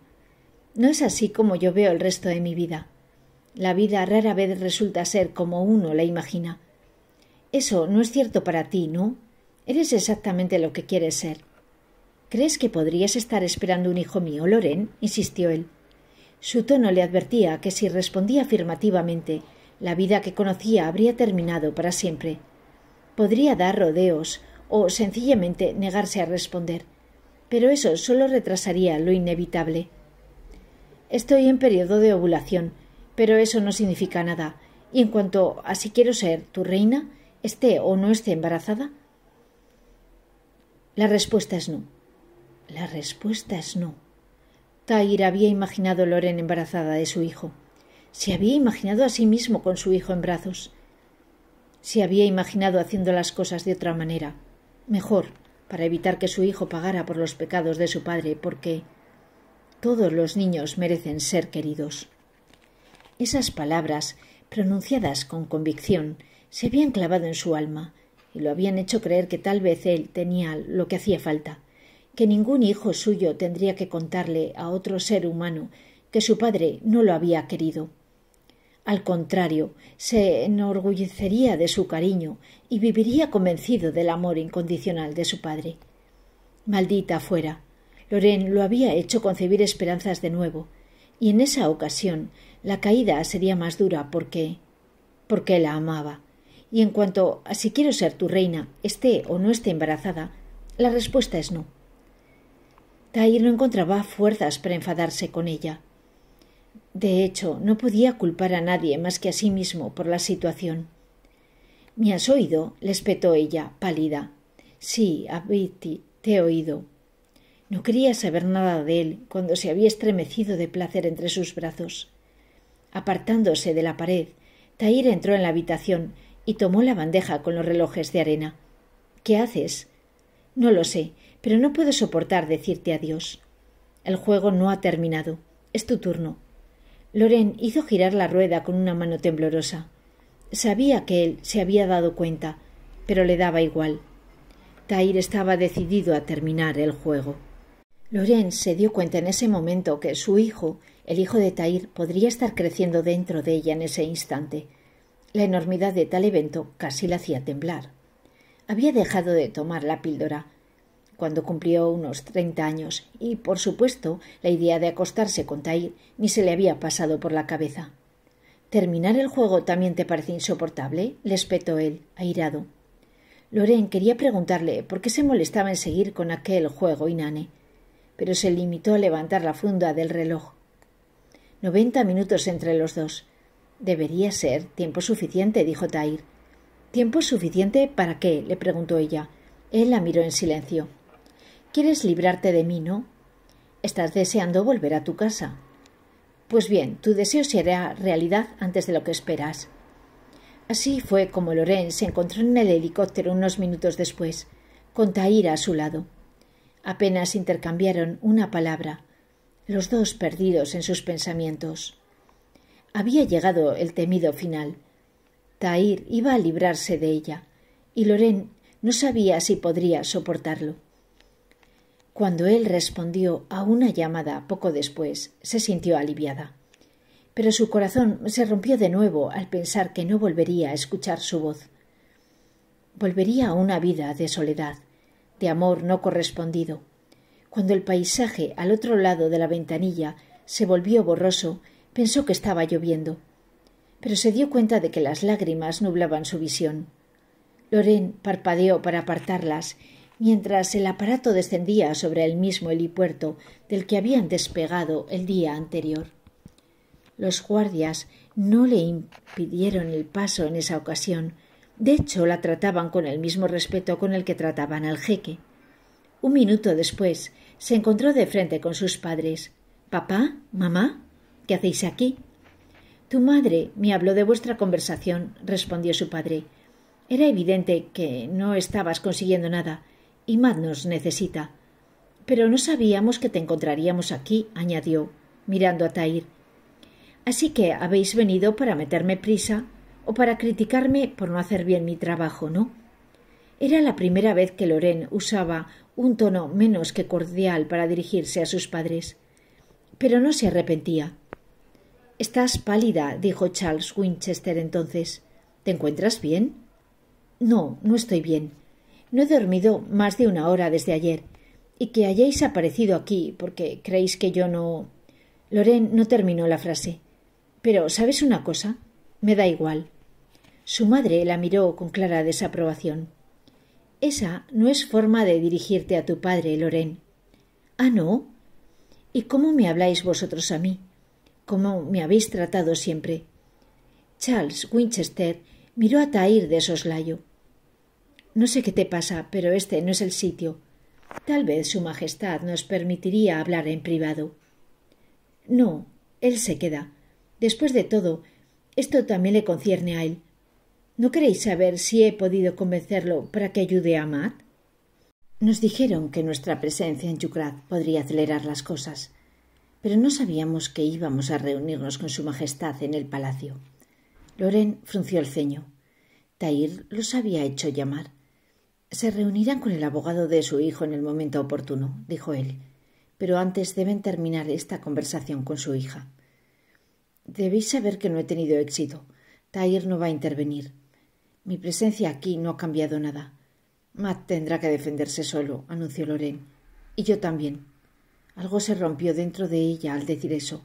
Speaker 1: No es así como yo veo el resto de mi vida. La vida rara vez resulta ser como uno la imagina. Eso no es cierto para ti, ¿no? Eres exactamente lo que quieres ser. ¿Crees que podrías estar esperando un hijo mío, Loren? insistió él. Su tono le advertía que si respondía afirmativamente, la vida que conocía habría terminado para siempre. Podría dar rodeos o sencillamente negarse a responder, pero eso solo retrasaría lo inevitable. Estoy en periodo de ovulación, pero eso no significa nada. Y en cuanto a si quiero ser tu reina, esté o no esté embarazada, la respuesta es no. La respuesta es no. Tair había imaginado a Loren embarazada de su hijo. Se había imaginado a sí mismo con su hijo en brazos. Se había imaginado haciendo las cosas de otra manera, mejor, para evitar que su hijo pagara por los pecados de su padre, porque todos los niños merecen ser queridos. Esas palabras, pronunciadas con convicción, se habían clavado en su alma y lo habían hecho creer que tal vez él tenía lo que hacía falta, que ningún hijo suyo tendría que contarle a otro ser humano que su padre no lo había querido. Al contrario, se enorgullecería de su cariño y viviría convencido del amor incondicional de su padre. Maldita fuera. Loren lo había hecho concebir esperanzas de nuevo, y en esa ocasión la caída sería más dura porque porque la amaba. Y en cuanto a si quiero ser tu reina, esté o no esté embarazada, la respuesta es no. Tair no encontraba fuerzas para enfadarse con ella. De hecho, no podía culpar a nadie más que a sí mismo por la situación. ¿Me has oído? le espetó ella, pálida. Sí, Abiti, te he oído. No quería saber nada de él cuando se había estremecido de placer entre sus brazos. Apartándose de la pared, Tair entró en la habitación y tomó la bandeja con los relojes de arena. ¿Qué haces? No lo sé pero no puedo soportar decirte adiós. El juego no ha terminado. Es tu turno. Loren hizo girar la rueda con una mano temblorosa. Sabía que él se había dado cuenta, pero le daba igual. Tair estaba decidido a terminar el juego. Loren se dio cuenta en ese momento que su hijo, el hijo de Tair, podría estar creciendo dentro de ella en ese instante. La enormidad de tal evento casi la hacía temblar. Había dejado de tomar la píldora, cuando cumplió unos treinta años, y por supuesto la idea de acostarse con Tair ni se le había pasado por la cabeza. ¿Terminar el juego también te parece insoportable? le espetó él, airado. Loren quería preguntarle por qué se molestaba en seguir con aquel juego inane, pero se limitó a levantar la funda del reloj. Noventa minutos entre los dos. Debería ser tiempo suficiente, dijo Tair. ¿Tiempo suficiente para qué? le preguntó ella. Él la miró en silencio. Quieres librarte de mí, ¿no? Estás deseando volver a tu casa. Pues bien, tu deseo se hará realidad antes de lo que esperas. Así fue como Loren se encontró en el helicóptero unos minutos después, con Taíra a su lado. Apenas intercambiaron una palabra, los dos perdidos en sus pensamientos. Había llegado el temido final. Tair iba a librarse de ella, y Loren no sabía si podría soportarlo. Cuando él respondió a una llamada poco después, se sintió aliviada. Pero su corazón se rompió de nuevo al pensar que no volvería a escuchar su voz. Volvería a una vida de soledad, de amor no correspondido. Cuando el paisaje al otro lado de la ventanilla se volvió borroso, pensó que estaba lloviendo, pero se dio cuenta de que las lágrimas nublaban su visión. Lorén parpadeó para apartarlas mientras el aparato descendía sobre el mismo helipuerto del que habían despegado el día anterior. Los guardias no le impidieron el paso en esa ocasión. De hecho, la trataban con el mismo respeto con el que trataban al jeque. Un minuto después, se encontró de frente con sus padres. Papá, mamá, ¿qué hacéis aquí? Tu madre me habló de vuestra conversación, respondió su padre. Era evidente que no estabas consiguiendo nada más nos necesita. Pero no sabíamos que te encontraríamos aquí, añadió, mirando a Tair. Así que habéis venido para meterme prisa o para criticarme por no hacer bien mi trabajo, ¿no? Era la primera vez que Loren usaba un tono menos que cordial para dirigirse a sus padres. Pero no se arrepentía. Estás pálida, dijo Charles Winchester entonces. ¿Te encuentras bien? No, no estoy bien. No he dormido más de una hora desde ayer, y que hayáis aparecido aquí porque creéis que yo no. Loren no terminó la frase. Pero, ¿sabes una cosa? Me da igual. Su madre la miró con clara desaprobación. Esa no es forma de dirigirte a tu padre, Loren. Ah, no. ¿Y cómo me habláis vosotros a mí? ¿Cómo me habéis tratado siempre? Charles Winchester miró a Tair de soslayo. No sé qué te pasa, pero este no es el sitio. Tal vez Su Majestad nos permitiría hablar en privado. No, él se queda. Después de todo, esto también le concierne a él. ¿No queréis saber si he podido convencerlo para que ayude a Matt? Nos dijeron que nuestra presencia en Yucrat podría acelerar las cosas, pero no sabíamos que íbamos a reunirnos con Su Majestad en el palacio. Loren frunció el ceño. Tair los había hecho llamar se reunirán con el abogado de su hijo en el momento oportuno, dijo él, pero antes deben terminar esta conversación con su hija. Debéis saber que no he tenido éxito. Tahir no va a intervenir. Mi presencia aquí no ha cambiado nada. Matt tendrá que defenderse solo, anunció Loren. Y yo también. Algo se rompió dentro de ella al decir eso,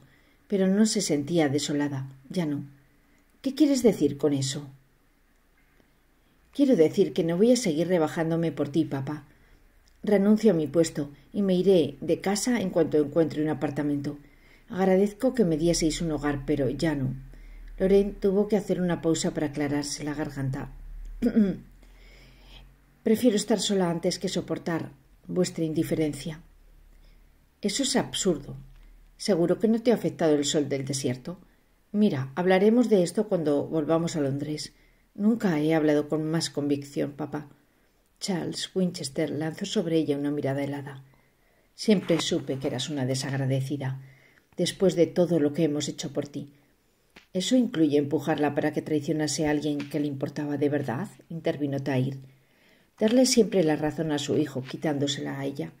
Speaker 1: pero no se sentía desolada, ya no. ¿Qué quieres decir con eso? Quiero decir que no voy a seguir rebajándome por ti, papá. Renuncio a mi puesto y me iré de casa en cuanto encuentre un apartamento. Agradezco que me dieseis un hogar, pero ya no. Loren tuvo que hacer una pausa para aclararse la garganta. Prefiero estar sola antes que soportar vuestra indiferencia. Eso es absurdo. Seguro que no te ha afectado el sol del desierto. Mira, hablaremos de esto cuando volvamos a Londres. Nunca he hablado con más convicción, papá. Charles Winchester lanzó sobre ella una mirada helada. Siempre supe que eras una desagradecida, después de todo lo que hemos hecho por ti. ¿Eso incluye empujarla para que traicionase a alguien que le importaba de verdad? intervino Tair. Darle siempre la razón a su hijo, quitándosela a ella.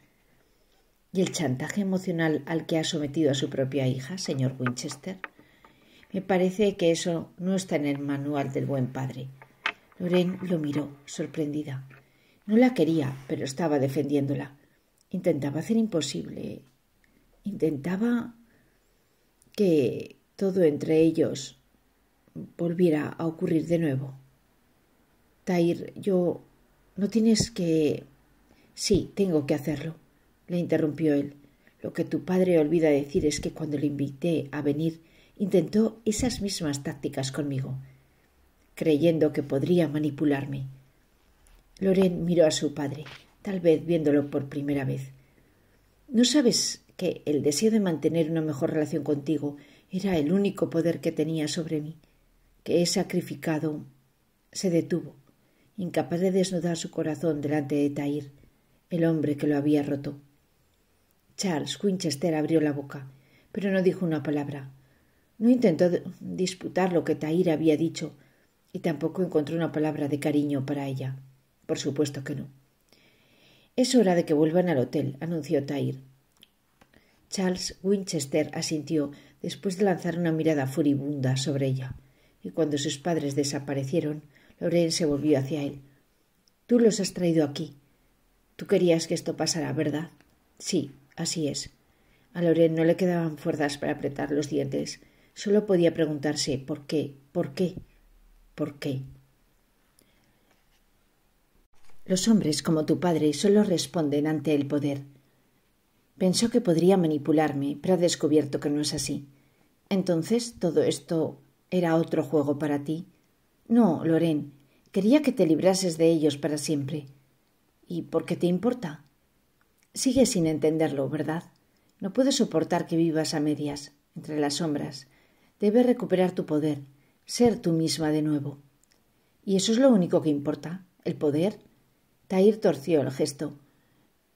Speaker 1: ¿Y el chantaje emocional al que ha sometido a su propia hija, señor Winchester? Me parece que eso no está en el manual del buen padre. Loren lo miró, sorprendida. No la quería, pero estaba defendiéndola. Intentaba hacer imposible. Intentaba que todo entre ellos volviera a ocurrir de nuevo. Tair, yo. No tienes que. Sí, tengo que hacerlo, le interrumpió él. Lo que tu padre olvida decir es que cuando le invité a venir intentó esas mismas tácticas conmigo, creyendo que podría manipularme. Loren miró a su padre, tal vez viéndolo por primera vez. ¿No sabes que el deseo de mantener una mejor relación contigo era el único poder que tenía sobre mí? Que he sacrificado. Se detuvo, incapaz de desnudar su corazón delante de Tair, el hombre que lo había roto. Charles Winchester abrió la boca, pero no dijo una palabra. No intentó disputar lo que Tair había dicho y tampoco encontró una palabra de cariño para ella. Por supuesto que no. Es hora de que vuelvan al hotel, anunció Tair. Charles Winchester asintió después de lanzar una mirada furibunda sobre ella, y cuando sus padres desaparecieron, Lorraine se volvió hacia él. Tú los has traído aquí. Tú querías que esto pasara, ¿verdad? Sí, así es. A Loren no le quedaban fuerzas para apretar los dientes Solo podía preguntarse ¿por qué? ¿Por qué? ¿Por qué? Los hombres como tu padre solo responden ante el poder. Pensó que podría manipularme, pero ha descubierto que no es así. Entonces todo esto era otro juego para ti. No, Loren, quería que te librases de ellos para siempre. ¿Y por qué te importa? Sigue sin entenderlo, ¿verdad? No puedo soportar que vivas a medias, entre las sombras, Debes recuperar tu poder, ser tú misma de nuevo. Y eso es lo único que importa, el poder. Tair torció el gesto.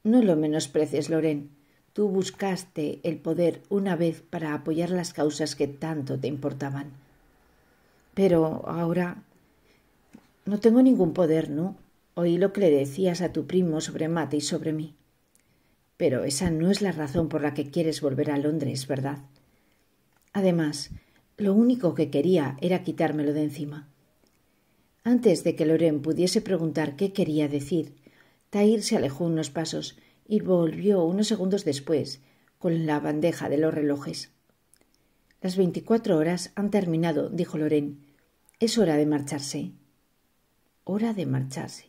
Speaker 1: No lo menosprecies, Loren. Tú buscaste el poder una vez para apoyar las causas que tanto te importaban. Pero ahora. No tengo ningún poder, ¿no? Oí lo que le decías a tu primo sobre Mate y sobre mí. Pero esa no es la razón por la que quieres volver a Londres, ¿verdad? Además, lo único que quería era quitármelo de encima. Antes de que Loren pudiese preguntar qué quería decir, Tair se alejó unos pasos y volvió unos segundos después con la bandeja de los relojes. Las veinticuatro horas han terminado, dijo Loren. Es hora de marcharse. Hora de marcharse.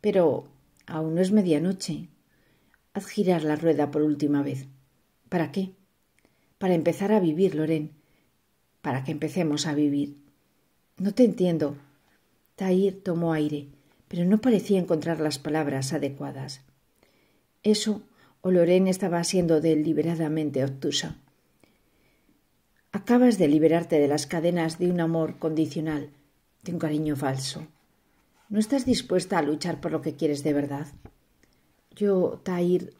Speaker 1: Pero aún no es medianoche. Haz girar la rueda por última vez. ¿Para qué? Para empezar a vivir, Loren para que empecemos a vivir. No te entiendo. Tahir tomó aire, pero no parecía encontrar las palabras adecuadas. Eso o estaba siendo deliberadamente obtusa. Acabas de liberarte de las cadenas de un amor condicional, de un cariño falso. ¿No estás dispuesta a luchar por lo que quieres de verdad? Yo, Tahir,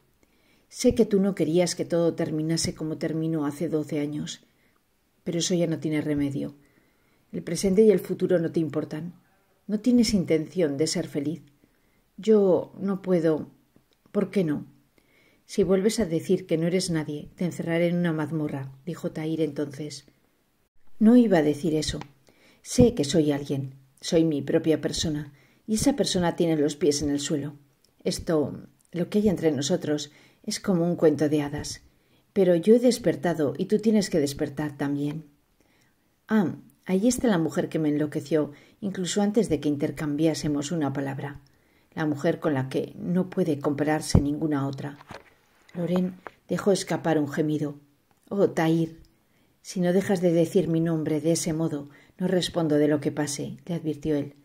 Speaker 1: sé que tú no querías que todo terminase como terminó hace doce años pero eso ya no tiene remedio. El presente y el futuro no te importan. No tienes intención de ser feliz. Yo no puedo. ¿Por qué no? Si vuelves a decir que no eres nadie, te encerraré en una mazmorra, dijo Tahir entonces. No iba a decir eso. Sé que soy alguien. Soy mi propia persona. Y esa persona tiene los pies en el suelo. Esto, lo que hay entre nosotros, es como un cuento de hadas pero yo he despertado y tú tienes que despertar también. Ah, ahí está la mujer que me enloqueció, incluso antes de que intercambiásemos una palabra. La mujer con la que no puede compararse ninguna otra. Loren dejó escapar un gemido. Oh, Tair. Si no dejas de decir mi nombre de ese modo, no respondo de lo que pase, le advirtió él.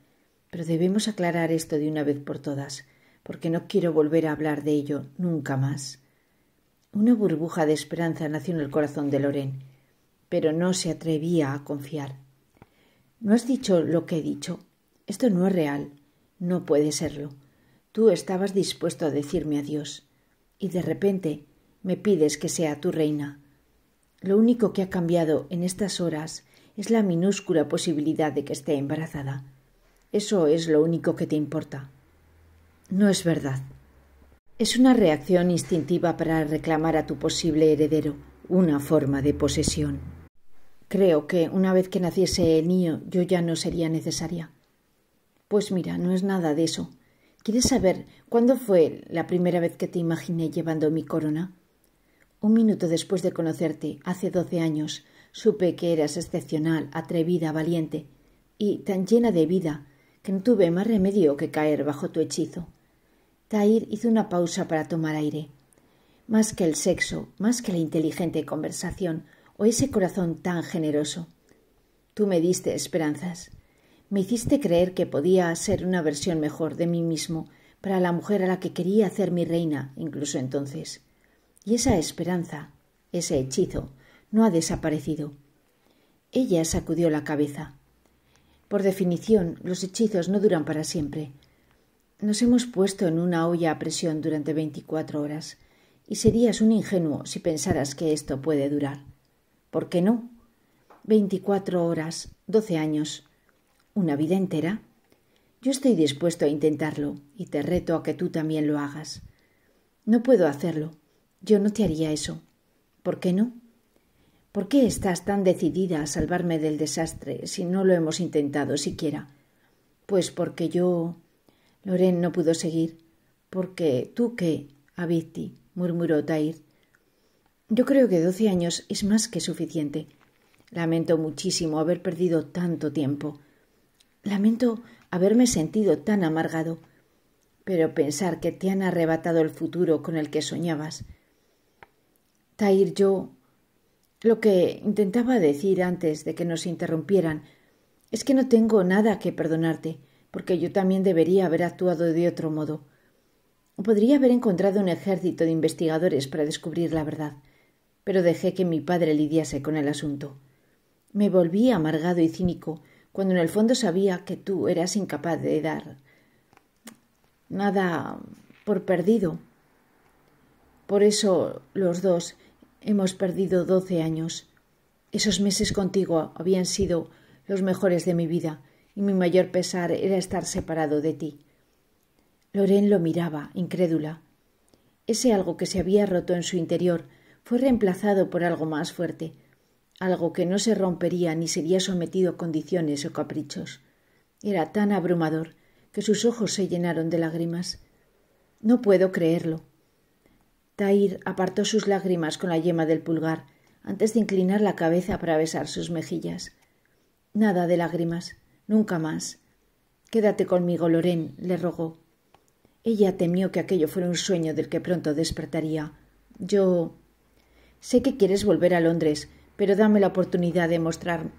Speaker 1: Pero debemos aclarar esto de una vez por todas, porque no quiero volver a hablar de ello nunca más. Una burbuja de esperanza nació en el corazón de Loren, pero no se atrevía a confiar. No has dicho lo que he dicho. Esto no es real. No puede serlo. Tú estabas dispuesto a decirme adiós. Y de repente me pides que sea tu reina. Lo único que ha cambiado en estas horas es la minúscula posibilidad de que esté embarazada. Eso es lo único que te importa. No es verdad. Es una reacción instintiva para reclamar a tu posible heredero, una forma de posesión. Creo que una vez que naciese el niño yo ya no sería necesaria. Pues mira, no es nada de eso. ¿Quieres saber cuándo fue la primera vez que te imaginé llevando mi corona? Un minuto después de conocerte, hace doce años, supe que eras excepcional, atrevida, valiente, y tan llena de vida, que no tuve más remedio que caer bajo tu hechizo. Tair hizo una pausa para tomar aire. Más que el sexo, más que la inteligente conversación o ese corazón tan generoso. Tú me diste esperanzas. Me hiciste creer que podía ser una versión mejor de mí mismo para la mujer a la que quería hacer mi reina, incluso entonces. Y esa esperanza, ese hechizo, no ha desaparecido. Ella sacudió la cabeza. Por definición, los hechizos no duran para siempre. Nos hemos puesto en una olla a presión durante veinticuatro horas, y serías un ingenuo si pensaras que esto puede durar. ¿Por qué no? Veinticuatro horas, doce años, una vida entera. Yo estoy dispuesto a intentarlo, y te reto a que tú también lo hagas. No puedo hacerlo. Yo no te haría eso. ¿Por qué no? ¿Por qué estás tan decidida a salvarme del desastre si no lo hemos intentado siquiera? Pues porque yo. Loren no pudo seguir. Porque tú qué, Abiti, murmuró Tair. Yo creo que doce años es más que suficiente. Lamento muchísimo haber perdido tanto tiempo. Lamento haberme sentido tan amargado. Pero pensar que te han arrebatado el futuro con el que soñabas. Tair, yo. Lo que intentaba decir antes de que nos interrumpieran es que no tengo nada que perdonarte porque yo también debería haber actuado de otro modo. Podría haber encontrado un ejército de investigadores para descubrir la verdad, pero dejé que mi padre lidiase con el asunto. Me volví amargado y cínico cuando en el fondo sabía que tú eras incapaz de dar nada por perdido. Por eso los dos hemos perdido doce años. Esos meses contigo habían sido los mejores de mi vida, y mi mayor pesar era estar separado de ti. Lorén lo miraba, incrédula. Ese algo que se había roto en su interior fue reemplazado por algo más fuerte, algo que no se rompería ni sería sometido a condiciones o caprichos. Era tan abrumador que sus ojos se llenaron de lágrimas. No puedo creerlo. Tair apartó sus lágrimas con la yema del pulgar antes de inclinar la cabeza para besar sus mejillas. Nada de lágrimas. Nunca más. Quédate conmigo, Loren le rogó. Ella temió que aquello fuera un sueño del que pronto despertaría. Yo. Sé que quieres volver a Londres, pero dame la oportunidad de mostrar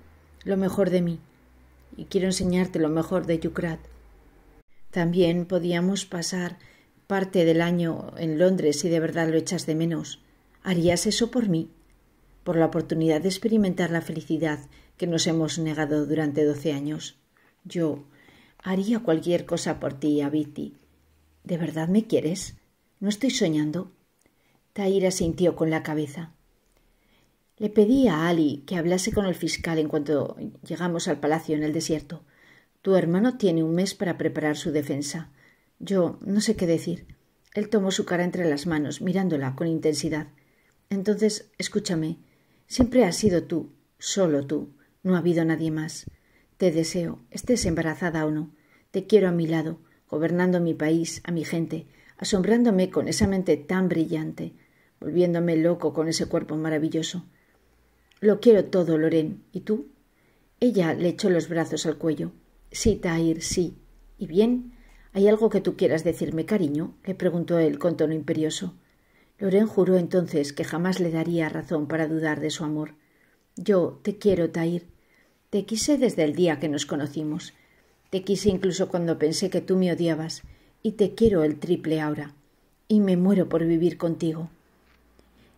Speaker 1: lo mejor de mí. Y quiero enseñarte lo mejor de Yucrat. También podíamos pasar parte del año en Londres si de verdad lo echas de menos. ¿Harías eso por mí? Por la oportunidad de experimentar la felicidad que nos hemos negado durante doce años. Yo haría cualquier cosa por ti, Abiti. ¿De verdad me quieres? ¿No estoy soñando? Taira sintió con la cabeza. Le pedí a Ali que hablase con el fiscal en cuanto llegamos al palacio en el desierto. Tu hermano tiene un mes para preparar su defensa. Yo no sé qué decir. Él tomó su cara entre las manos, mirándola con intensidad. Entonces, escúchame, siempre has sido tú, solo tú, no ha habido nadie más. Te deseo, estés embarazada o no. Te quiero a mi lado, gobernando mi país, a mi gente, asombrándome con esa mente tan brillante, volviéndome loco con ese cuerpo maravilloso. Lo quiero todo, Loren. ¿Y tú? Ella le echó los brazos al cuello. Sí, Tair, sí. ¿Y bien? ¿Hay algo que tú quieras decirme, cariño? le preguntó él con tono imperioso. Loren juró entonces que jamás le daría razón para dudar de su amor. Yo te quiero, Tair. Te quise desde el día que nos conocimos. Te quise incluso cuando pensé que tú me odiabas, y te quiero el triple ahora, y me muero por vivir contigo.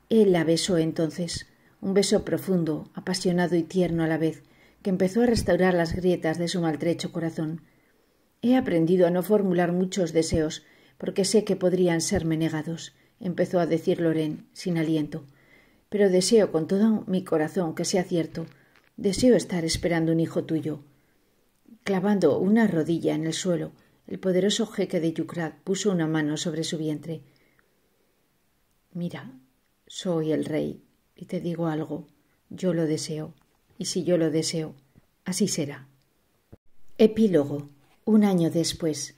Speaker 1: Él la besó entonces, un beso profundo, apasionado y tierno a la vez, que empezó a restaurar las grietas de su maltrecho corazón. He aprendido a no formular muchos deseos, porque sé que podrían serme negados, empezó a decir Loren, sin aliento. Pero deseo con todo mi corazón que sea cierto, Deseo estar esperando un hijo tuyo. Clavando una rodilla en el suelo, el poderoso jeque de Yucrat puso una mano sobre su vientre. Mira, soy el rey, y te digo algo, yo lo deseo, y si yo lo deseo, así será. Epílogo. Un año después.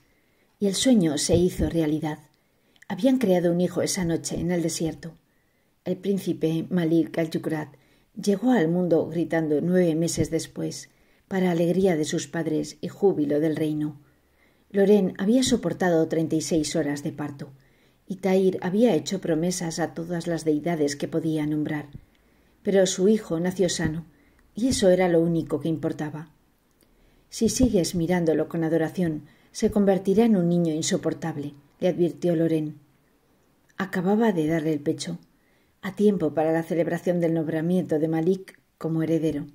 Speaker 1: Y el sueño se hizo realidad. Habían creado un hijo esa noche en el desierto. El príncipe Malik al llegó al mundo gritando nueve meses después, para alegría de sus padres y júbilo del reino. Loren había soportado treinta y seis horas de parto, y Tair había hecho promesas a todas las deidades que podía nombrar. Pero su hijo nació sano, y eso era lo único que importaba. Si sigues mirándolo con adoración, se convertirá en un niño insoportable, le advirtió Loren. Acababa de darle el pecho a tiempo para la celebración del nombramiento de Malik como heredero.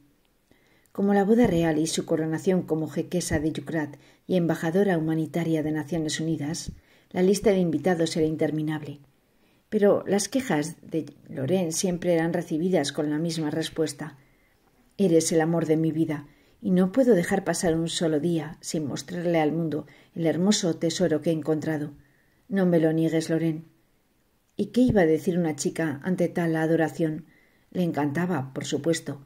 Speaker 1: Como la boda real y su coronación como jequesa de Yucrat y embajadora humanitaria de Naciones Unidas, la lista de invitados era interminable. Pero las quejas de Loren siempre eran recibidas con la misma respuesta. Eres el amor de mi vida, y no puedo dejar pasar un solo día sin mostrarle al mundo el hermoso tesoro que he encontrado. No me lo niegues, Loren. ¿Y qué iba a decir una chica ante tal adoración? Le encantaba, por supuesto,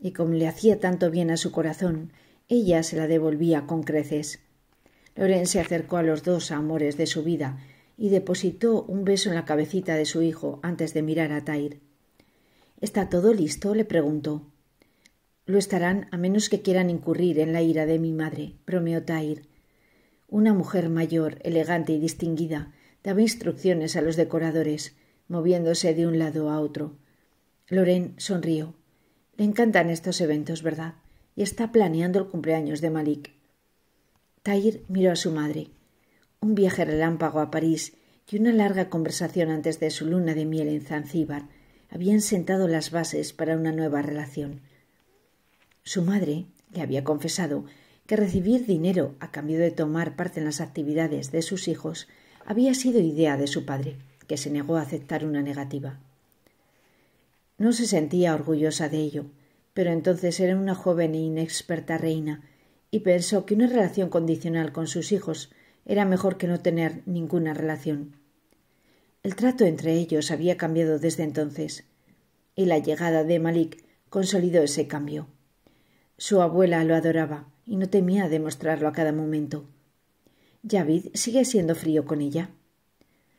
Speaker 1: y como le hacía tanto bien a su corazón, ella se la devolvía con creces. Loren se acercó a los dos amores de su vida y depositó un beso en la cabecita de su hijo antes de mirar a Tair. ¿Está todo listo? le preguntó. Lo estarán a menos que quieran incurrir en la ira de mi madre, bromeó Tair. Una mujer mayor, elegante y distinguida, daba instrucciones a los decoradores, moviéndose de un lado a otro. Loren sonrió. Le encantan estos eventos, ¿verdad? Y está planeando el cumpleaños de Malik. Tahir miró a su madre. Un viaje relámpago a París y una larga conversación antes de su luna de miel en Zanzíbar habían sentado las bases para una nueva relación. Su madre le había confesado que recibir dinero a cambio de tomar parte en las actividades de sus hijos había sido idea de su padre, que se negó a aceptar una negativa. No se sentía orgullosa de ello, pero entonces era una joven e inexperta reina, y pensó que una relación condicional con sus hijos era mejor que no tener ninguna relación. El trato entre ellos había cambiado desde entonces, y la llegada de Malik consolidó ese cambio. Su abuela lo adoraba y no temía demostrarlo a cada momento. Yavid sigue siendo frío con ella.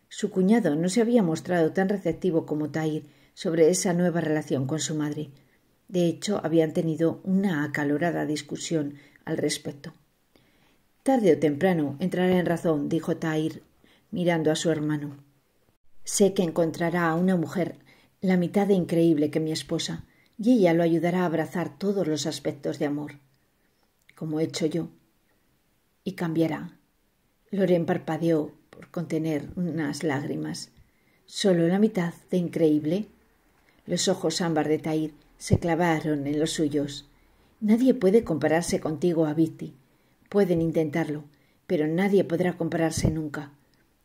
Speaker 1: Su cuñado no se había mostrado tan receptivo como Tair sobre esa nueva relación con su madre. De hecho, habían tenido una acalorada discusión al respecto. Tarde o temprano entrará en razón, dijo Tair, mirando a su hermano. Sé que encontrará a una mujer la mitad de increíble que mi esposa, y ella lo ayudará a abrazar todos los aspectos de amor, como he hecho yo. Y cambiará, Loren parpadeó por contener unas lágrimas. Solo la mitad de increíble. Los ojos ámbar de Tair se clavaron en los suyos. Nadie puede compararse contigo, Abiti. Pueden intentarlo, pero nadie podrá compararse nunca.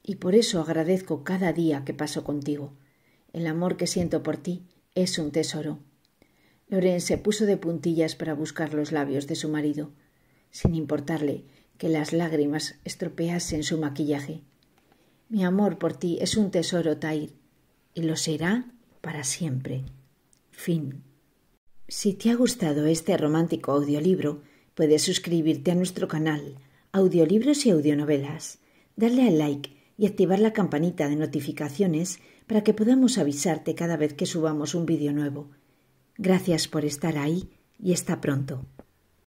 Speaker 1: Y por eso agradezco cada día que paso contigo. El amor que siento por ti es un tesoro. Loren se puso de puntillas para buscar los labios de su marido. Sin importarle que las lágrimas estropeasen su maquillaje. Mi amor por ti es un tesoro, Tair, y lo será para siempre. Fin. Si te ha gustado este romántico audiolibro, puedes suscribirte a nuestro canal, Audiolibros y Audionovelas, darle al like y activar la campanita de notificaciones para que podamos avisarte cada vez que subamos un vídeo nuevo. Gracias por estar ahí y hasta pronto.